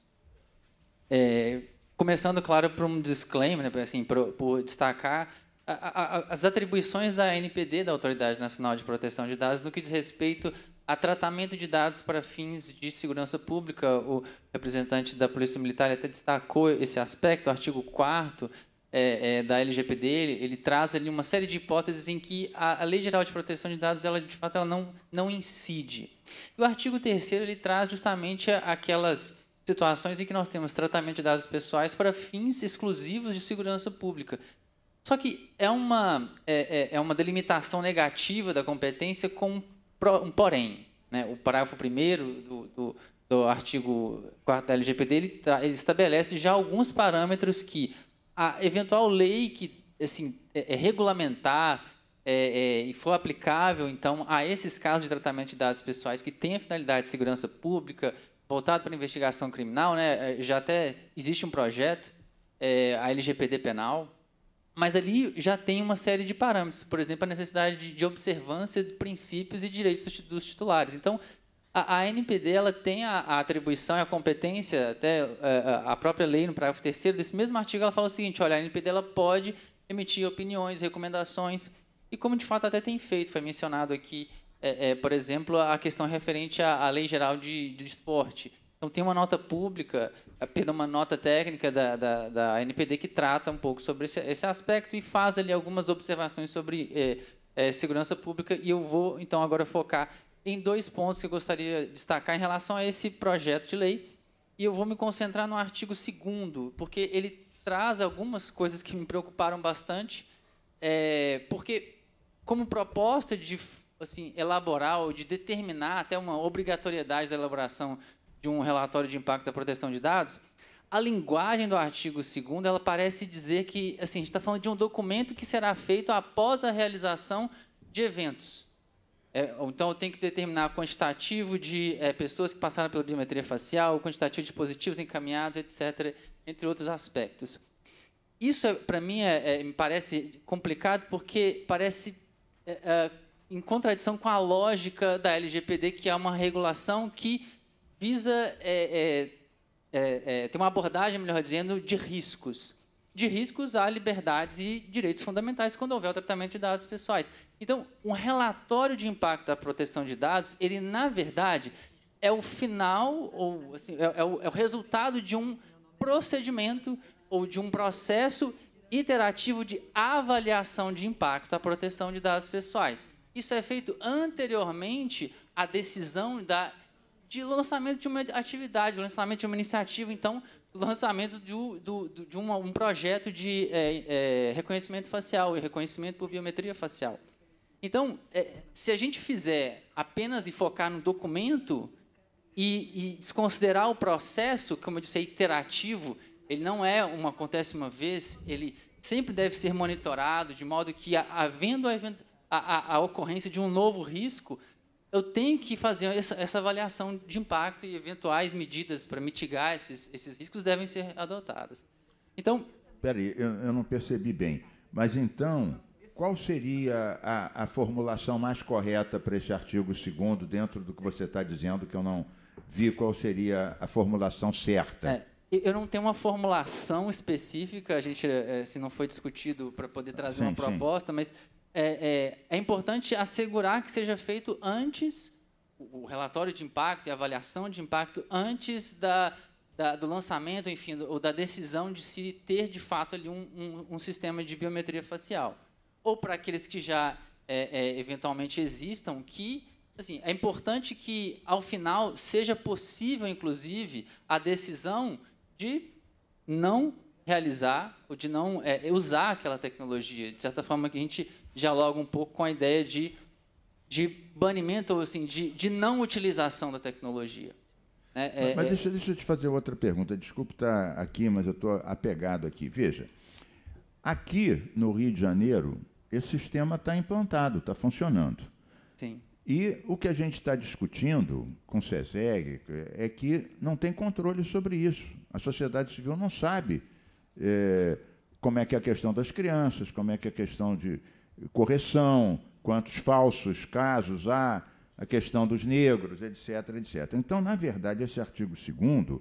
É, começando, claro, por um disclaimer, né, assim, por, por destacar a, a, as atribuições da NPD, da Autoridade Nacional de Proteção de Dados, no que diz respeito a tratamento de dados para fins de segurança pública. O representante da Polícia Militar até destacou esse aspecto, o artigo 4 é, é, da LGPD, ele, ele, traz ali uma série de hipóteses em que a, a, Lei Geral de Proteção de Dados, ela de fato, ela não, não incide. E o artigo 3 ele traz justamente aquelas situações em que nós temos tratamento de dados pessoais para fins exclusivos de segurança pública. Só que é uma, é, é, é uma delimitação negativa da competência com um porém. Né? O parágrafo 1 do, do, do, artigo 4 da LGPD ele, ele estabelece já alguns parâmetros que a eventual lei que assim, é, é regulamentar é, é, e for aplicável, então, a esses casos de tratamento de dados pessoais que tem a finalidade de segurança pública, voltado para investigação criminal, né, é, já até existe um projeto, é, a LGPD penal, mas ali já tem uma série de parâmetros, por exemplo, a necessidade de, observância de princípios e direitos dos titulares. Então, a, a NPD ela tem a, a, atribuição e a competência, até a, é, é, a própria lei, no parágrafo terceiro desse mesmo artigo, ela fala o seguinte, olha, a NPD ela pode emitir opiniões, recomendações, e como de fato até tem feito, foi mencionado aqui, é, é, por exemplo, a questão referente à, à Lei Geral de, de Esporte, então, tem uma nota pública, é, perdão, uma nota técnica da, da, da NPD que trata um pouco sobre esse, esse, aspecto e faz ali algumas observações sobre segurança pública. E eu vou, então, agora focar em dois pontos que eu gostaria de destacar em relação a esse projeto de lei. E eu vou me concentrar no artigo 2, porque ele traz algumas coisas que me preocuparam bastante, é, porque, como proposta de assim, elaborar ou de determinar até uma obrigatoriedade da elaboração de um relatório de impacto da proteção de dados, a linguagem do artigo 2 ela parece dizer que assim, a gente está falando de um documento que será feito após a realização de eventos. É, então, eu tenho que determinar o quantitativo de é, pessoas que passaram pela biometria facial, o quantitativo de positivos encaminhados, etc., entre outros aspectos. Isso, é, para mim, é, é, me parece complicado porque parece é, em contradição com a lógica da LGPD, que é uma regulação que visa ter uma abordagem, melhor dizendo, de riscos de riscos a liberdades e direitos fundamentais quando houver o tratamento de dados pessoais. Então, um relatório de impacto à proteção de dados, ele, na verdade, é o final, ou assim, é, é, o, é o resultado de um procedimento ou de um processo iterativo de avaliação de impacto à proteção de dados pessoais. Isso é feito anteriormente à decisão da, de lançamento de uma atividade, lançamento de uma iniciativa. Então, lançamento do, do, de uma, um projeto de é, é, reconhecimento facial e reconhecimento por biometria facial. Então, é, se a gente fizer apenas e focar no documento e, e, desconsiderar o processo, como eu disse, é iterativo, ele não é um acontece uma vez, ele sempre deve ser monitorado de modo que, havendo a, a, a ocorrência de um novo risco, eu tenho que fazer essa, essa avaliação de impacto e eventuais medidas para mitigar esses, esses riscos devem ser adotadas. Então. Espera aí, eu, eu não percebi bem. Mas então, qual seria a, a, formulação mais correta para esse artigo 2 dentro do que você está dizendo, que eu não vi qual seria a formulação certa? É, eu não tenho uma formulação específica, a gente, é, se não foi discutido para poder ah, trazer sim, uma proposta, sim. mas é, é, é importante assegurar que seja feito antes o relatório de impacto e a avaliação de impacto antes da, da, do lançamento, enfim, do, ou da decisão de se ter de fato ali um, um, um sistema de biometria facial. Ou para aqueles que já é, é, eventualmente existam, que assim, é importante que ao final seja possível, inclusive, a decisão de não realizar ou de não é, usar aquela tecnologia. De certa forma, que a gente dialoga um pouco com a ideia de, de banimento, ou assim, de, de não utilização da tecnologia. É, é, mas é. deixa, deixa eu te fazer outra pergunta. Desculpe estar aqui, mas eu estou apegado aqui. Veja, aqui no Rio de Janeiro, esse sistema está implantado, está funcionando. Sim. E o que a gente está discutindo com o SESEG é que não tem controle sobre isso. A sociedade civil não sabe é, como é que é a questão das crianças, como é que é a questão de, correção, quantos falsos casos há, a questão dos negros, etc, etc. Então, na verdade, esse artigo 2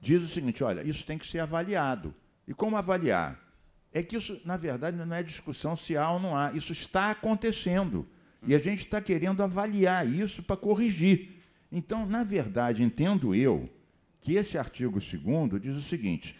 diz o seguinte: olha, isso tem que ser avaliado. E como avaliar? É que isso, na verdade, não é discussão se há ou não há. Isso está acontecendo. E a gente está querendo avaliar isso para corrigir. Então, na verdade, entendo eu que esse artigo 2 diz o seguinte: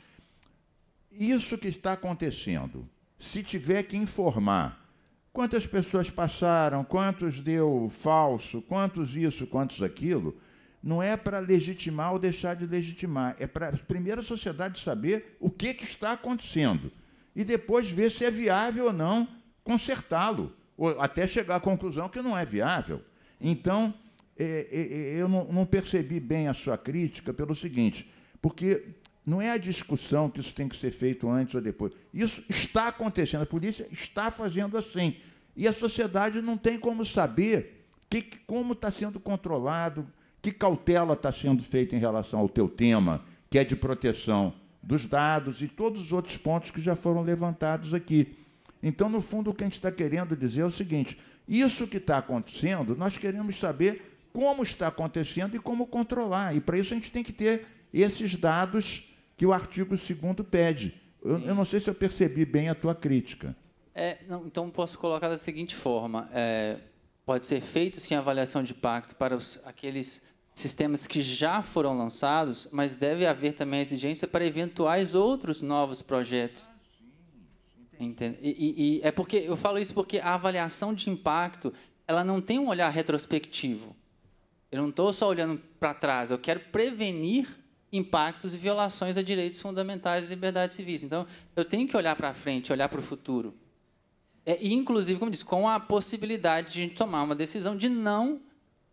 isso que está acontecendo se tiver que informar quantas pessoas passaram, quantos deu falso, quantos isso, quantos aquilo, não é para legitimar ou deixar de legitimar, é para primeiro a sociedade saber o que, que está acontecendo e depois ver se é viável ou não consertá-lo, ou até chegar à conclusão que não é viável. Então, é, é, é eu não, não percebi bem a sua crítica pelo seguinte, porque não é a discussão que isso tem que ser feito antes ou depois. Isso está acontecendo, a polícia está fazendo assim. E a sociedade não tem como saber que, como está sendo controlado, que cautela está sendo feita em relação ao teu tema, que é de proteção dos dados e todos os outros pontos que já foram levantados aqui. Então, no fundo, o que a gente está querendo dizer é o seguinte: isso que está acontecendo, nós queremos saber como está acontecendo e como controlar. E para isso a gente tem que ter esses dados que o artigo 2 pede. Eu, eu, não sei se eu percebi bem a tua crítica. É, não, então, posso colocar da seguinte forma: é, pode ser feito sim avaliação de impacto para os, aqueles sistemas que já foram lançados, mas deve haver também a exigência para eventuais outros novos projetos. Entende? E, e, e, é porque eu falo isso porque a avaliação de impacto ela não tem um olhar retrospectivo. Eu não estou só olhando para trás. Eu quero prevenir impactos e violações a direitos fundamentais e liberdades civis. Então, eu tenho que olhar para frente, olhar para o futuro. É, inclusive, como disse, com a possibilidade de a gente tomar uma decisão de não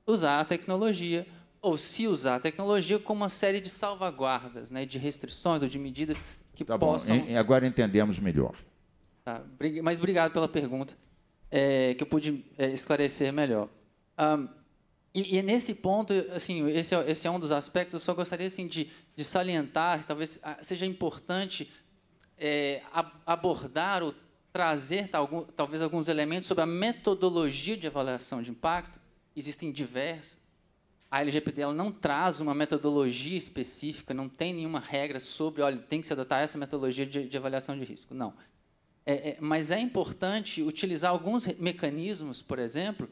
usar a tecnologia, ou se usar a tecnologia com uma série de salvaguardas, né, de restrições ou de medidas que tá possam. Bom. Agora entendemos melhor. Tá, mas obrigado pela pergunta, é, que eu pude é, esclarecer melhor. Um, e, e, é nesse ponto, assim, esse é, esse é um dos aspectos, eu só gostaria assim, de, de salientar, talvez ah, seja importante é, abordar ou trazer talvez alguns elementos sobre a metodologia de avaliação de impacto, existem diversas. A LGPD ela não traz uma metodologia específica, não tem nenhuma regra sobre, olha, tem que se adotar essa metodologia de, de avaliação de risco. Não. É, é, mas é importante utilizar alguns mecanismos, por exemplo,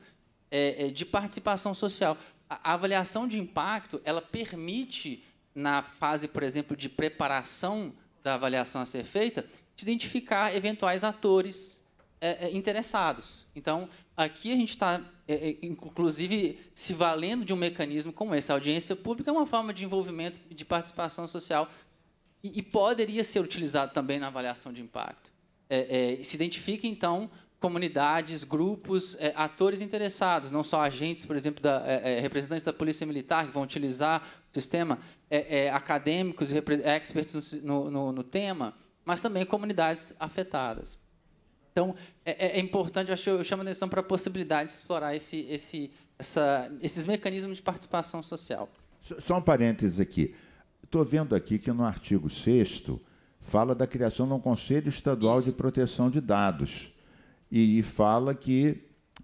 é, é, de participação social. A, a avaliação de impacto ela permite, na fase, por exemplo, de preparação da avaliação a ser feita, identificar eventuais atores é, é, interessados. Então, aqui a gente está, é, é, inclusive, se valendo de um mecanismo como esse. A audiência pública é uma forma de envolvimento, de participação social, e, e poderia ser utilizado também na avaliação de impacto. É, se identifica, então, comunidades, grupos, é, atores interessados, não só agentes, por exemplo, da, é, representantes da polícia militar que vão utilizar o sistema, acadêmicos, experts no, no, no, tema, mas também comunidades afetadas. Então, é, é, é, importante, eu, acho, eu chamo a atenção para a possibilidade de explorar esse, esse, essa, esses mecanismos de participação social. Só um parênteses aqui. Estou vendo aqui que no artigo 6 fala da criação de um Conselho Estadual Isso. de Proteção de Dados e, e fala que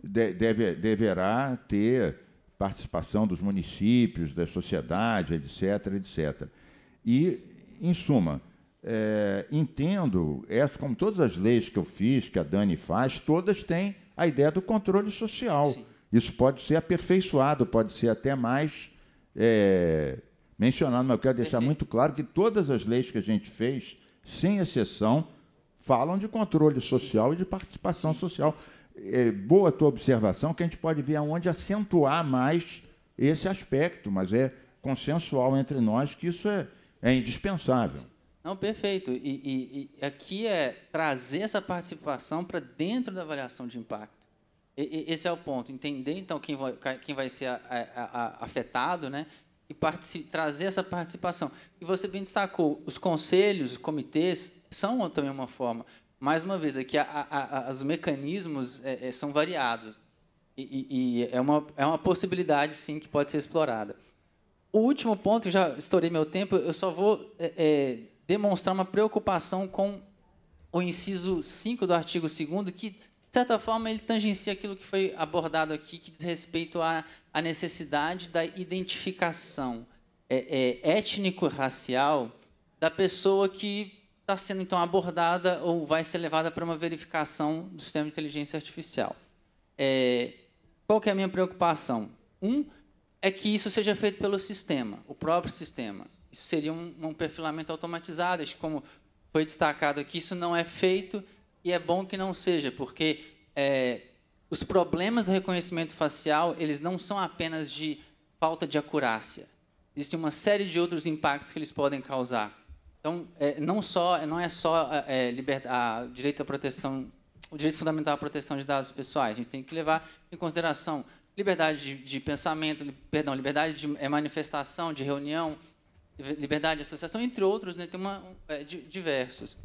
de, deve, deverá ter participação dos municípios, da sociedade, etc., etc. E, em suma, é, entendo, é, como todas as leis que eu fiz, que a Dani faz, todas têm a ideia do controle social. Sim. Isso pode ser aperfeiçoado, pode ser até mais é, mencionado, mas eu quero deixar Perfeito. muito claro que todas as leis que a gente fez, sem exceção, falam de controle social e de participação social. É boa a tua observação, que a gente pode ver aonde acentuar mais esse aspecto, mas é consensual entre nós que isso é, é indispensável. Não, perfeito. E, e, e, aqui é trazer essa participação para dentro da avaliação de impacto. E, esse é o ponto. Entender, então, quem vai, quem vai ser a, a, a, afetado, né? e trazer essa participação. E você bem destacou, os conselhos, os comitês, são também uma forma. Mais uma vez, aqui é os mecanismos é, é, são variados. E, e, é, uma, é uma possibilidade, sim, que pode ser explorada. O último ponto, já estourei meu tempo, eu só vou é, é demonstrar uma preocupação com o inciso 5 do artigo 2 que de certa forma, ele tangencia aquilo que foi abordado aqui, que diz respeito à, à necessidade da identificação é, é, étnico-racial da pessoa que está sendo, então, abordada ou vai ser levada para uma verificação do sistema de inteligência artificial. É, qual que é a minha preocupação? Um é que isso seja feito pelo sistema, o próprio sistema. Isso seria um, um, perfilamento automatizado, como foi destacado aqui, isso não é feito, e é bom que não seja, porque é, os problemas do reconhecimento facial eles não são apenas de falta de acurácia. Existe uma série de outros impactos que eles podem causar. Então, é, não só não é só é, é direito à proteção, o direito fundamental à proteção de dados pessoais. A gente tem que levar em consideração liberdade de, de pensamento, perdão, liberdade de é, manifestação, de reunião, liberdade de associação, entre outros, né, tem uma, é, diversos.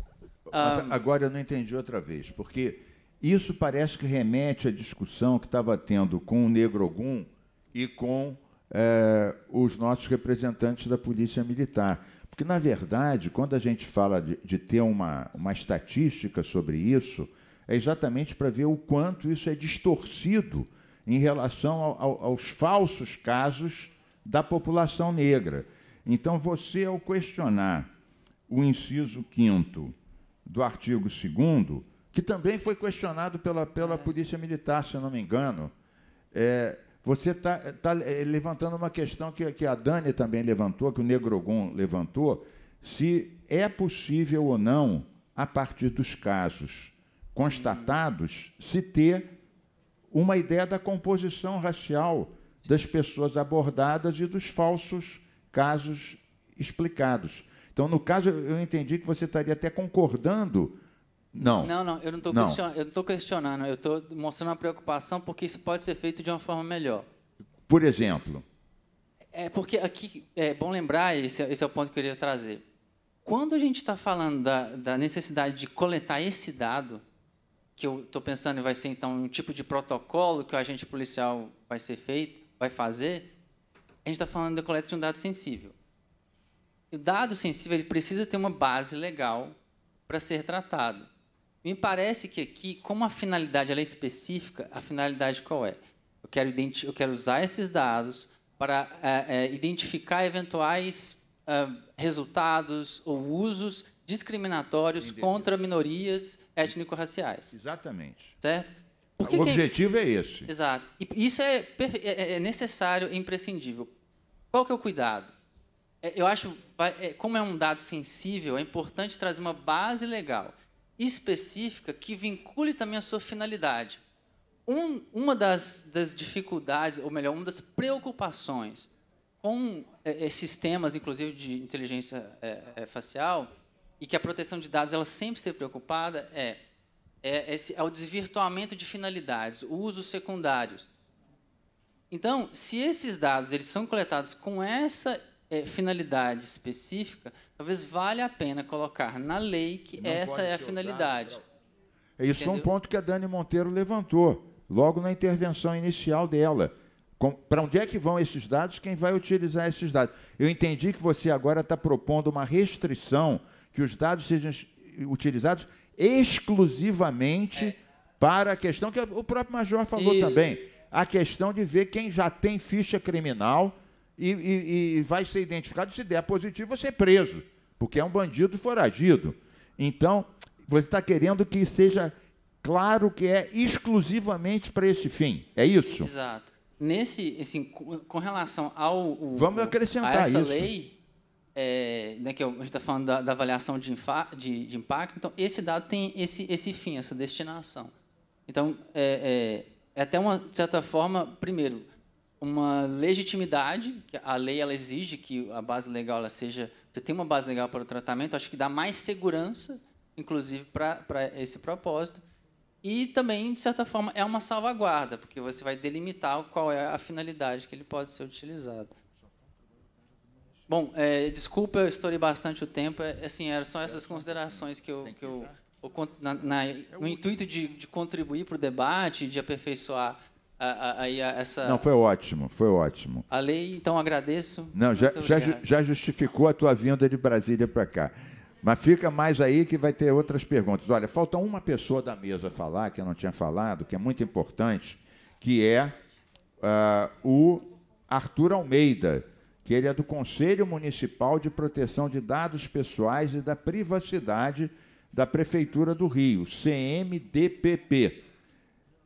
Agora eu não entendi outra vez, porque isso parece que remete à discussão que estava tendo com o Negro Ogum e com é, os nossos representantes da Polícia Militar. Porque, na verdade, quando a gente fala de, de ter uma, uma estatística sobre isso, é exatamente para ver o quanto isso é distorcido em relação ao, ao, aos falsos casos da população negra. Então, você, ao questionar o inciso quinto do artigo 2 que também foi questionado pela, pela é. Polícia Militar, se eu não me engano. É, você está tá, tá é, levantando uma questão que, que a Dani também levantou, que o Negrogon levantou, se é possível ou não, a partir dos casos constatados, se ter uma ideia da composição racial das pessoas abordadas e dos falsos casos explicados. Então, no caso, eu entendi que você estaria até concordando. Não. Não, não, eu não estou questionando, questionando, eu estou mostrando uma preocupação porque isso pode ser feito de uma forma melhor. Por exemplo. É porque aqui é bom lembrar, esse, é, esse é o ponto que eu queria trazer. Quando a gente está falando da, da necessidade de coletar esse dado, que eu estou pensando vai ser então um tipo de protocolo que o agente policial vai ser feito, vai fazer, a gente está falando da coleta de um dado sensível o dado sensível ele precisa ter uma base legal para ser tratado. Me parece que aqui, como a finalidade é específica, a finalidade qual é? Eu quero, eu quero usar esses dados para é, é, identificar eventuais é, resultados ou usos discriminatórios Entendi. contra minorias étnico-raciais. Exatamente. Certo? o é objetivo é... esse. Exato. E isso é, é, é necessário e imprescindível. Qual que é o cuidado? É, eu acho, é, como é um dado sensível, é importante trazer uma base legal específica que vincule também a sua finalidade. Um, uma das, das, dificuldades, ou melhor, uma das preocupações com é, sistemas, inclusive de inteligência é, é, facial, e que a proteção de dados ela sempre ser preocupada é, é, esse, é o desvirtuamento de finalidades, usos secundários. Então, se esses dados eles são coletados com essa é, finalidade específica, talvez valha a pena colocar na lei que não essa é a finalidade. É Isso é um ponto que a Dani Monteiro levantou, logo na intervenção inicial dela. Para onde é que vão esses dados? Quem vai utilizar esses dados? Eu entendi que você agora está propondo uma restrição que os dados sejam utilizados exclusivamente é. para a questão que o próprio Major falou Isso. também, a questão de ver quem já tem ficha criminal, e, e, e vai ser identificado. Se der positivo, você é preso, porque é um bandido foragido. Então, você está querendo que seja claro que é exclusivamente para esse fim. É isso? Exato. Nesse, assim, com relação ao. O, Vamos acrescentar a essa isso. lei, é, né, que é a gente está falando da, da avaliação de, de, de, impacto, então, esse dado tem esse, esse fim, essa destinação. Então, é, é, é até uma certa forma, primeiro, uma legitimidade, que a lei ela exige que a base legal ela seja. Você tem uma base legal para o tratamento, acho que dá mais segurança, inclusive, para esse propósito. E também, de certa forma, é uma salvaguarda, porque você vai delimitar qual é a finalidade que ele pode ser utilizado. Bom, é, desculpa, eu estourei bastante o tempo. É, assim, eram só essas considerações que eu. Que eu na, na, é no intuito de, de contribuir para o debate, de aperfeiçoar a, a, a, essa... Não, foi ótimo, foi ótimo. A lei, então agradeço. Não, já, já, já, justificou a tua vinda de Brasília para cá. Mas fica mais aí que vai ter outras perguntas. Olha, falta uma pessoa da mesa falar, que eu não tinha falado, que é muito importante, que é uh, o Arthur Almeida, que ele é do Conselho Municipal de Proteção de Dados Pessoais e da Privacidade da Prefeitura do Rio, CMDPP.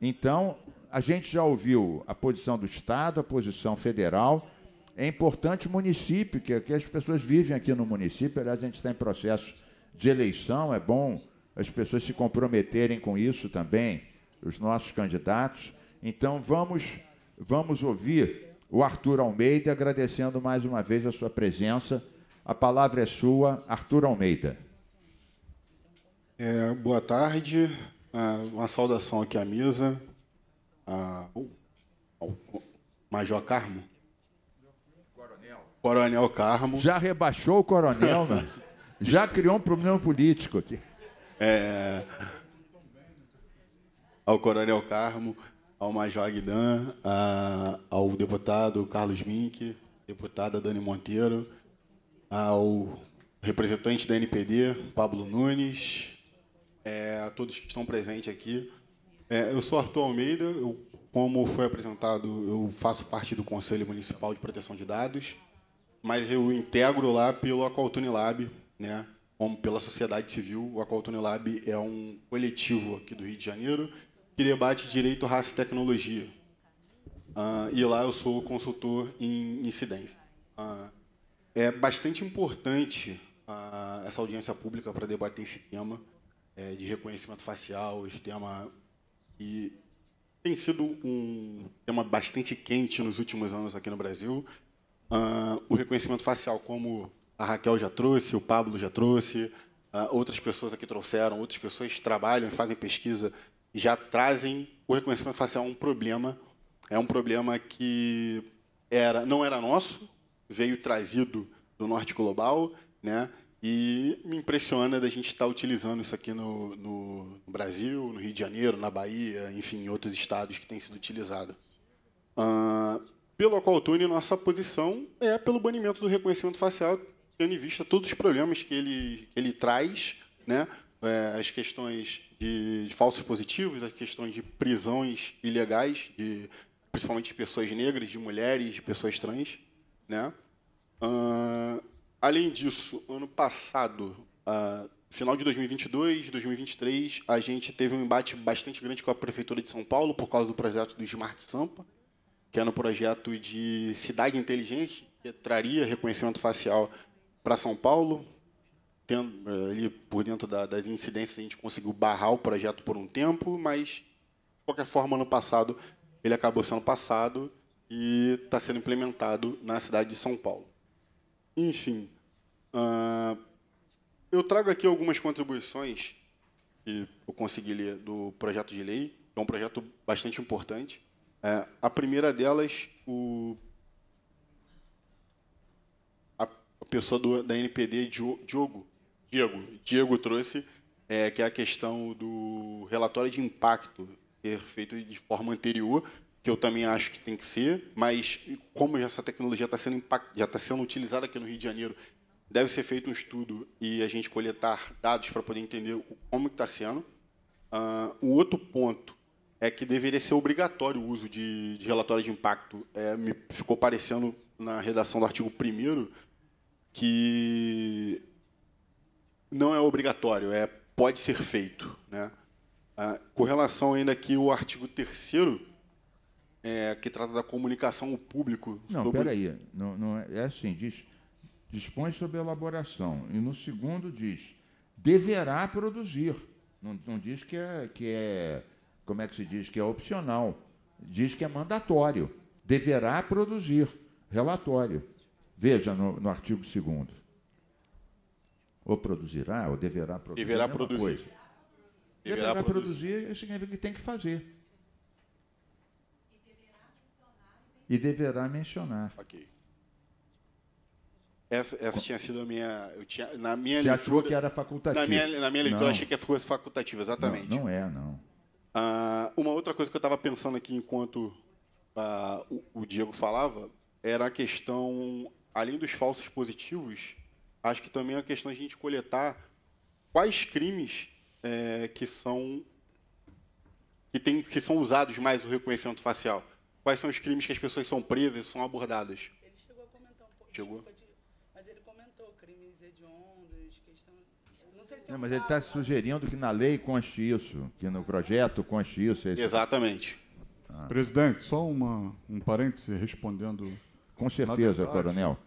Então, a gente já ouviu a posição do Estado, a posição federal. É importante o município, que, que as pessoas vivem aqui no município. Aliás, a gente está em processo de eleição, é bom as pessoas se comprometerem com isso também, os nossos candidatos. Então, vamos, vamos ouvir o Arthur Almeida, agradecendo mais uma vez a sua presença. A palavra é sua, Arthur Almeida. É, boa tarde, ah, uma saudação aqui à mesa, a, ao Major Carmo? Coronel. Coronel Carmo. Já rebaixou o coronel, né? Já criou um problema político aqui. É, ao Coronel Carmo, ao Major Aguidan, a, ao deputado Carlos Mink, deputada Dani Monteiro, ao representante da NPD, Pablo Nunes, é, a todos que estão presentes aqui. É, eu sou Arthur Almeida, eu, como foi apresentado, eu faço parte do Conselho Municipal de Proteção de Dados, mas eu integro lá pelo Aqualtune Lab, né, como pela sociedade civil. O Aqualtune Lab é um coletivo aqui do Rio de Janeiro que debate direito, raça e tecnologia. Ah, e lá eu sou consultor em incidência. Ah, é bastante importante ah, essa audiência pública para debater esse tema é, de reconhecimento facial, esse tema e tem sido um tema bastante quente nos últimos anos aqui no Brasil. Uh, o reconhecimento facial, como a Raquel já trouxe, o Pablo já trouxe, uh, outras pessoas aqui trouxeram, outras pessoas trabalham e fazem pesquisa, já trazem o reconhecimento facial um problema. É um problema que era, não era nosso, veio trazido do norte global, né? E me impressiona da gente estar tá utilizando isso aqui no, no Brasil, no Rio de Janeiro, na Bahia, enfim, em outros estados que tem sido utilizado. Ah, pelo Aqualtune, nossa posição é pelo banimento do reconhecimento facial, tendo em vista todos os problemas que ele, que ele traz, né? É, as questões de, de falsos positivos, as questões de prisões ilegais, de, principalmente de pessoas negras, de mulheres, de pessoas trans. Né? Uh, Além disso, ano passado, uh, final de 2022, 2023, a gente teve um embate bastante grande com a Prefeitura de São Paulo por causa do projeto do Smart Sampa, que era um projeto de cidade inteligente, que traria reconhecimento facial para São Paulo. Tendo, eh, ali por dentro da, das incidências, a gente conseguiu barrar o projeto por um tempo, mas, de qualquer forma, ano passado, ele acabou sendo passado e está sendo implementado na cidade de São Paulo. Enfim, uh, eu trago aqui algumas contribuições que eu consegui ler do projeto de lei, é um projeto bastante importante. É, a primeira delas, o, a, a pessoa do, da NPD, Diogo, Diego, Diego trouxe, é, que é a questão do relatório de impacto ser feito de forma anterior que eu também acho que tem que ser, mas como essa tecnologia está sendo, já tá sendo utilizada aqui no Rio de Janeiro, deve ser feito um estudo e a gente coletar dados para poder entender como está sendo. Uh, o outro ponto é que deveria ser obrigatório o uso de, de relatórios de impacto. É, me ficou parecendo na redação do artigo 1 que não é obrigatório, é pode ser feito. Né? Ah, com relação ainda aqui ao artigo 3 é, que trata da comunicação ao público. Não, sobre... peraí. Não, não é, é assim, diz, dispõe sobre elaboração. E no segundo diz, deverá produzir. Não, não diz que é, que é, como é que se diz, que é opcional. Diz que é mandatório. Deverá produzir relatório. Veja no, no artigo 2 Ou produzirá, ou deverá produzir. Deverá é produzir. Coisa. Deverá, deverá produzir. produzir significa que tem que fazer. e deverá mencionar. Ok. Essa, essa tinha sido a minha. Eu tinha, na minha Você leitura, achou que era facultativo? Na minha, na minha leitura, não. achei que ficou facultativo, exatamente. Não, não é, não. Ah, uma outra coisa que eu estava pensando aqui enquanto ah, o, o Diego falava era a questão, além dos falsos positivos, acho que também é a questão de a gente coletar quais crimes é, que são que, tem, que são usados mais o reconhecimento facial quais são os crimes que as pessoas são presas, são abordadas? Ele chegou a comentar um pouco. Chegou? mas ele comentou crimes hediondos, questão... Não sei se não, mas ele está né? sugerindo que na lei conste isso, que no projeto conste isso. Esse... É Exatamente. Ah. Presidente, só uma, um parêntese respondendo. Com certeza, verdade, coronel.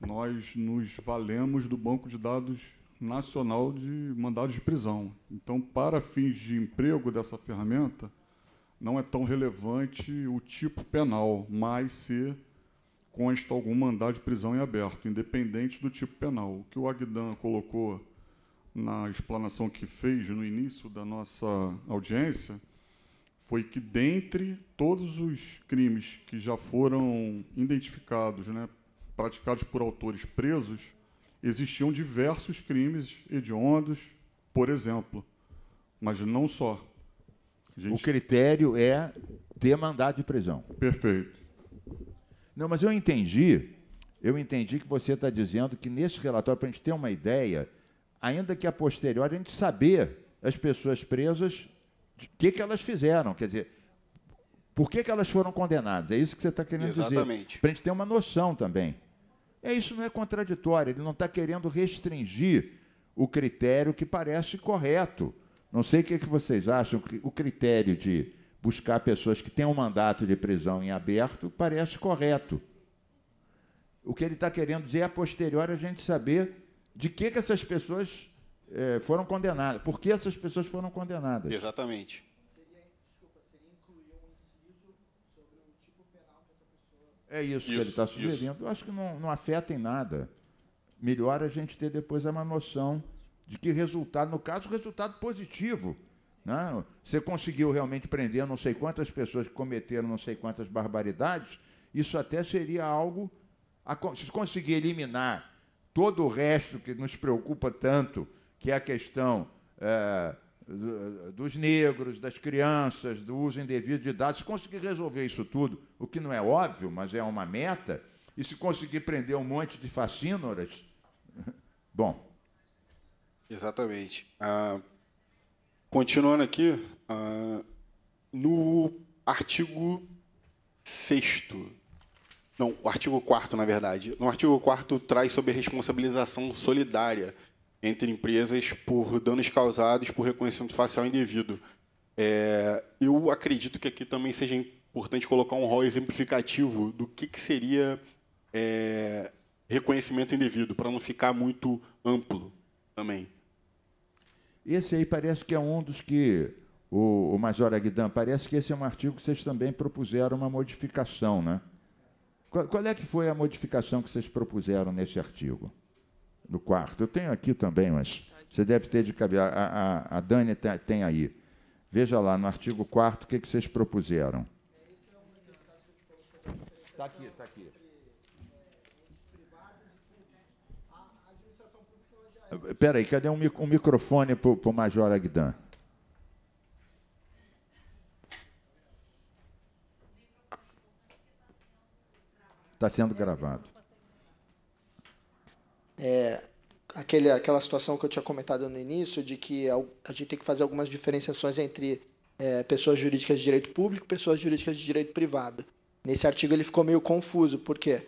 Nós nos valemos do banco de dados nacional de mandados de prisão. Então, para fins de emprego dessa ferramenta, não é tão relevante o tipo penal, mas se consta algum mandado de prisão em aberto, independente do tipo penal. O que o Agdan colocou na explanação que fez no início da nossa audiência foi que, dentre todos os crimes que já foram identificados, né, praticados por autores presos, existiam diversos crimes hediondos, por exemplo, mas não só. Gente... O critério é ter mandado de prisão. Perfeito. Não, mas eu entendi, eu entendi que você está dizendo que nesse relatório, para a gente ter uma ideia, ainda que a posteriori a gente saber as pessoas presas, o que, que elas fizeram, quer dizer, por que, que elas foram condenadas. É isso que você está querendo Exatamente. dizer. Para a gente ter uma noção também. É, isso não é contraditório, ele não está querendo restringir o critério que parece correto não sei o que, é que vocês acham, que o critério de buscar pessoas que têm um mandato de prisão em aberto parece correto. O que ele está querendo dizer é, a posteriori, a gente saber de que, que essas pessoas eh, foram condenadas, por que essas pessoas foram condenadas. Exatamente. É isso, isso que ele está sugerindo. Isso. Eu acho que não, não afeta em nada. Melhor a gente ter depois uma noção de que resultado, no caso, resultado positivo. Né? Você conseguiu realmente prender não sei quantas pessoas que cometeram não sei quantas barbaridades, isso até seria algo. A, se conseguir eliminar todo o resto que nos preocupa tanto, que é a questão é, dos negros, das crianças, do uso indevido de dados, se conseguir resolver isso tudo, o que não é óbvio, mas é uma meta, e se conseguir prender um monte de facínoras, bom, Exatamente. Ah, continuando aqui, ah, no artigo 6 não, o artigo 4 na verdade. No artigo 4 traz sobre a responsabilização solidária entre empresas por danos causados por reconhecimento facial indevido. É, eu acredito que aqui também seja importante colocar um rol exemplificativo do que, que seria é, reconhecimento indevido, para não ficar muito amplo também. Esse aí parece que é um dos que o, o Major Aguidan, parece que esse é um artigo que vocês também propuseram uma modificação, né? Qual, qual é que foi a modificação que vocês propuseram nesse artigo? No quarto. Eu tenho aqui também, mas você deve ter de cabeça. A, a, a Dani tem, tem, aí. Veja lá, no artigo 4 o que, que vocês propuseram. Está aqui, está aqui. Espera aí, cadê um, um microfone para o Major Agdan? Está sendo gravado. É, aquele, aquela situação que eu tinha comentado no início, de que a gente tem que fazer algumas diferenciações entre é, pessoas jurídicas de direito público e pessoas jurídicas de direito privado. Nesse artigo ele ficou meio confuso, por quê?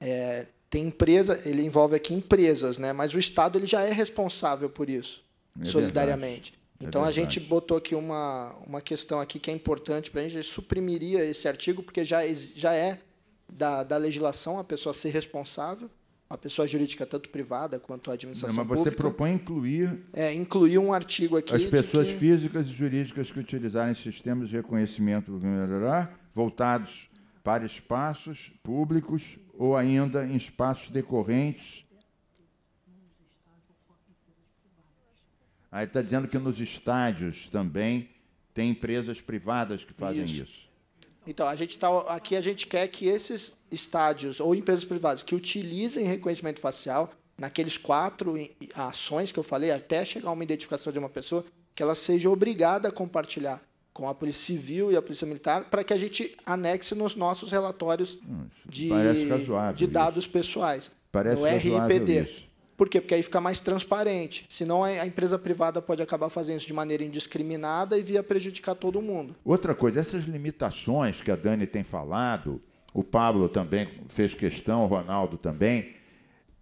É, tem empresa, ele envolve aqui empresas, né? Mas o Estado ele já é responsável por isso, é solidariamente. É então, verdade. Então é a gente botou aqui uma, uma questão aqui que é importante para a gente, a gente suprimiria esse artigo, porque já, já é da, da legislação a pessoa ser responsável, a pessoa jurídica, tanto privada quanto a administração pública. Mas você propõe incluir. É, incluir um artigo aqui. As pessoas que... físicas e jurídicas que utilizarem sistemas de reconhecimento voltados para espaços públicos ou ainda em espaços decorrentes. Aí está dizendo que nos estádios também tem empresas privadas que fazem isso. isso. Então, a gente tá, aqui a gente quer que esses estádios ou empresas privadas que utilizem reconhecimento facial, naqueles quatro ações que eu falei, até chegar a uma identificação de uma pessoa, que ela seja obrigada a compartilhar com a Polícia Civil e a Polícia Militar, para que a gente anexe nos nossos relatórios hum, de, de dados isso. pessoais, Parece no é RIPD. Isso. Por quê? Porque aí fica mais transparente. Senão a empresa privada pode acabar fazendo isso de maneira indiscriminada e via prejudicar todo mundo. Outra coisa, essas limitações que a Dani tem falado, o Pablo também fez questão, o Ronaldo também,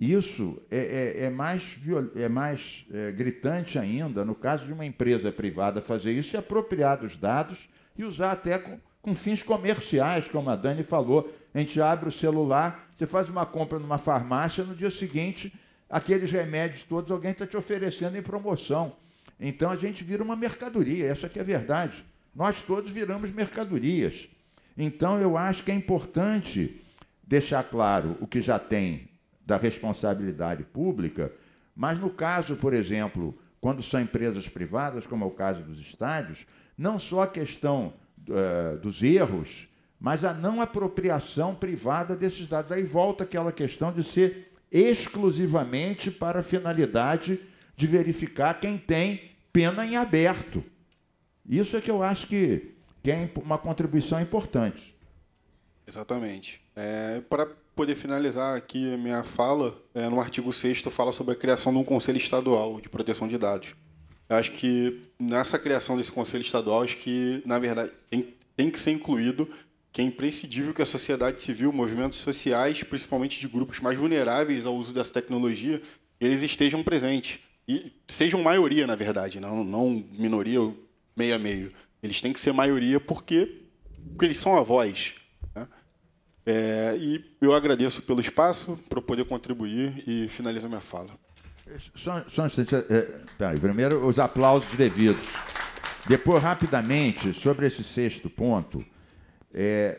isso é, é, é mais, viol... é mais é, gritante ainda no caso de uma empresa privada fazer isso e apropriar dos dados e usar até com, com fins comerciais, como a Dani falou. A gente abre o celular, você faz uma compra numa farmácia, no dia seguinte, aqueles remédios todos alguém está te oferecendo em promoção. Então a gente vira uma mercadoria, essa que é a verdade. Nós todos viramos mercadorias. Então eu acho que é importante deixar claro o que já tem da responsabilidade pública, mas no caso, por exemplo, quando são empresas privadas, como é o caso dos estádios, não só a questão uh, dos erros, mas a não apropriação privada desses dados. Aí volta aquela questão de ser exclusivamente para a finalidade de verificar quem tem pena em aberto. Isso é que eu acho que, que é uma contribuição importante. Exatamente. É, para poder finalizar aqui a minha fala, é, no artigo 6 fala sobre a criação de um Conselho Estadual de Proteção de Dados. Eu acho que nessa criação desse Conselho Estadual, acho que, na verdade, tem, tem que ser incluído que é imprescindível que a sociedade civil, movimentos sociais, principalmente de grupos mais vulneráveis ao uso dessa tecnologia, eles estejam presentes. E sejam maioria, na verdade, não, não minoria ou meio a meio. Eles têm que ser maioria porque, porque eles são a voz. É, e eu agradeço pelo espaço para poder contribuir e finalizo minha fala. Só, só um instante. É, é, peraí, primeiro, os aplausos devidos. Depois, rapidamente, sobre esse sexto ponto, é,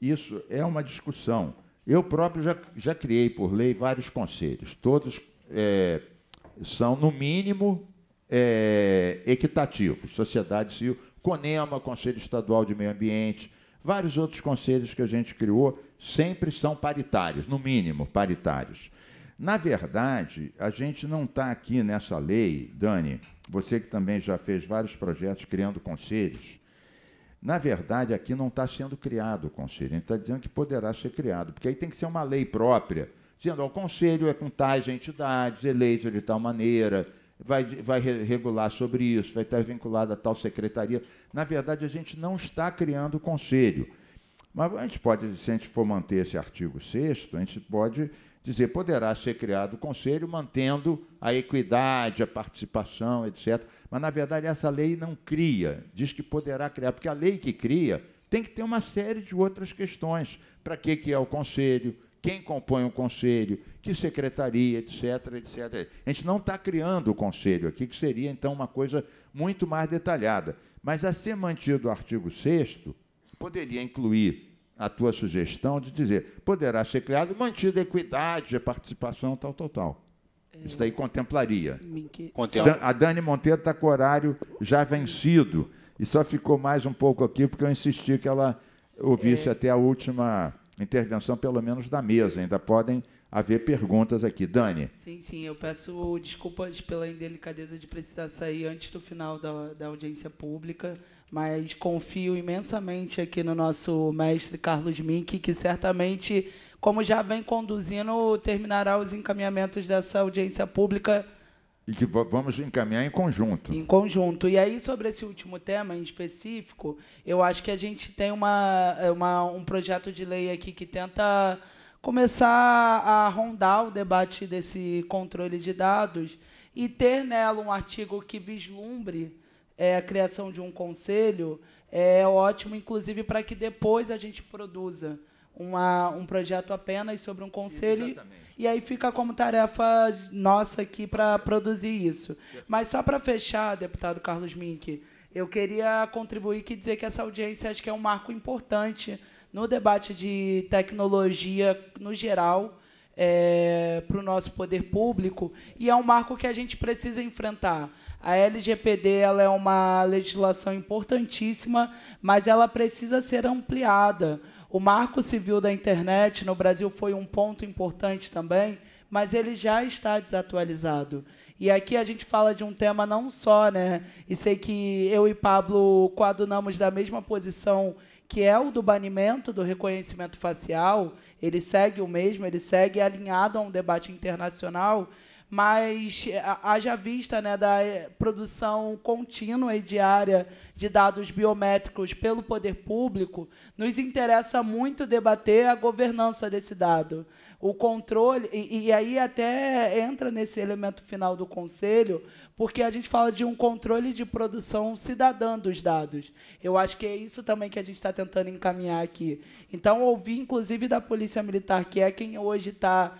isso é uma discussão. Eu próprio já, já criei por lei vários conselhos. Todos é, são, no mínimo, é, equitativos. Sociedade Civil, CONEMA, Conselho Estadual de Meio Ambiente, vários outros conselhos que a gente criou sempre são paritários, no mínimo paritários. Na verdade, a gente não está aqui nessa lei, Dani, você que também já fez vários projetos criando conselhos. Na verdade, aqui não está sendo criado o conselho, a gente está dizendo que poderá ser criado, porque aí tem que ser uma lei própria, dizendo, ó, o conselho é com tais entidades, é eleito de tal maneira, vai, vai regular sobre isso, vai estar vinculado a tal secretaria. Na verdade, a gente não está criando o conselho, mas a gente pode, se a gente for manter esse artigo 6 a gente pode dizer, poderá ser criado o conselho mantendo a equidade, a participação, etc. Mas, na verdade, essa lei não cria, diz que poderá criar, porque a lei que cria tem que ter uma série de outras questões. Para que, que é o conselho? Quem compõe o conselho? Que secretaria, etc, etc. A gente não está criando o conselho aqui, que seria, então, uma coisa muito mais detalhada. Mas, a ser mantido o artigo 6 poderia incluir a tua sugestão de dizer poderá ser criado mantida equidade, a participação, tal, tal, tal. É... Isso daí contemplaria. A Dani Monteiro está com o horário já vencido. E só ficou mais um pouco aqui, porque eu insisti que ela ouvisse é... até a última intervenção, pelo menos da mesa. Ainda podem haver perguntas aqui. Dani. Sim, sim. Eu peço desculpas pela indelicadeza de precisar sair antes do final da, da audiência pública mas confio imensamente aqui no nosso mestre Carlos Mink, que certamente, como já vem conduzindo, terminará os encaminhamentos dessa audiência pública. E que vamos encaminhar em conjunto. Em conjunto. E aí, sobre esse último tema em específico, eu acho que a gente tem uma, uma um projeto de lei aqui que tenta começar a rondar o debate desse controle de dados e ter nela um artigo que vislumbre é, a criação de um conselho é ótimo, inclusive, para que depois a gente produza uma, um projeto apenas sobre um conselho. Exatamente. E aí fica como tarefa nossa aqui para produzir isso. Mas só para fechar, deputado Carlos Mink, eu queria contribuir e dizer que essa audiência acho que é um marco importante no debate de tecnologia no geral. É, para o nosso poder público, e é um marco que a gente precisa enfrentar. A LGPD ela é uma legislação importantíssima, mas ela precisa ser ampliada. O Marco Civil da Internet no Brasil foi um ponto importante também, mas ele já está desatualizado. E aqui a gente fala de um tema não só, né? E sei que eu e Pablo coadunamos da mesma posição que é o do banimento do reconhecimento facial, ele segue o mesmo, ele segue alinhado a um debate internacional mas eh, haja vista né, da eh, produção contínua e diária de dados biométricos pelo poder público, nos interessa muito debater a governança desse dado. O controle, e, e aí até entra nesse elemento final do conselho, porque a gente fala de um controle de produção cidadã dos dados. Eu acho que é isso também que a gente está tentando encaminhar aqui. Então, ouvi, inclusive, da Polícia Militar, que é quem hoje está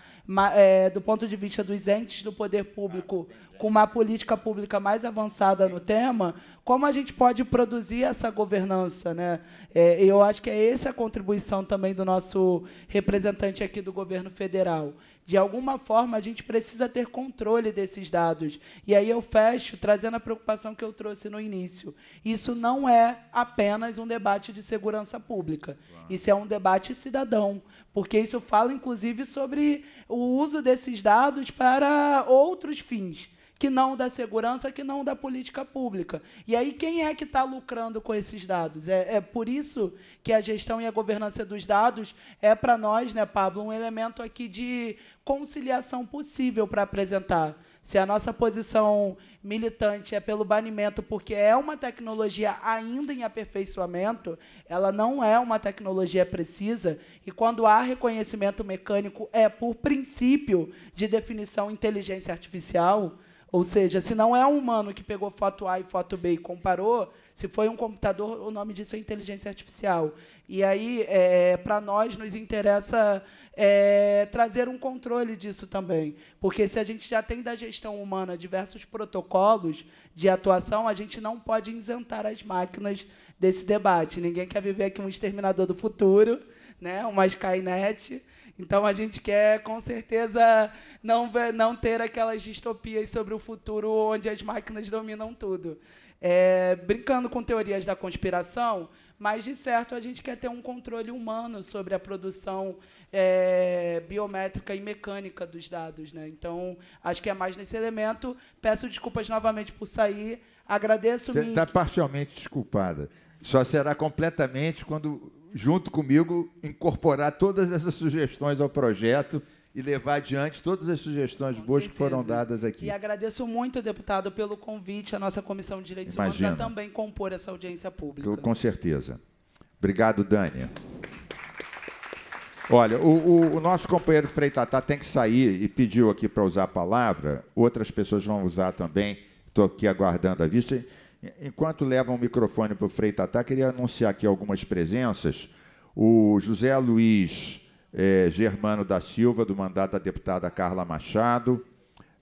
eh, do ponto de vista dos entes do poder público com uma política pública mais avançada no tema, como a gente pode produzir essa governança. Né? É, eu acho que é essa a contribuição também do nosso representante aqui do governo federal. De alguma forma, a gente precisa ter controle desses dados. E aí eu fecho trazendo a preocupação que eu trouxe no início. Isso não é apenas um debate de segurança pública. Isso é um debate cidadão, porque isso fala, inclusive, sobre o uso desses dados para outros fins que não da segurança, que não da política pública. E aí, quem é que está lucrando com esses dados? É, é, por isso que a gestão e a governança dos dados é para nós, né, Pablo, um elemento aqui de conciliação possível para apresentar. Se a nossa posição militante é pelo banimento, porque é uma tecnologia ainda em aperfeiçoamento, ela não é uma tecnologia precisa, e quando há reconhecimento mecânico, é por princípio de definição inteligência artificial ou seja, se não é um humano que pegou foto A e foto B e comparou, se foi um computador, o nome disso é inteligência artificial. E aí, é, para nós, nos interessa é, trazer um controle disso também. Porque se a gente já tem da gestão humana diversos protocolos de atuação, a gente não pode isentar as máquinas desse debate. Ninguém quer viver aqui um exterminador do futuro, né? uma Skynet. Então a gente quer, com certeza, não, não ter aquelas distopias sobre o futuro onde as máquinas dominam tudo. É, brincando com teorias da conspiração, mas de certo a gente quer ter um controle humano sobre a produção é, biométrica e mecânica dos dados. Né? Então, acho que é mais nesse elemento. Peço desculpas novamente por sair. Agradeço. Você está parcialmente desculpada. Só será completamente quando junto comigo, incorporar todas essas sugestões ao projeto e levar adiante todas as sugestões Com boas certeza. que foram dadas aqui. E agradeço muito, deputado, pelo convite à nossa Comissão de Direitos Imagino. Humanos a também compor essa audiência pública. Com certeza. Obrigado, Dani. Olha, o, o, o, nosso companheiro Frei Tatá tem que sair e pediu aqui para usar a palavra. Outras pessoas vão usar também. Estou aqui aguardando a vista. Enquanto leva o microfone para o Frei Tatá, queria anunciar aqui algumas presenças. O José Luiz é, Germano da Silva, do mandato da deputada Carla Machado.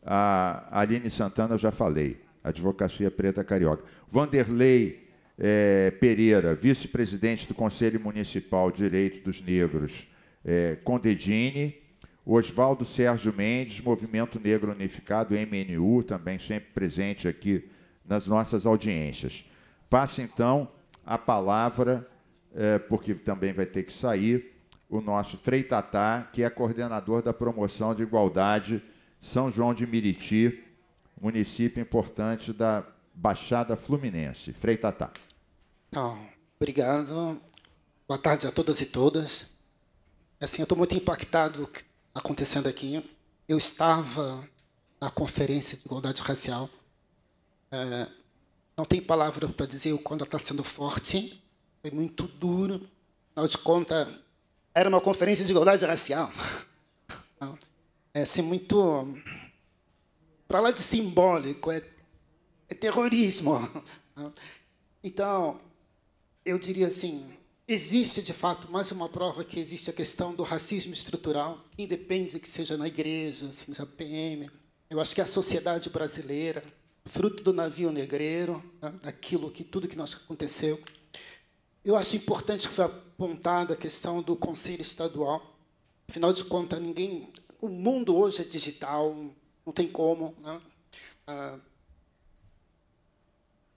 A Aline Santana, eu já falei. Advocacia Preta Carioca. Vanderlei é, Pereira, vice-presidente do Conselho Municipal de dos Negros. Eh, Condedini. Oswaldo Sérgio Mendes, Movimento Negro Unificado, MNU, também sempre presente aqui nas nossas audiências. Passa então a palavra, eh, porque também vai ter que sair, o nosso Freitatá, que é coordenador da promoção de igualdade São João de Miriti, município importante da Baixada Fluminense. Freitatá. Então, obrigado. Boa tarde a todas e todas. Assim, eu estou muito impactado tá acontecendo aqui. Eu estava na conferência de igualdade racial é, não tem palavra para dizer o quanto está sendo forte, foi muito duro. Afinal de conta, era uma conferência de igualdade racial. É assim, muito. Para lá de simbólico, é, é terrorismo. Então, eu diria assim: existe de fato mais uma prova que existe a questão do racismo estrutural, que independe que seja na igreja, assim, na PM. Eu acho que é a sociedade brasileira, fruto do navio negreiro, né, daquilo que tudo que nós aconteceu. Eu acho importante que foi apontada a questão do Conselho Estadual. Afinal de contas, ninguém, o mundo hoje é digital, não tem como. Né? Ah,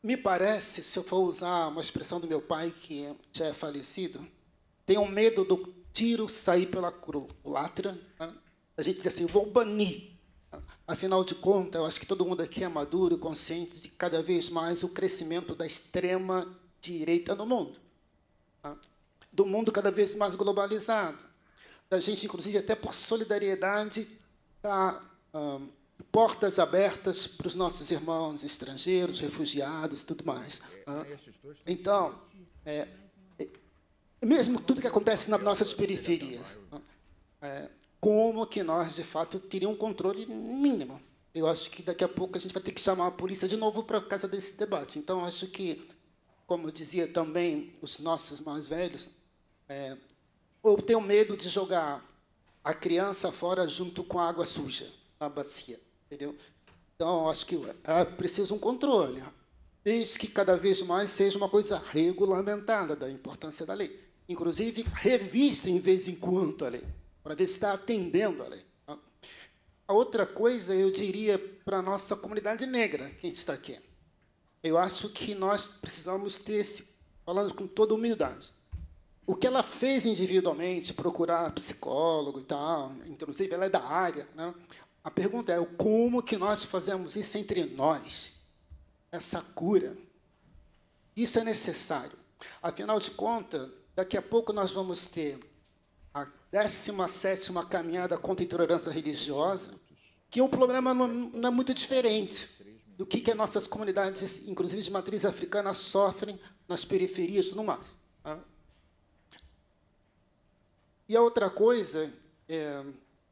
me parece, se eu for usar uma expressão do meu pai, que já é falecido, tem medo do tiro sair pela culatra. Né? A gente diz assim, vou banir Afinal de contas, eu acho que todo mundo aqui é maduro e consciente de cada vez mais o crescimento da extrema direita no mundo. Tá? Do mundo cada vez mais globalizado. Da gente, inclusive, até por solidariedade, tá, um, ah, portas abertas para os nossos irmãos estrangeiros, refugiados e tudo mais. É, tá? É então, é, é, mesmo tudo que acontece nas nossas periferias. Tá? É, como que nós, de fato, teríamos um controle mínimo. Eu acho que daqui a pouco a gente vai ter que chamar a polícia de novo para casa desse debate. Então, acho que, como dizia também os nossos mais velhos, é, eu tenho medo de jogar a criança fora junto com a água suja na bacia, entendeu? Então, acho que é preciso um controle, desde que cada vez mais seja uma coisa regulamentada da importância da lei. Inclusive, revista em vez em quando a lei para ver se está atendendo a lei. A outra coisa, eu diria para a nossa comunidade negra que está aqui. Eu acho que nós precisamos ter, esse, falando com toda humildade, o que ela fez individualmente, procurar psicólogo e tal, inclusive ela é da área, né? a pergunta é como que nós fazemos isso entre nós, essa cura. Isso é necessário. Afinal de contas, daqui a pouco nós vamos ter a 17 caminhada contra a intolerância religiosa, que o é um problema não, é muito diferente do que, que as nossas comunidades, inclusive de matriz africana, sofrem nas periferias e tudo mais. Tá? E a outra coisa é,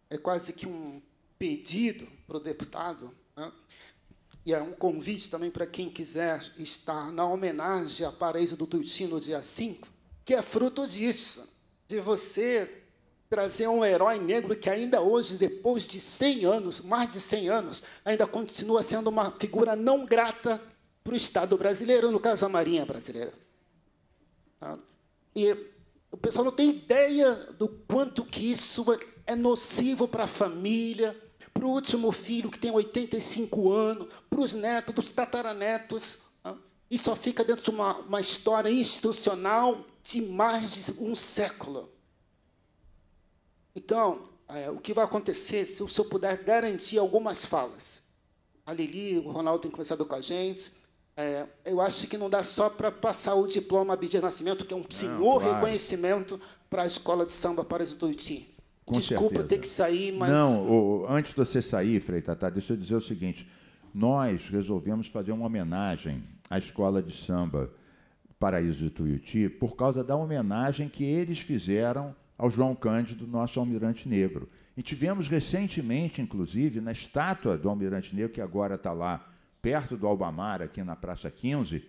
é, quase que um pedido para o deputado, né? e é um convite também para quem quiser estar na homenagem à Paraíso do no dia 5, que é fruto disso de você trazer um herói negro que ainda hoje, depois de 100 anos, mais de 100 anos, ainda continua sendo uma figura não grata para o Estado brasileiro, no caso, a Marinha brasileira. Tá? E o pessoal não tem ideia do quanto que isso é nocivo para a família, para o último filho, que tem 85 anos, para os netos, dos tataranetos, tá? e só fica dentro de uma, uma história institucional de mais de um século. Então, é, o que vai acontecer se o senhor puder garantir algumas falas? A Lili, o Ronaldo tem conversado com a gente. É, eu acho que não dá só para passar o diploma Abdir Nascimento, que é um não, senhor claro. reconhecimento para a escola de samba para os Tuiuti. Desculpa certeza. ter que sair, mas. Não, antes de você sair, Frei Tatá, deixa eu dizer o seguinte: nós resolvemos fazer uma homenagem à escola de samba Paraíso de Tuiuti por causa da homenagem que eles fizeram ao João Cândido, nosso almirante negro. E tivemos recentemente, inclusive, na estátua do almirante negro, que agora está lá perto do Albamar, aqui na Praça 15,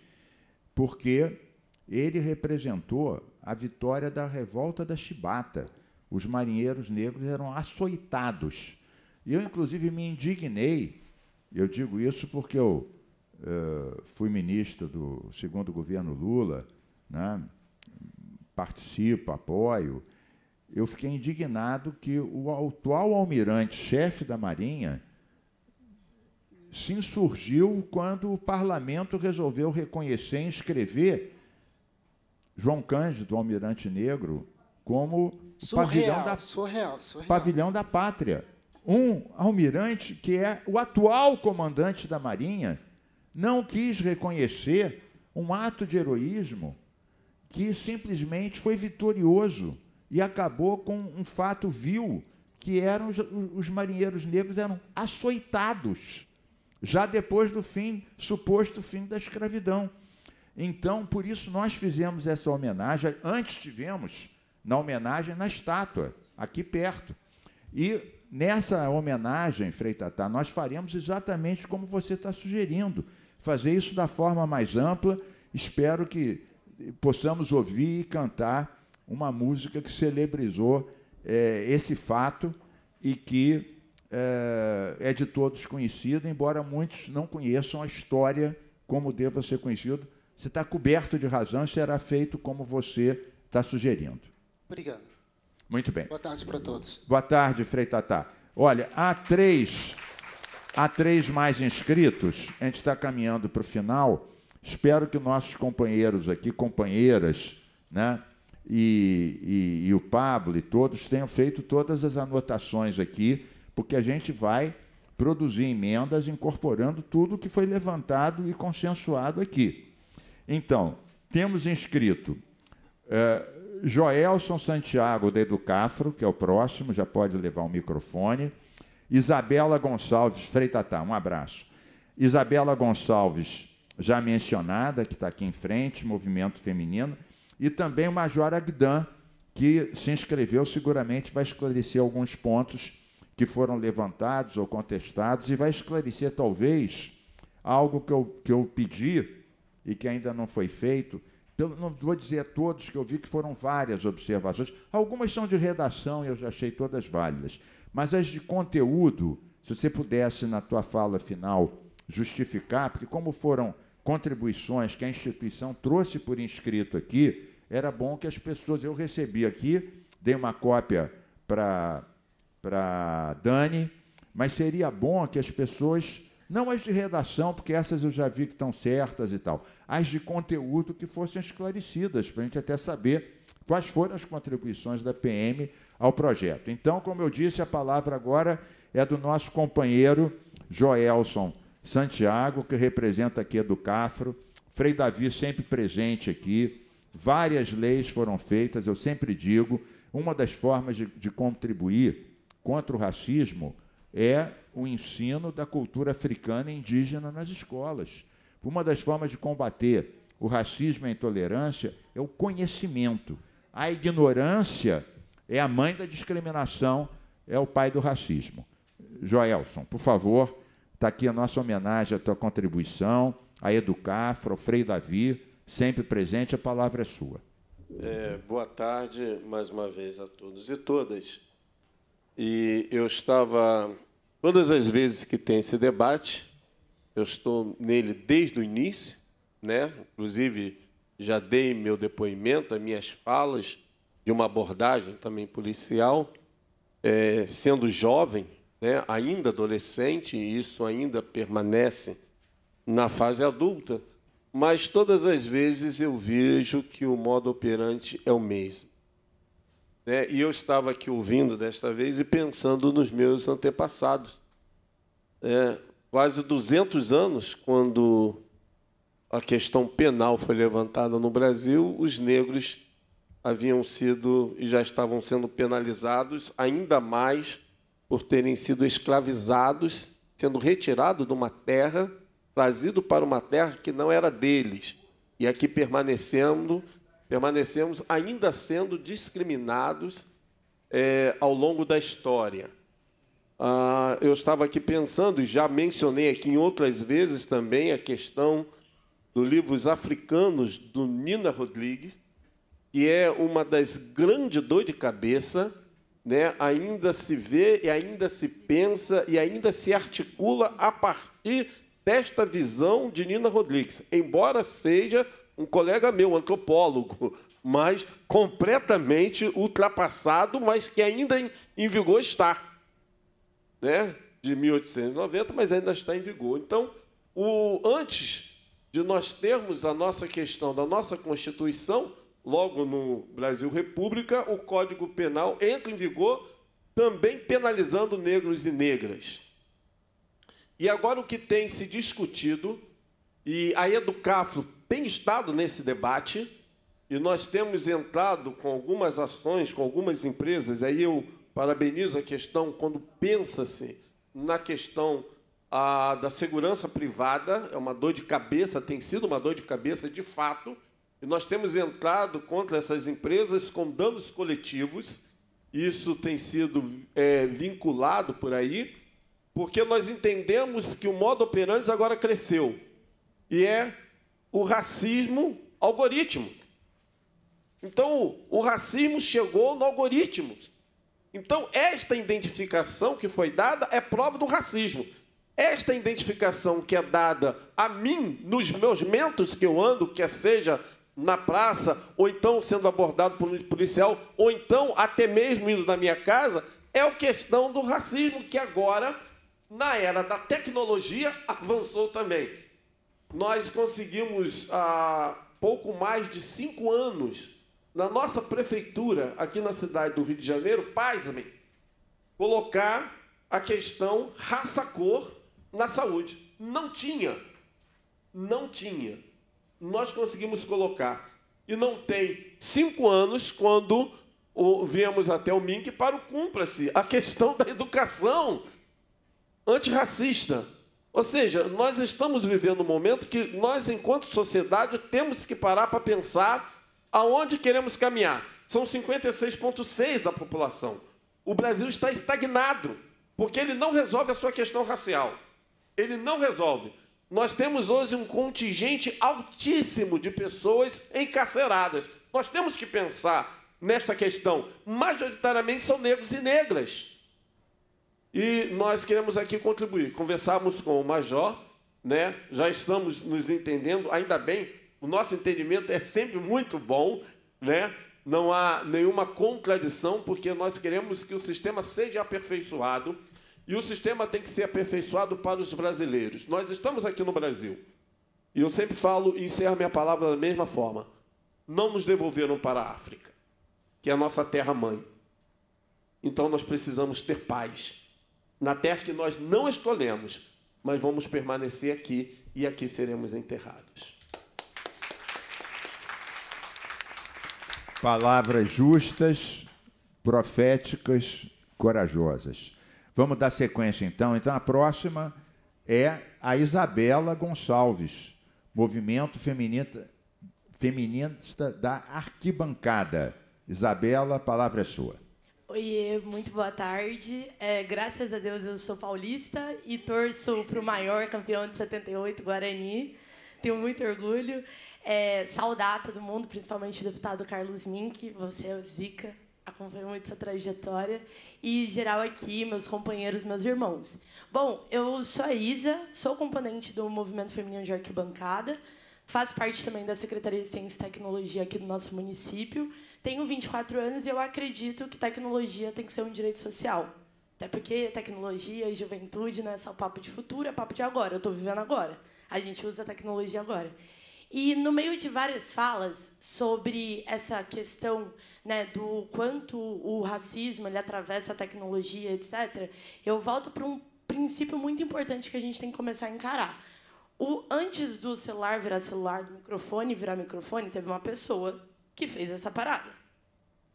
porque ele representou a vitória da revolta da Chibata. Os marinheiros negros eram açoitados. Eu, inclusive, me indignei. Eu digo isso porque eu eh, fui ministro do segundo governo Lula, né? participo, apoio, eu fiquei indignado que o atual almirante-chefe da Marinha se insurgiu quando o parlamento resolveu reconhecer e inscrever João Cândido, almirante negro, como surreal, pavilhão, da, surreal, surreal. pavilhão da pátria. Um almirante que é o atual comandante da Marinha não quis reconhecer um ato de heroísmo que simplesmente foi vitorioso e acabou com um fato vil, que eram os, os marinheiros negros eram açoitados já depois do fim, suposto fim da escravidão. Então, por isso nós fizemos essa homenagem, antes tivemos na homenagem na estátua, aqui perto. E nessa homenagem, Freitatá, nós faremos exatamente como você está sugerindo, fazer isso da forma mais ampla. Espero que possamos ouvir e cantar uma música que celebrizou é, esse fato e que é, é, de todos conhecido, embora muitos não conheçam a história como deva ser conhecido. Você está coberto de razão e será feito como você está sugerindo. Obrigado. Muito bem. Boa tarde para todos. Boa tarde, Frei Tatá. Olha, há três Há três mais inscritos. A gente está caminhando para o final. Espero que nossos companheiros aqui, companheiras, né? E, e, e o Pablo e todos tenham feito todas as anotações aqui, porque a gente vai produzir emendas incorporando tudo o que foi levantado e consensuado aqui. Então, temos inscrito eh, Joelson Santiago da Educafro, que é o próximo, já pode levar o microfone. Isabela Gonçalves Freitatá, um abraço. Isabela Gonçalves, já mencionada, que está aqui em frente, Movimento Feminino, e também o Major Agdan, que se inscreveu, seguramente vai esclarecer alguns pontos que foram levantados ou contestados e vai esclarecer, talvez, algo que eu, que eu pedi e que ainda não foi feito. Pelo, não vou dizer a todos que eu vi que foram várias observações, algumas são de redação e eu já achei todas válidas. Mas as de conteúdo, se você pudesse, na tua fala final, justificar, porque como foram contribuições que a instituição trouxe por inscrito aqui, era bom que as pessoas. Eu recebi aqui, dei uma cópia para Dani, mas seria bom que as pessoas, não as de redação, porque essas eu já vi que estão certas e tal, as de conteúdo que fossem esclarecidas, para a gente até saber quais foram as contribuições da PM ao projeto. Então, como eu disse, a palavra agora é do nosso companheiro Joelson Santiago, que representa aqui a do Cafro, Frei Davi sempre presente aqui. Várias leis foram feitas, eu sempre digo, uma das formas de, de contribuir contra o racismo é o ensino da cultura africana e indígena nas escolas. Uma das formas de combater o racismo e a intolerância é o conhecimento. A ignorância é a mãe da discriminação, é o pai do racismo. Joelson, por favor, está aqui a nossa homenagem, a tua contribuição, a Educar, ao Frei Davi, sempre presente, a palavra é sua. É, boa tarde mais uma vez a todos e todas. E eu estava, todas as vezes que tem esse debate, eu estou nele desde o início, né? inclusive já dei meu depoimento, as minhas falas de uma abordagem também policial, é, sendo jovem, né, ainda adolescente, e isso ainda permanece na fase adulta, mas todas as vezes eu vejo que o modo operante é o mesmo. Né? E eu estava aqui ouvindo desta vez e pensando nos meus antepassados. É, quase 200 anos, quando a questão penal foi levantada no Brasil, os negros haviam sido e já estavam sendo penalizados ainda mais por terem sido escravizados, sendo retirados de uma terra, trazido para uma terra que não era deles. E aqui permanecendo, permanecemos ainda sendo discriminados é, ao longo da história. Ah, eu estava aqui pensando, e já mencionei aqui em outras vezes também, a questão do livros africanos do Nina Rodrigues, que é uma das grandes dor de cabeça, né? ainda se vê e ainda se pensa e ainda se articula a partir desta visão de Nina Rodrigues, embora seja um colega meu, antropólogo, mas completamente ultrapassado, mas que ainda em, em vigor está, né? de 1890, mas ainda está em vigor. Então, o, antes de nós termos a nossa questão da nossa Constituição, logo no Brasil República, o Código Penal entra em vigor também penalizando negros e negras. E agora o que tem se discutido, e a Educafro é tem estado nesse debate, e nós temos entrado com algumas ações, com algumas empresas, aí eu parabenizo a questão quando pensa-se na questão a, ah, da segurança privada, é uma dor de cabeça, tem sido uma dor de cabeça de fato, e nós temos entrado contra essas empresas com danos coletivos, isso tem sido é, vinculado por aí, porque nós entendemos que o modo operante agora cresceu, e é o racismo algoritmo. Então, o racismo chegou no algoritmo. Então, esta identificação que foi dada é prova do racismo. Esta identificação que é dada a mim, nos meus mentos que eu ando, quer seja na praça, ou então sendo abordado por um policial, ou então até mesmo indo na minha casa, é a questão do racismo que agora, na era da tecnologia, avançou também. Nós conseguimos há pouco mais de cinco anos, na nossa prefeitura, aqui na cidade do Rio de Janeiro, pasmem, colocar a questão raça-cor na saúde. Não tinha. Não tinha nós conseguimos colocar. E não tem cinco anos quando o, viemos até o MINC para o cumpra-se a questão da educação antirracista. Ou seja, nós estamos vivendo um momento que nós, enquanto sociedade, temos que parar para pensar aonde queremos caminhar. São 56,6% da população. O Brasil está estagnado, porque ele não resolve a sua questão racial. Ele não resolve. Nós temos hoje um contingente altíssimo de pessoas encarceradas. Nós temos que pensar nesta questão. Majoritariamente são negros e negras. E nós queremos aqui contribuir. Conversamos com o Major, né? já estamos nos entendendo, ainda bem, o nosso entendimento é sempre muito bom, né? não há nenhuma contradição, porque nós queremos que o sistema seja aperfeiçoado e o sistema tem que ser aperfeiçoado para os brasileiros. Nós estamos aqui no Brasil. E eu sempre falo e encerro minha palavra da mesma forma. Não nos devolveram para a África, que é a nossa terra-mãe. Então nós precisamos ter paz na terra que nós não escolhemos, mas vamos permanecer aqui e aqui seremos enterrados. Palavras justas, proféticas, corajosas. Vamos dar sequência então. Então a próxima é a Isabela Gonçalves, movimento feminista, feminista da arquibancada. Isabela, a palavra é sua. Oi, muito boa tarde. É, graças a Deus eu sou paulista e torço para o maior campeão de 78, Guarani. Tenho muito orgulho. É, saudar todo mundo, principalmente o deputado Carlos Mink, você é o Zica, acompanho muito essa trajetória. E geral aqui, meus companheiros, meus irmãos. Bom, eu sou a Isa, sou componente do Movimento Feminino de Arquibancada, faço parte também da Secretaria de Ciência e Tecnologia aqui do nosso município. Tenho 24 anos e eu acredito que tecnologia tem que ser um direito social. Até porque tecnologia e juventude não né, é só papo de futuro, é papo de agora. Eu estou vivendo agora. A gente usa a tecnologia agora. E no meio de várias falas sobre essa questão né, do quanto o racismo ele atravessa a tecnologia, etc., eu volto para um princípio muito importante que a gente tem que começar a encarar. O, antes do celular virar celular, do microfone virar microfone, teve uma pessoa que fez essa parada.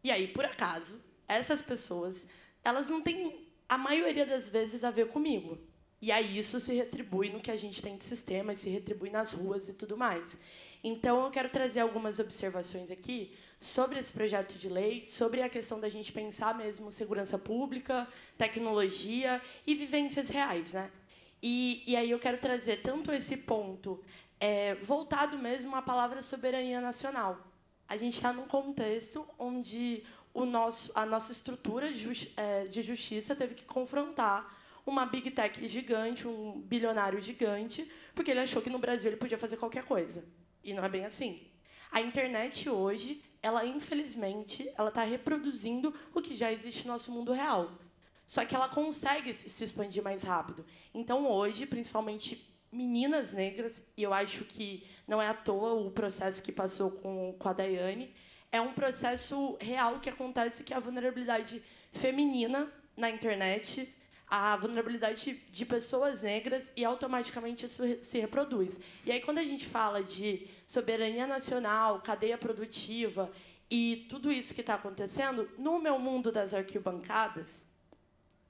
E aí, por acaso, essas pessoas, elas não têm, a maioria das vezes, a ver comigo. E aí isso se retribui no que a gente tem de sistema, e se retribui nas ruas e tudo mais. Então, eu quero trazer algumas observações aqui sobre esse projeto de lei, sobre a questão da gente pensar mesmo segurança pública, tecnologia e vivências reais. Né? E, e aí eu quero trazer tanto esse ponto é, voltado mesmo à palavra soberania nacional. A gente está num contexto onde o nosso, a nossa estrutura de é, justiça teve que confrontar uma big tech gigante, um bilionário gigante, porque ele achou que no Brasil ele podia fazer qualquer coisa. E não é bem assim. A internet hoje, ela infelizmente, ela está reproduzindo o que já existe no nosso mundo real. Só que ela consegue se expandir mais rápido. Então hoje, principalmente meninas negras, e eu acho que não é à toa o processo que passou com, com a Dayane, é um processo real que acontece que é a vulnerabilidade feminina na internet a vulnerabilidade de pessoas negras e automaticamente isso se reproduz. E aí, quando a gente fala de soberania nacional, cadeia produtiva e tudo isso que está acontecendo, no meu mundo das arquibancadas,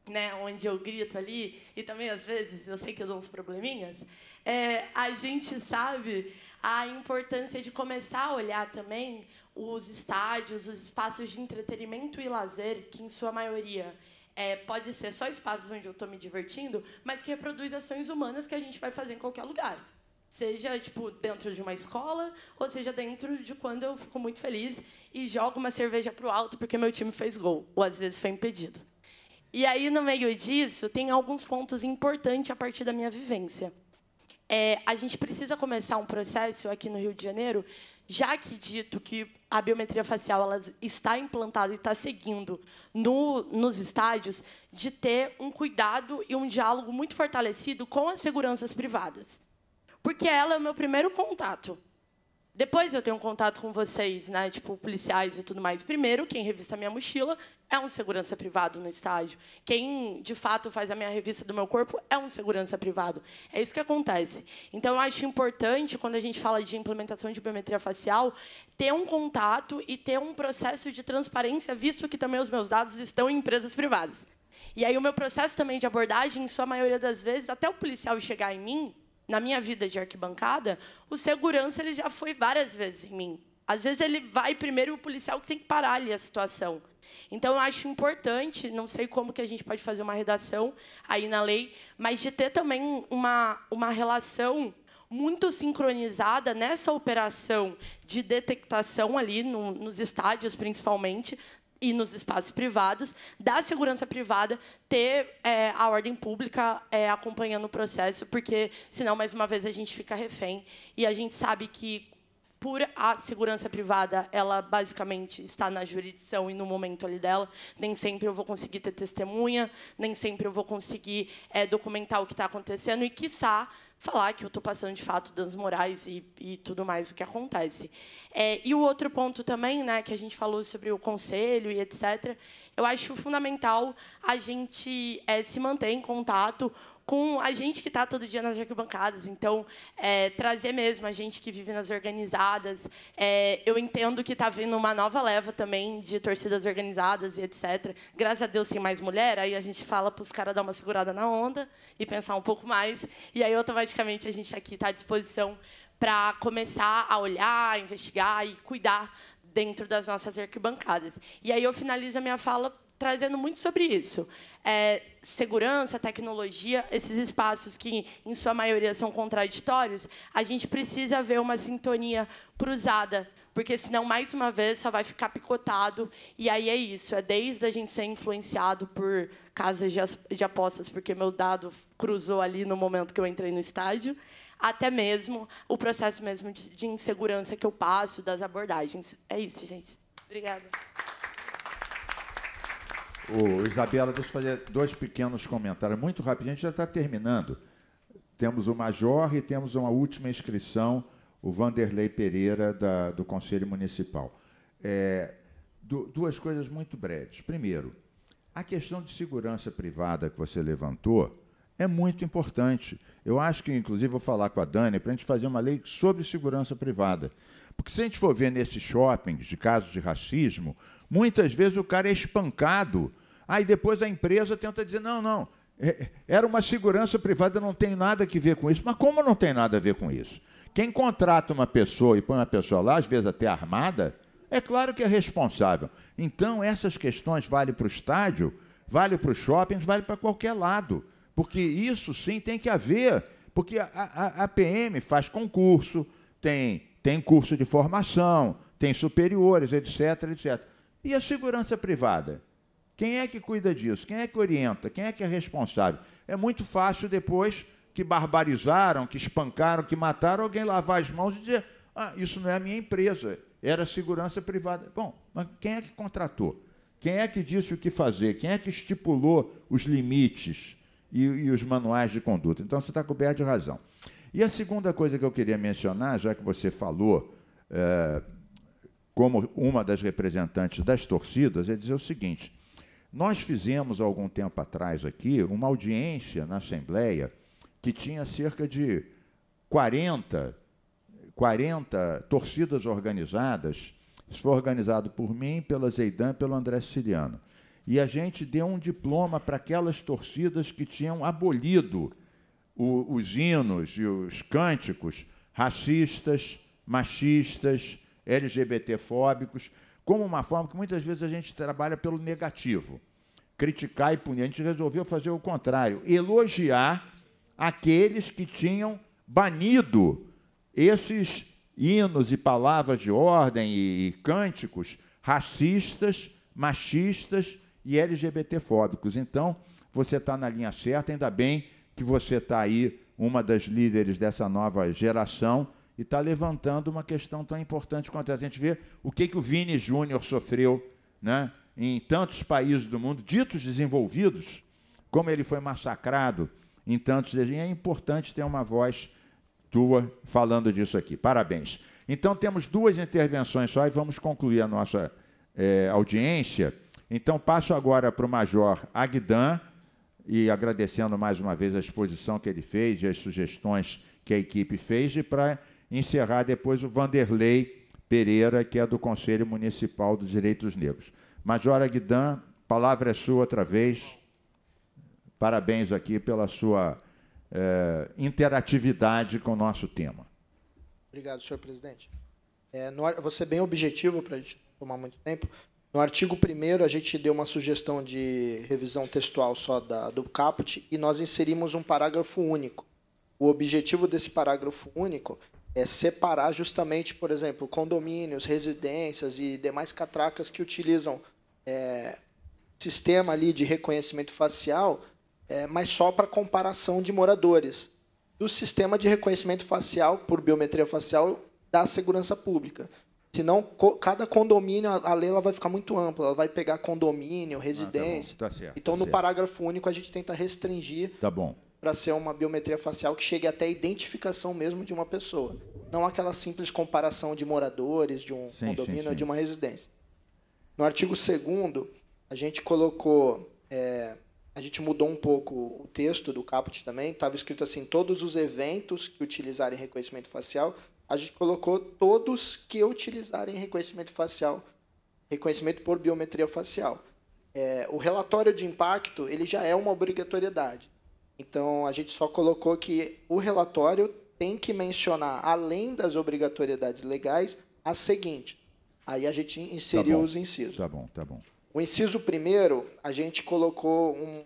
né, onde eu grito ali, e também às vezes eu sei que eu dou uns probleminhas, é, a gente sabe a importância de começar a olhar também os estádios, os espaços de entretenimento e lazer, que em sua maioria é, pode ser só espaços onde eu estou me divertindo, mas que reproduz ações humanas que a gente vai fazer em qualquer lugar. Seja, tipo, dentro de uma escola, ou seja, dentro de quando eu fico muito feliz e jogo uma cerveja para o alto porque meu time fez gol, ou às vezes foi impedido. E aí, no meio disso, tem alguns pontos importantes a partir da minha vivência é, a gente precisa começar um processo aqui no Rio de Janeiro, já que dito que a biometria facial ela está implantada e está seguindo no, nos estádios, de ter um cuidado e um diálogo muito fortalecido com as seguranças privadas. Porque ela é o meu primeiro contato. Depois eu tenho um contato com vocês, né? Tipo, policiais e tudo mais. Primeiro, quem revista minha mochila é um segurança privado no estágio. Quem, de fato, faz a minha revista do meu corpo é um segurança privado. É isso que acontece. Então, eu acho importante, quando a gente fala de implementação de biometria facial, ter um contato e ter um processo de transparência, visto que também os meus dados estão em empresas privadas. E aí, o meu processo também de abordagem, em sua maioria das vezes, até o policial chegar em mim, na minha vida de arquibancada, o segurança ele já foi várias vezes em mim. Às vezes ele vai primeiro e o policial tem que parar ali a situação. Então eu acho importante, não sei como que a gente pode fazer uma redação aí na lei, mas de ter também uma, uma relação muito sincronizada nessa operação de detectação ali no, nos estádios, principalmente, e nos espaços privados, da segurança privada ter é, a ordem pública é, acompanhando o processo, porque senão, mais uma vez, a gente fica refém. E a gente sabe que, por a segurança privada, ela basicamente está na jurisdição e no momento ali dela. Nem sempre eu vou conseguir ter testemunha, nem sempre eu vou conseguir é, documentar o que está acontecendo e, quiçá, falar que eu estou passando de fato danos morais e, e tudo mais o que acontece. É, e o outro ponto também, né, que a gente falou sobre o conselho e etc., eu acho fundamental a gente é, se manter em contato com a gente que está todo dia nas arquibancadas. Então, é, trazer mesmo a gente que vive nas organizadas. É, eu entendo que está vindo uma nova leva também de torcidas organizadas e etc. Graças a Deus tem mais mulher, aí a gente fala para os caras dar uma segurada na onda e pensar um pouco mais. E aí, automaticamente, a gente aqui está à disposição para começar a olhar, investigar e cuidar dentro das nossas arquibancadas. E aí eu finalizo a minha fala trazendo muito sobre isso. É, segurança, tecnologia, esses espaços que, em sua maioria, são contraditórios, a gente precisa ver uma sintonia cruzada, porque, senão, mais uma vez, só vai ficar picotado. E aí é isso, é desde a gente ser influenciado por casas de, de apostas, porque meu dado cruzou ali no momento que eu entrei no estádio, até mesmo o processo mesmo de, de insegurança que eu passo, das abordagens. É isso, gente. Obrigada. O Isabela, deixa eu fazer dois pequenos comentários. Muito rápido, a gente já está terminando. Temos o Major e temos uma última inscrição, o Vanderlei Pereira, da, do Conselho Municipal. É, du duas coisas muito breves. Primeiro, a questão de segurança privada que você levantou é muito importante. Eu acho que, inclusive, vou falar com a Dani para a gente fazer uma lei sobre segurança privada. Porque se a gente for ver nesses shoppings de casos de racismo, Muitas vezes o cara é espancado. Aí depois a empresa tenta dizer: não, não, é, é, era uma segurança privada, não tem nada a ver com isso. Mas como não tem nada a ver com isso? Quem contrata uma pessoa e põe uma pessoa lá, às vezes até armada, é claro que é responsável. Então, essas questões valem para o estádio, vale para os shoppings, vale para qualquer lado. Porque isso sim tem que haver. Porque a, a, a PM faz concurso, tem, tem curso de formação, tem superiores, etc, etc. E a segurança privada? Quem é que cuida disso? Quem é que orienta? Quem é que é responsável? É muito fácil depois que barbarizaram, que espancaram, que mataram, alguém lavar as mãos e dizer: ah, isso não é a minha empresa, era segurança privada. Bom, mas quem é que contratou? Quem é que disse o que fazer? Quem é que estipulou os limites e, e os manuais de conduta? Então você está coberto de razão. E a segunda coisa que eu queria mencionar, já que você falou é, como uma das representantes das torcidas, é dizer o seguinte: nós fizemos há algum tempo atrás aqui uma audiência na Assembleia que tinha cerca de 40, 40 torcidas organizadas. Isso foi organizado por mim, pela Zeidan e pelo André Siciliano. E a gente deu um diploma para aquelas torcidas que tinham abolido o, os hinos e os cânticos racistas, machistas, LGBTfóbicos, como uma forma que muitas vezes a gente trabalha pelo negativo. Criticar e punir. A gente resolveu fazer o contrário, elogiar aqueles que tinham banido esses hinos e palavras de ordem e, e cânticos racistas, machistas e LGBTfóbicos. Então, você está na linha certa, ainda bem que você está aí, uma das líderes dessa nova geração e está levantando uma questão tão importante quanto essa. A gente vê o que, que o Vini Júnior sofreu né, em tantos países do mundo, ditos desenvolvidos, como ele foi massacrado em tantos E é importante ter uma voz tua falando disso aqui. Parabéns. Então, temos duas intervenções só e vamos concluir a nossa é, audiência. Então, passo agora para o Major Agdan, e agradecendo mais uma vez a exposição que ele fez e as sugestões que a equipe fez, e para encerrar depois o Vanderlei Pereira, que é do Conselho Municipal dos Direitos Negros. Majora Guidan, palavra é sua outra vez. Parabéns aqui pela sua eh, interatividade com o nosso tema. Obrigado, senhor presidente. É, no, vou ser bem objetivo para a gente tomar muito tempo. No artigo 1 a gente deu uma sugestão de revisão textual só da, do caput e nós inserimos um parágrafo único. O objetivo desse parágrafo único é separar justamente, por exemplo, condomínios, residências e demais catracas que utilizam é, sistema ali de reconhecimento facial, é, mas só para comparação de moradores, do sistema de reconhecimento facial por biometria facial da segurança pública. Senão, cada condomínio, a, a lei ela vai ficar muito ampla, ela vai pegar condomínio, residência. Ah, tá tá certo, então, tá no certo. parágrafo único, a gente tenta restringir. Tá bom para ser uma biometria facial que chegue até a identificação mesmo de uma pessoa. Não aquela simples comparação de moradores, de um sim, condomínio sim, ou de uma residência. No artigo 2 a gente colocou, é, a gente mudou um pouco o texto do caput também, estava escrito assim, todos os eventos que utilizarem reconhecimento facial, a gente colocou todos que utilizarem reconhecimento facial, reconhecimento por biometria facial. É, o relatório de impacto ele já é uma obrigatoriedade. Então, a gente só colocou que o relatório tem que mencionar, além das obrigatoriedades legais, a seguinte. Aí a gente inseriu tá os incisos. Tá bom, tá bom. O inciso primeiro, a gente colocou um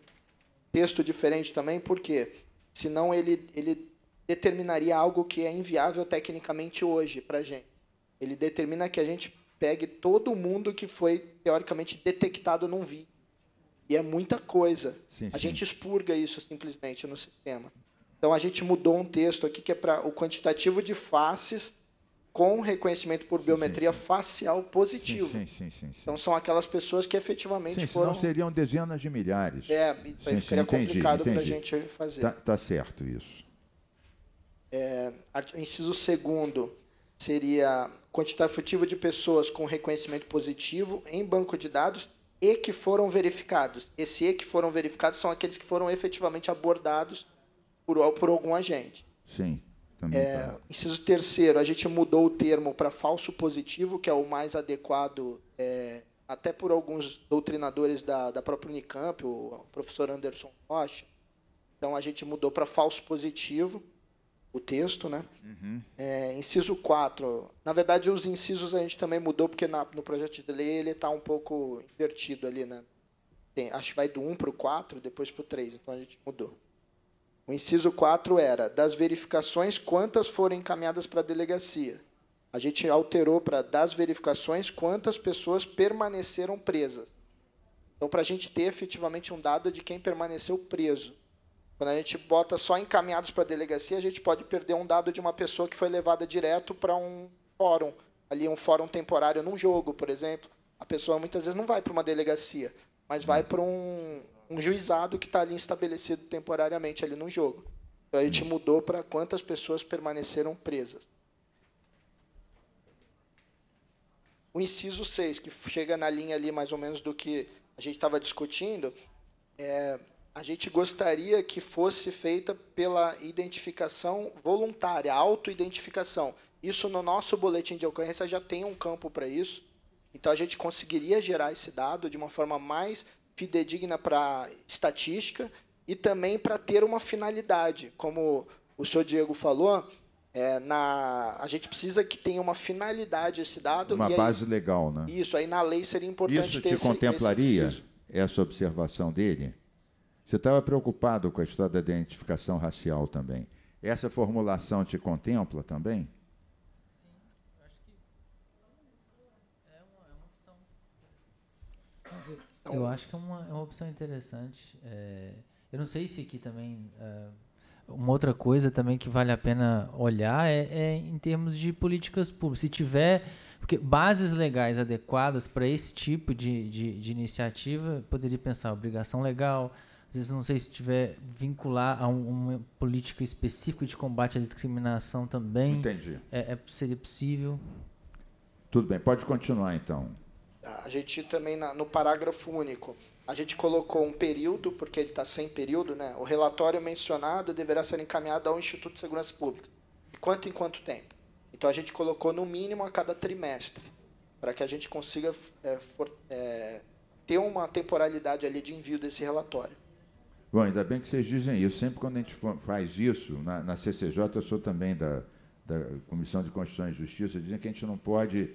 texto diferente também, porque senão ele, ele determinaria algo que é inviável tecnicamente hoje para a gente. Ele determina que a gente pegue todo mundo que foi teoricamente detectado num vídeo e é muita coisa. Sim, a sim. gente expurga isso simplesmente no sistema. Então a gente mudou um texto aqui que é para o quantitativo de faces com reconhecimento por biometria sim, sim, sim. facial positivo. Então são aquelas pessoas que efetivamente sim, foram. seriam dezenas de milhares. É, sim, então, seria complicado para a gente fazer. Tá, tá certo isso. É, inciso segundo seria quantitativo de pessoas com reconhecimento positivo em banco de dados e que foram verificados. Esse e que foram verificados são aqueles que foram efetivamente abordados por, por algum agente. Sim. Também é, tá. Inciso terceiro, a gente mudou o termo para falso positivo, que é o mais adequado, é, até por alguns doutrinadores da, da própria Unicamp, o professor Anderson Rocha. Então a gente mudou para falso positivo o texto, né? Uhum. É, inciso 4. Na verdade, os incisos a gente também mudou, porque na, no projeto de lei ele está um pouco invertido ali, né? Tem, acho que vai do 1 para o 4, depois para o 3, então a gente mudou. O inciso 4 era das verificações quantas foram encaminhadas para a delegacia. A gente alterou para das verificações quantas pessoas permaneceram presas. Então, para a gente ter efetivamente um dado de quem permaneceu preso. Quando a gente bota só encaminhados para a delegacia, a gente pode perder um dado de uma pessoa que foi levada direto para um fórum, ali um fórum temporário num jogo, por exemplo. A pessoa muitas vezes não vai para uma delegacia, mas vai para um, um juizado que está ali estabelecido temporariamente ali no jogo. Então, a gente mudou para quantas pessoas permaneceram presas. O inciso 6, que chega na linha ali mais ou menos do que a gente estava discutindo, é, a gente gostaria que fosse feita pela identificação voluntária, autoidentificação. Isso no nosso boletim de ocorrência já tem um campo para isso. Então a gente conseguiria gerar esse dado de uma forma mais fidedigna para estatística e também para ter uma finalidade, como o senhor Diego falou, é, na, a gente precisa que tenha uma finalidade esse dado. Uma base aí, legal, né? Isso, aí na lei seria importante isso ter Isso te contemplaria, esse, essa observação dele? Você estava preocupado com a história da identificação racial também. Essa formulação te contempla também? acho que é uma, opção. Eu, acho que é uma, é uma opção interessante. É, eu não sei se aqui também. É, uma outra coisa também que vale a pena olhar é, é, em termos de políticas públicas. Se tiver porque bases legais adequadas para esse tipo de, de, de iniciativa, poderia pensar obrigação legal, às vezes não sei se tiver vincular a um, uma política específica de combate à discriminação também. Entendi. É, é, seria possível? Tudo bem, pode continuar então. A gente também, na, no parágrafo único, a gente colocou um período, porque ele está sem período, né? O relatório mencionado deverá ser encaminhado ao Instituto de Segurança Pública. De quanto em quanto tempo? Então a gente colocou no mínimo a cada trimestre, para que a gente consiga é, for, é, ter uma temporalidade ali de envio desse relatório. Bom, ainda bem que vocês dizem isso. Sempre quando a gente faz isso, na, na CCJ, eu sou também da, da Comissão de Constituição e Justiça, dizem que a gente não pode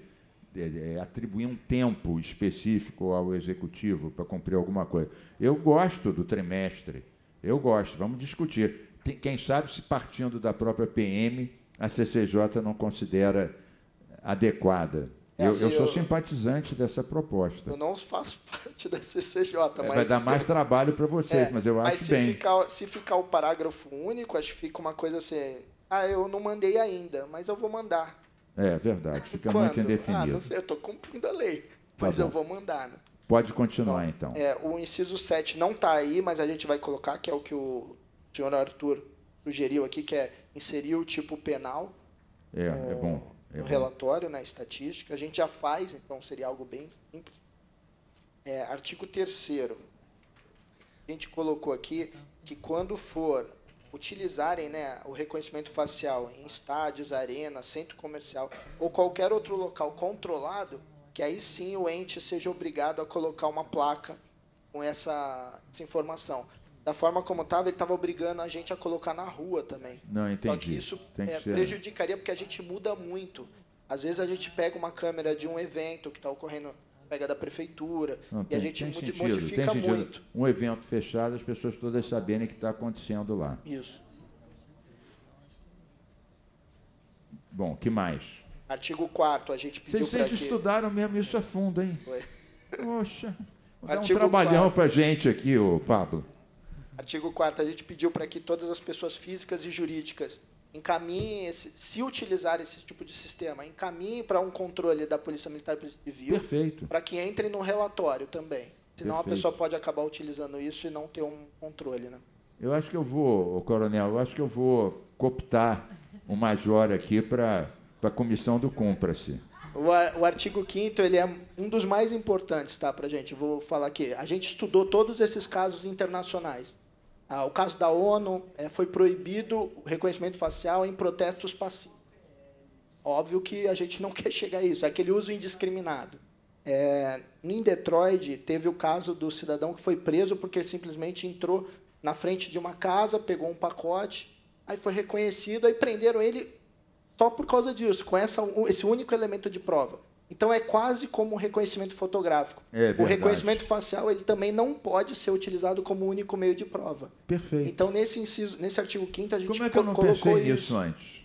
é, é atribuir um tempo específico ao executivo para cumprir alguma coisa. Eu gosto do trimestre, eu gosto, vamos discutir. Tem, quem sabe se partindo da própria PM, a CCJ não considera adequada. É, eu, assim, eu, sou eu, simpatizante dessa proposta. Eu não faço parte da CCJ, é, mas. Vai dar mais trabalho para vocês, é, mas eu acho mas se bem. Ficar, se ficar o parágrafo único, acho que fica uma coisa assim. Ah, eu não mandei ainda, mas eu vou mandar. É, verdade. Fica Quando? muito indefinido. Ah, não sei, eu estou cumprindo a lei, tá mas tá eu vou mandar. Né? Pode continuar, então. então. É, o inciso 7 não está aí, mas a gente vai colocar, que é o que o senhor Arthur sugeriu aqui, que é inserir o tipo penal. É, no, é bom no relatório, na né, estatística. A gente já faz, então seria algo bem simples. É, artigo 3 a gente colocou aqui que quando for utilizarem né, o reconhecimento facial em estádios, arenas, centro comercial ou qualquer outro local controlado, que aí sim o ente seja obrigado a colocar uma placa com essa, essa informação da forma como estava, ele estava obrigando a gente a colocar na rua também. Não, entendi. Só que isso é, que é, prejudicaria, porque a gente muda muito. Às vezes a gente pega uma câmera de um evento que está ocorrendo, pega da prefeitura, Não, e a gente tem sentido, modifica tem muito. Um evento fechado, as pessoas todas saberem o que está acontecendo lá. Isso. Bom, que mais? Artigo 4 a gente pediu Vocês, vocês estudaram mesmo isso a fundo, hein? Foi. Poxa, dá um trabalhão para gente aqui, o Pablo. Artigo 4 a gente pediu para que todas as pessoas físicas e jurídicas encaminhem, esse, se utilizar esse tipo de sistema, encaminhem para um controle da Polícia Militar e Polícia Civil, Perfeito. para que entrem no relatório também. Senão Perfeito. a pessoa pode acabar utilizando isso e não ter um controle. Né? Eu acho que eu vou, coronel, eu acho que eu vou cooptar o major aqui para a comissão do compra se O, artigo 5 ele é um dos mais importantes tá, para a gente. Vou falar aqui. A gente estudou todos esses casos internacionais. Ah, o caso da ONU é, foi proibido o reconhecimento facial em protestos passivos. Óbvio que a gente não quer chegar a isso, é aquele uso indiscriminado. É, em Detroit, teve o caso do cidadão que foi preso porque simplesmente entrou na frente de uma casa, pegou um pacote, aí foi reconhecido, aí prenderam ele só por causa disso, com essa, esse único elemento de prova. Então é quase como um reconhecimento fotográfico. É o reconhecimento facial ele também não pode ser utilizado como único meio de prova. Perfeito. Então nesse inciso, nesse artigo 5 a gente Como é que eu não colocou isso antes?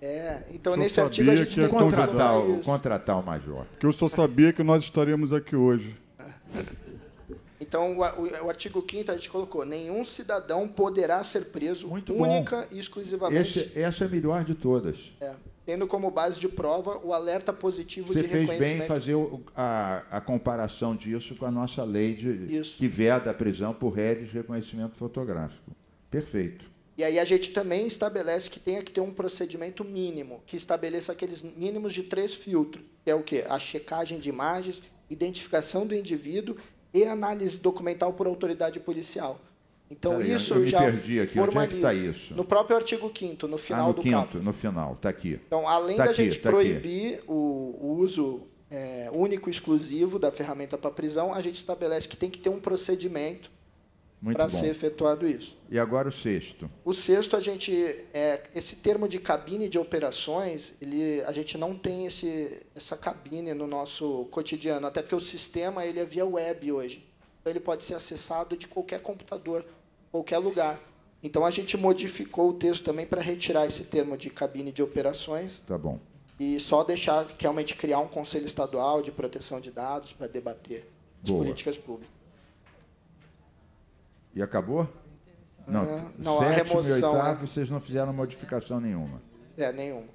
É, então nesse artigo a gente tem que contratar, o, contratar o major. Porque eu só sabia que nós estaríamos aqui hoje. Então, o, artigo 5 a gente colocou: nenhum cidadão poderá ser preso Muito única bom. e exclusivamente. Esse, essa é a melhor de todas. É tendo como base de prova o alerta positivo Você de reconhecimento. Você fez bem fazer o, a, a, comparação disso com a nossa lei de, que veda a prisão por réis de reconhecimento fotográfico. Perfeito. E aí a gente também estabelece que tenha que ter um procedimento mínimo, que estabeleça aqueles mínimos de três filtros, que é o quê? A checagem de imagens, identificação do indivíduo e análise documental por autoridade policial. Então isso eu, eu já perdi aqui. Tá formaliza. Onde é tá isso? No próprio artigo 5 no final ah, no do quinto, capo. No final, está aqui. Então, além tá da aqui, gente tá proibir o uso é, único exclusivo da ferramenta para prisão, a gente estabelece que tem que ter um procedimento para ser efetuado isso. E agora o sexto. O sexto, a gente, é, esse termo de cabine de operações, ele, a gente não tem esse, essa cabine no nosso cotidiano, até porque o sistema ele é via web hoje. Então, ele pode ser acessado de qualquer computador qualquer lugar. Então a gente modificou o texto também para retirar esse termo de cabine de operações. Tá bom. E só deixar realmente criar um conselho estadual de proteção de dados para debater as Boa. políticas públicas. E acabou? Não, é, não a remoção, e oitavo, é... vocês não fizeram modificação nenhuma. É, nenhuma.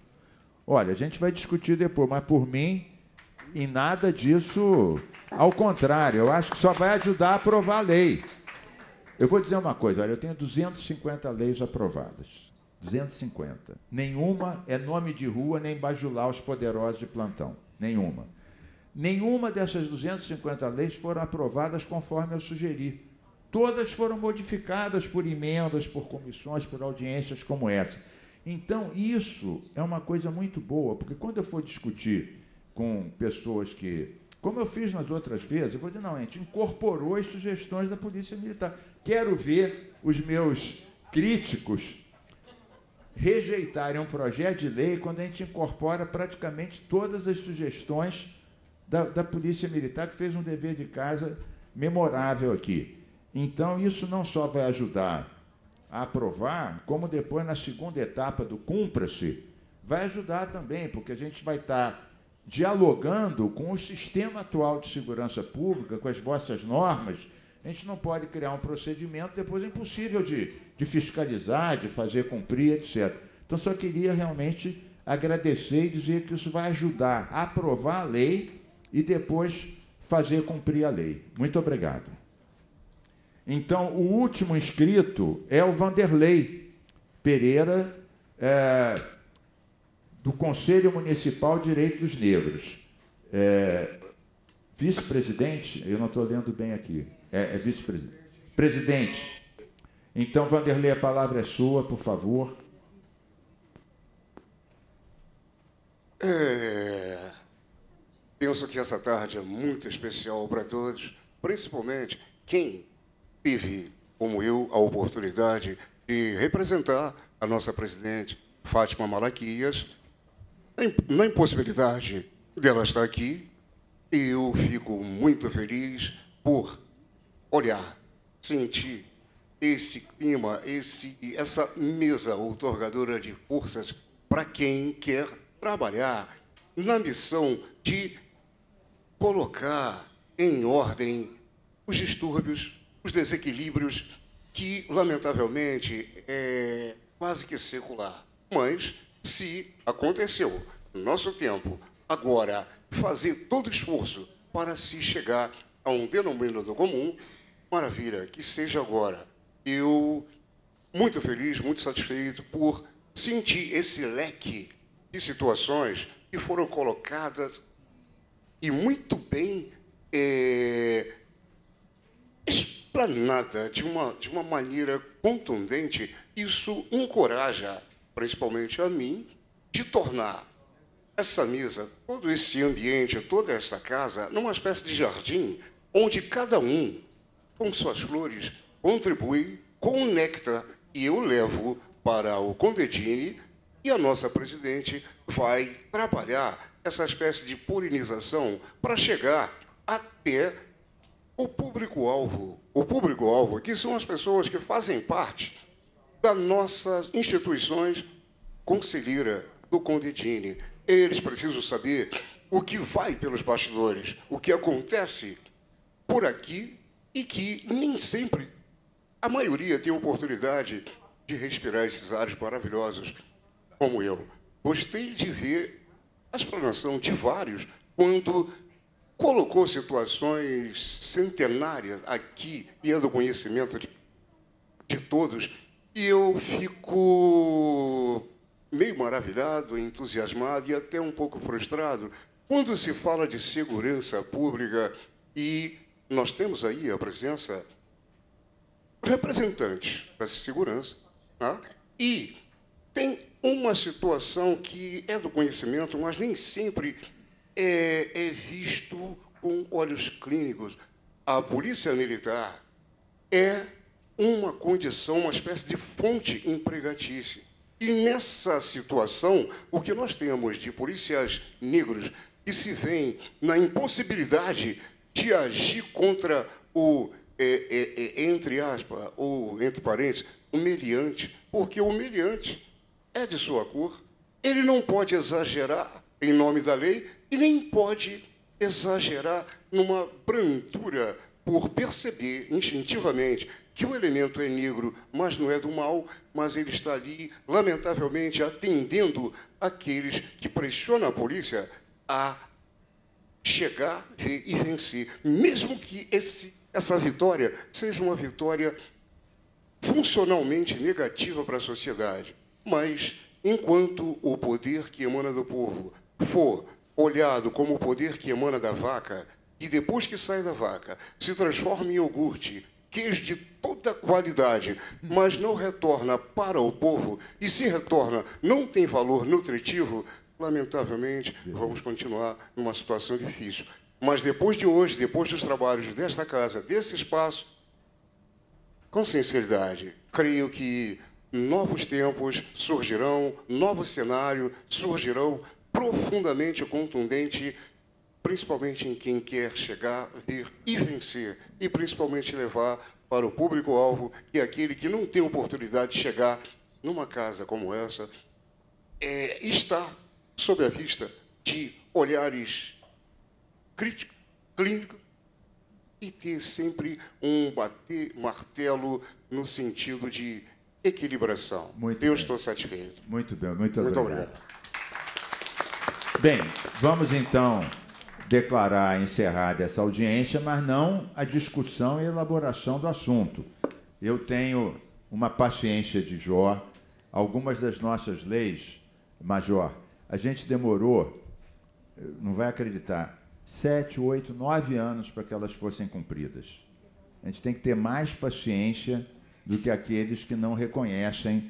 Olha, a gente vai discutir depois, mas por mim, em nada disso, ao contrário, eu acho que só vai ajudar a aprovar a lei. Eu vou dizer uma coisa, olha, eu tenho 250 leis aprovadas. 250. Nenhuma é nome de rua, nem bajular os poderosos de plantão. Nenhuma. Nenhuma dessas 250 leis foram aprovadas conforme eu sugeri. Todas foram modificadas por emendas, por comissões, por audiências como essa. Então, isso é uma coisa muito boa, porque quando eu for discutir com pessoas que como eu fiz nas outras vezes, eu vou dizer, não, a gente incorporou as sugestões da Polícia Militar. Quero ver os meus críticos rejeitarem um projeto de lei quando a gente incorpora praticamente todas as sugestões da, da Polícia Militar, que fez um dever de casa memorável aqui. Então, isso não só vai ajudar a aprovar, como depois, na segunda etapa do Cumpra-se, vai ajudar também, porque a gente vai estar tá dialogando com o sistema atual de segurança pública, com as vossas normas, a gente não pode criar um procedimento depois é impossível de, de fiscalizar, de fazer cumprir, etc. Então, só queria realmente agradecer e dizer que isso vai ajudar a aprovar a lei e depois fazer cumprir a lei. Muito obrigado. Então, o último inscrito é o Vanderlei Pereira. É, do Conselho Municipal de Direito dos Negros. É, vice-presidente, eu não estou lendo bem aqui, é, é vice-presidente. Presidente, então, Vanderlei, a palavra é sua, por favor. É, penso que essa tarde é muito especial para todos, principalmente quem teve, como eu, a oportunidade de representar a nossa presidente Fátima Malaquias na impossibilidade dela estar aqui, eu fico muito feliz por olhar, sentir esse clima, esse, essa mesa otorgadora de forças para quem quer trabalhar na missão de colocar em ordem os distúrbios, os desequilíbrios que, lamentavelmente, é quase que secular, mas se aconteceu no nosso tempo, agora, fazer todo esforço para se chegar a um denominador comum, maravilha, que seja agora. Eu, muito feliz, muito satisfeito por sentir esse leque de situações que foram colocadas e muito bem é, explanada de uma, de uma maneira contundente, isso encoraja principalmente a mim, de tornar essa mesa, todo esse ambiente, toda essa casa, numa espécie de jardim onde cada um, com suas flores, contribui com o néctar eu levo para o Condedine e a nossa presidente vai trabalhar essa espécie de polinização para chegar até o público-alvo. O público-alvo aqui são as pessoas que fazem parte das nossas instituições conselheira do Conditini. Eles precisam saber o que vai pelos bastidores, o que acontece por aqui e que nem sempre a maioria tem oportunidade de respirar esses ares maravilhosos, como eu. Gostei de ver a explanação de vários quando colocou situações centenárias aqui e é do conhecimento de, de todos e eu fico meio maravilhado, entusiasmado e até um pouco frustrado quando se fala de segurança pública e nós temos aí a presença representantes da segurança né? e tem uma situação que é do conhecimento, mas nem sempre é, é visto com olhos clínicos. A polícia militar é uma condição, uma espécie de fonte empregatícia. E nessa situação, o que nós temos de policiais negros que se veem na impossibilidade de agir contra o, é, é, é, entre aspas, ou entre parênteses, humilhante, porque o humilhante é de sua cor, ele não pode exagerar em nome da lei e nem pode exagerar numa brandura por perceber instintivamente que o elemento é negro, mas não é do mal, mas ele está ali, lamentavelmente, atendendo aqueles que pressionam a polícia a chegar e vencer. Mesmo que esse, essa vitória seja uma vitória funcionalmente negativa para a sociedade. Mas, enquanto o poder que emana do povo for olhado como o poder que emana da vaca, e depois que sai da vaca se transforma em iogurte, queijo de toda qualidade, mas não retorna para o povo, e se retorna não tem valor nutritivo, lamentavelmente vamos continuar numa situação difícil. Mas depois de hoje, depois dos trabalhos desta casa, desse espaço, com sinceridade, creio que novos tempos surgirão, novo cenário surgirão profundamente contundente principalmente em quem quer chegar, vir e vencer, e principalmente levar para o público-alvo, que é aquele que não tem oportunidade de chegar numa casa como essa, é, está sob a vista de olhares críticos, clínicos, e ter sempre um bater martelo no sentido de equilibração. Muito Eu bem. estou satisfeito. Muito bem, muito, muito obrigado. obrigado. Bem, vamos então declarar encerrada essa audiência, mas não a discussão e elaboração do assunto. Eu tenho uma paciência de Jó. Algumas das nossas leis, Major, a gente demorou, eh, não vai acreditar, sete, oito, nove anos para que elas fossem cumpridas. A gente tem que ter mais paciência do que aqueles que não reconhecem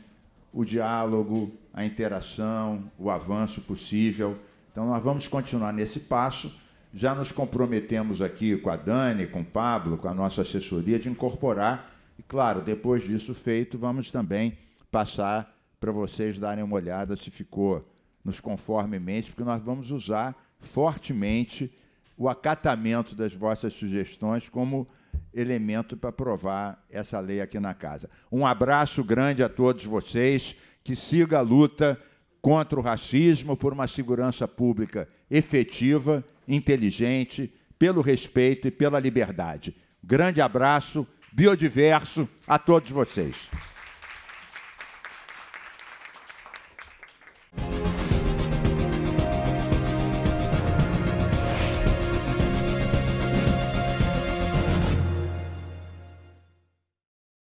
o diálogo, a interação, o avanço possível. Então, nós vamos continuar nesse passo já nos comprometemos aqui com a Dani, com o Pablo, com a nossa assessoria, de incorporar. E, claro, depois disso feito, vamos também passar para vocês darem uma olhada se ficou nos conformemente, porque nós vamos usar fortemente o acatamento das vossas sugestões como elemento para aprovar essa lei aqui na casa. Um abraço grande a todos vocês, que siga a luta contra o racismo por uma segurança pública efetiva inteligente, pelo respeito e pela liberdade. Grande abraço, biodiverso a todos vocês.